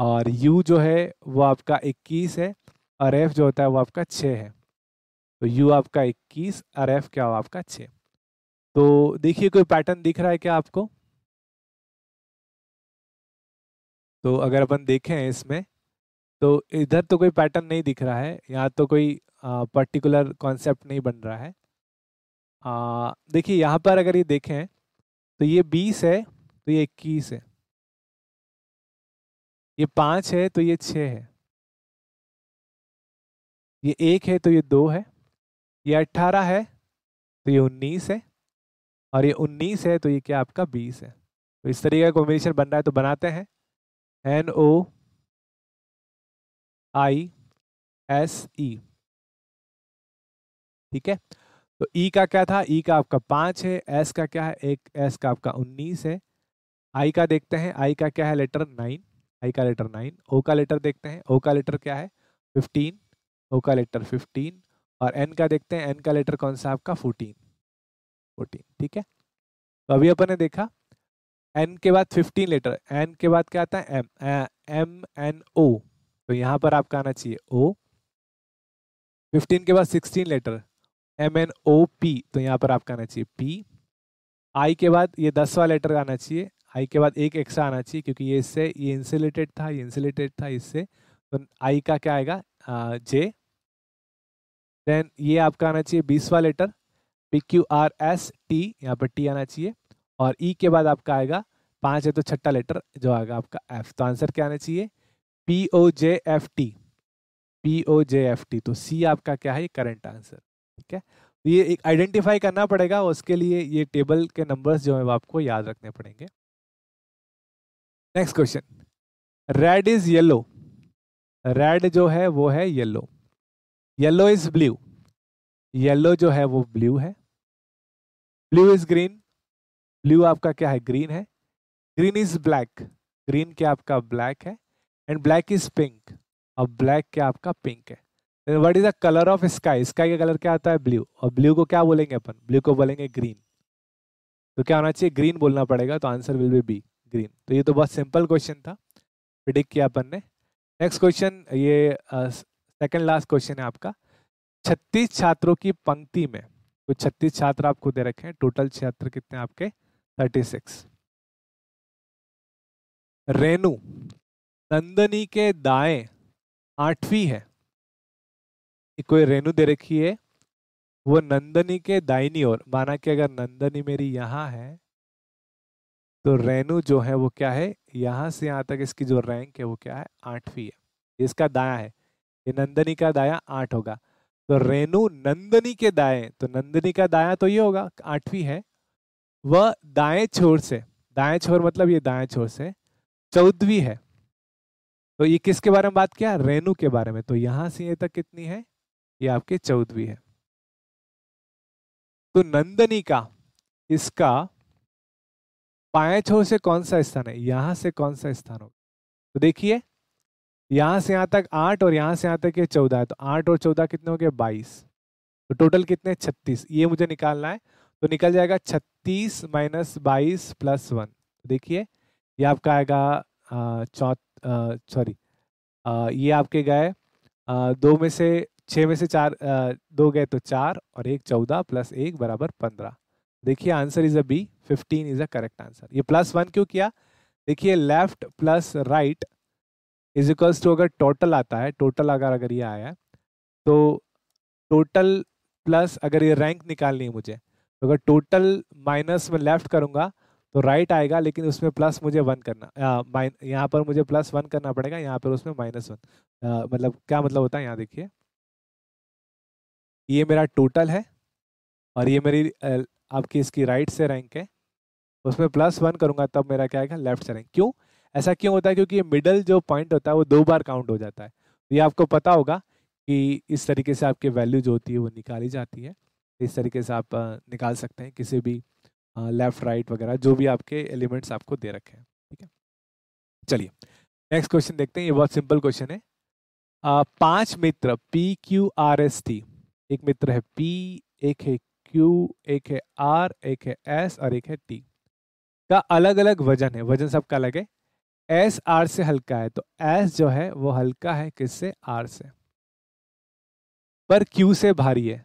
और यू जो है वो आपका इक्कीस है और एफ जो होता है वो आपका छः है तो यू आपका इक्कीस और एफ क्या हुआ आपका छः तो देखिए कोई पैटर्न दिख रहा है क्या आपको तो अगर अपन देखें इसमें तो इधर तो कोई पैटर्न नहीं दिख रहा है यहाँ तो कोई पर्टिकुलर कॉन्सेप्ट नहीं बन रहा है देखिए यहाँ पर अगर ये देखें तो ये बीस है तो ये इक्कीस है ये पाँच है तो ये छ है ये एक है तो ये दो है ये अट्ठारह है तो ये उन्नीस है और ये उन्नीस है तो ये क्या आपका बीस है तो इस तरीके का कॉम्बिनेशन बन रहा है तो बनाते हैं N O I S E ठीक है तो ई e का क्या था ई e का आपका पाँच है एस का क्या है एक एस का आपका उन्नीस है आई का देखते हैं आई का क्या है लेटर नाइन आई का लेटर नाइन ओ का लेटर देखते हैं ओ का लेटर क्या है फिफ्टीन ओ का लेटर फिफ्टीन और एन का देखते हैं एन का लेटर कौन सा आपका फोर्टीन फोर्टीन ठीक है तो अभी अपन ने देखा एन के बाद फिफ्टीन लेटर एन के बाद क्या आता है एम एम एन ओ तो यहाँ पर आपका आना चाहिए ओ फिफ्टीन के बाद sixteen letter M N O P तो यहाँ पर आपका आना चाहिए पी आई के बाद ये दसवा लेटर आना चाहिए आई के बाद एक एक्स्ट्रा आना चाहिए क्योंकि ये इससे ये इंसुलेटेड था ये इंसुलेटेड था इससे तो आई का क्या आएगा जे देन ये आपका आना चाहिए बीसवा letter P Q R S T यहाँ पर टी आना चाहिए और ई e के बाद आपका आएगा पाँच है तो छठा लेटर जो आएगा आपका एफ तो आंसर क्या आना चाहिए P O J F T P O J F T तो सी आपका क्या है करंट आंसर ठीक है तो ये एक आइडेंटिफाई करना पड़ेगा उसके लिए ये टेबल के नंबर्स जो है वो आपको याद रखने पड़ेंगे next question red is yellow red जो है वो है yellow yellow is blue yellow जो है वो ब्लू है ब्लू इज ग्रीन ब्लू आपका क्या है ग्रीन है ग्रीन इज ब्लैक ग्रीन क्या आपका ब्लैक है एंड ब्लैक इज पिंक और ब्लैक क्या आपका पिंक है what is the colour of sky sky का कलर क्या आता है ब्लू और ब्लू को क्या बोलेंगे अपन ब्लू को बोलेंगे ग्रीन तो क्या होना चाहिए ग्रीन बोलना पड़ेगा तो answer will be B green तो ये तो बहुत सिंपल क्वेश्चन था प्रिडिक्ट किया अपन ने नेक्स्ट क्वेश्चन ये सेकंड लास्ट क्वेश्चन है आपका छत्तीस छात्रों की पंक्ति में तो छत्तीस छात्र आपको दे रखे हैं टोटल छात्र कितने आपके थर्टी सिक्स रेणु नंदनी के दाएं आठवीं है कोई रेणु दे रखी है वो नंदनी के दाइनी ओर माना कि अगर नंदनी मेरी यहाँ है तो रेनु जो है वो क्या है यहाँ से यहाँ तक इसकी जो रैंक है वो क्या है आठवीं है इसका दाया है ये नंदनी का दाया आठ होगा तो रेनु नंदनी के दाएं तो नंदनी का दाया तो ये होगा आठवीं है वह दाएं छोर से दाएं छोर मतलब ये दाएं छोर से चौदहवीं है तो ये किसके बारे में बात किया रेणु के बारे में तो यहां से ये तक कितनी है ये आपके चौदहवीं है तो नंदनी का इसका छो से कौन सा स्थान है यहां से कौन सा स्थान होगा तो देखिए यहां से यहां तक आठ और यहां से यहां तक ये चौदह है तो आठ और चौदह कितने हो गए बाईस तो टोटल कितने छत्तीस ये मुझे निकालना है तो निकल जाएगा छत्तीस माइनस बाईस प्लस वन तो देखिए ये आपका आएगा चौथ सॉरी ये आपके गए दो में से छः में से चार आ, दो गए तो चार और एक चौदह प्लस एक बराबर पंद्रह देखिए answer is A B fifteen is a correct answer ये प्लस वन क्यों किया देखिए left plus right is equals to अगर टोटल आता है टोटल अगर अगर ये आया तो टोटल प्लस अगर ये रैंक निकालनी है मुझे तो अगर टोटल माइनस में लेफ्ट करूँगा तो राइट आएगा लेकिन उसमें प्लस मुझे वन करना माइन यहाँ पर मुझे प्लस वन करना पड़ेगा यहाँ पर उसमें माइनस वन मतलब क्या मतलब होता है यहाँ देखिए ये मेरा टोटल है और ये मेरी आपकी इसकी राइट से रैंक है उसमें प्लस वन करूँगा तब मेरा क्या आएगा लेफ्ट साइड क्यों ऐसा क्यों होता है क्योंकि ये मिडल जो पॉइंट होता है वो दो बार काउंट हो जाता है तो ये आपको पता होगा कि इस तरीके से आपकी वैल्यू जो होती है वो निकाली जाती है इस तरीके से आप निकाल सकते हैं किसी भी लेफ़्ट राइट वगैरह जो भी आपके एलिमेंट्स आपको दे रखे हैं ठीक है चलिए नेक्स्ट क्वेश्चन देखते हैं ये बहुत सिंपल क्वेश्चन है आ, पांच मित्र P Q R S T एक मित्र है पी एक है क्यू एक है आर एक है एस और एक है टी का अलग अलग वजन है वजन सबका अलग है एस आर से हल्का है तो एस जो है वो हल्का है किससे आर से पर क्यू से भारी है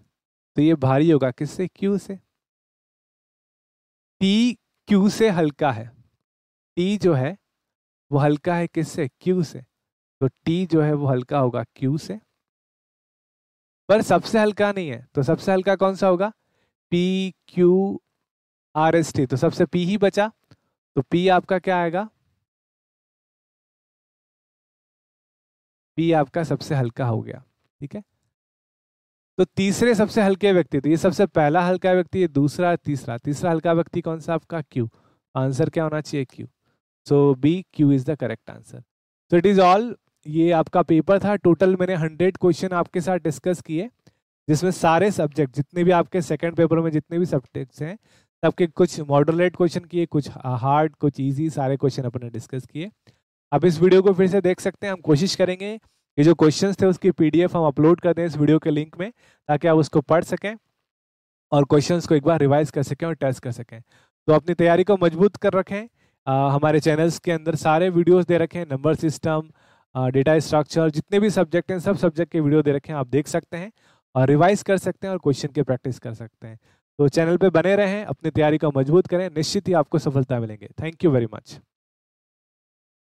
तो ये भारी होगा किससे क्यू से टी क्यू से हल्का है टी जो है वो हल्का है किससे क्यू से तो टी जो है वो हल्का होगा क्यू से पर सबसे हल्का नहीं है तो सबसे हल्का कौन सा होगा P Q R S T तो सबसे पी ही बचा तो पी आपका क्या आएगा पी आपका सबसे हल्का हो गया ठीक है तो तीसरे सबसे हल्के व्यक्ति तो ये सबसे पहला हल्का व्यक्ति ये दूसरा तीसरा तीसरा हल्का व्यक्ति कौन सा आपका क्यू आंसर क्या होना चाहिए Q so B Q is the correct answer so it is all ये आपका पेपर था टोटल मैंने हंड्रेड क्वेश्चन आपके साथ डिस्कस किए जिसमें सारे सब्जेक्ट जितने भी आपके सेकंड पेपर में जितने भी सब्जेक्ट्स हैं सबके कुछ मॉडरेट क्वेश्चन किए कुछ हार्ड कुछ इजी सारे क्वेश्चन अपने डिस्कस किए आप इस वीडियो को फिर से देख सकते हैं हम कोशिश करेंगे ये जो क्वेश्चंस थे उसकी पीडीएफ हम अपलोड कर दें इस वीडियो के लिंक में ताकि आप उसको पढ़ सकें और क्वेश्चंस को एक बार रिवाइज कर सकें और टेस्ट कर सकें तो अपनी तैयारी को मजबूत कर रखें आ, हमारे चैनल्स के अंदर सारे वीडियोस दे रखे हैं नंबर सिस्टम डेटा स्ट्रक्चर जितने भी सब्जेक्ट हैं सब सब्जेक्ट के वीडियो दे रखे हैं आप देख सकते हैं और रिवाइज कर सकते हैं और क्वेश्चन की प्रैक्टिस कर सकते हैं तो चैनल पे बने रहें अपनी तैयारी को मजबूत करें निश्चित ही आपको सफलता मिलेंगे थैंक यू वेरी मच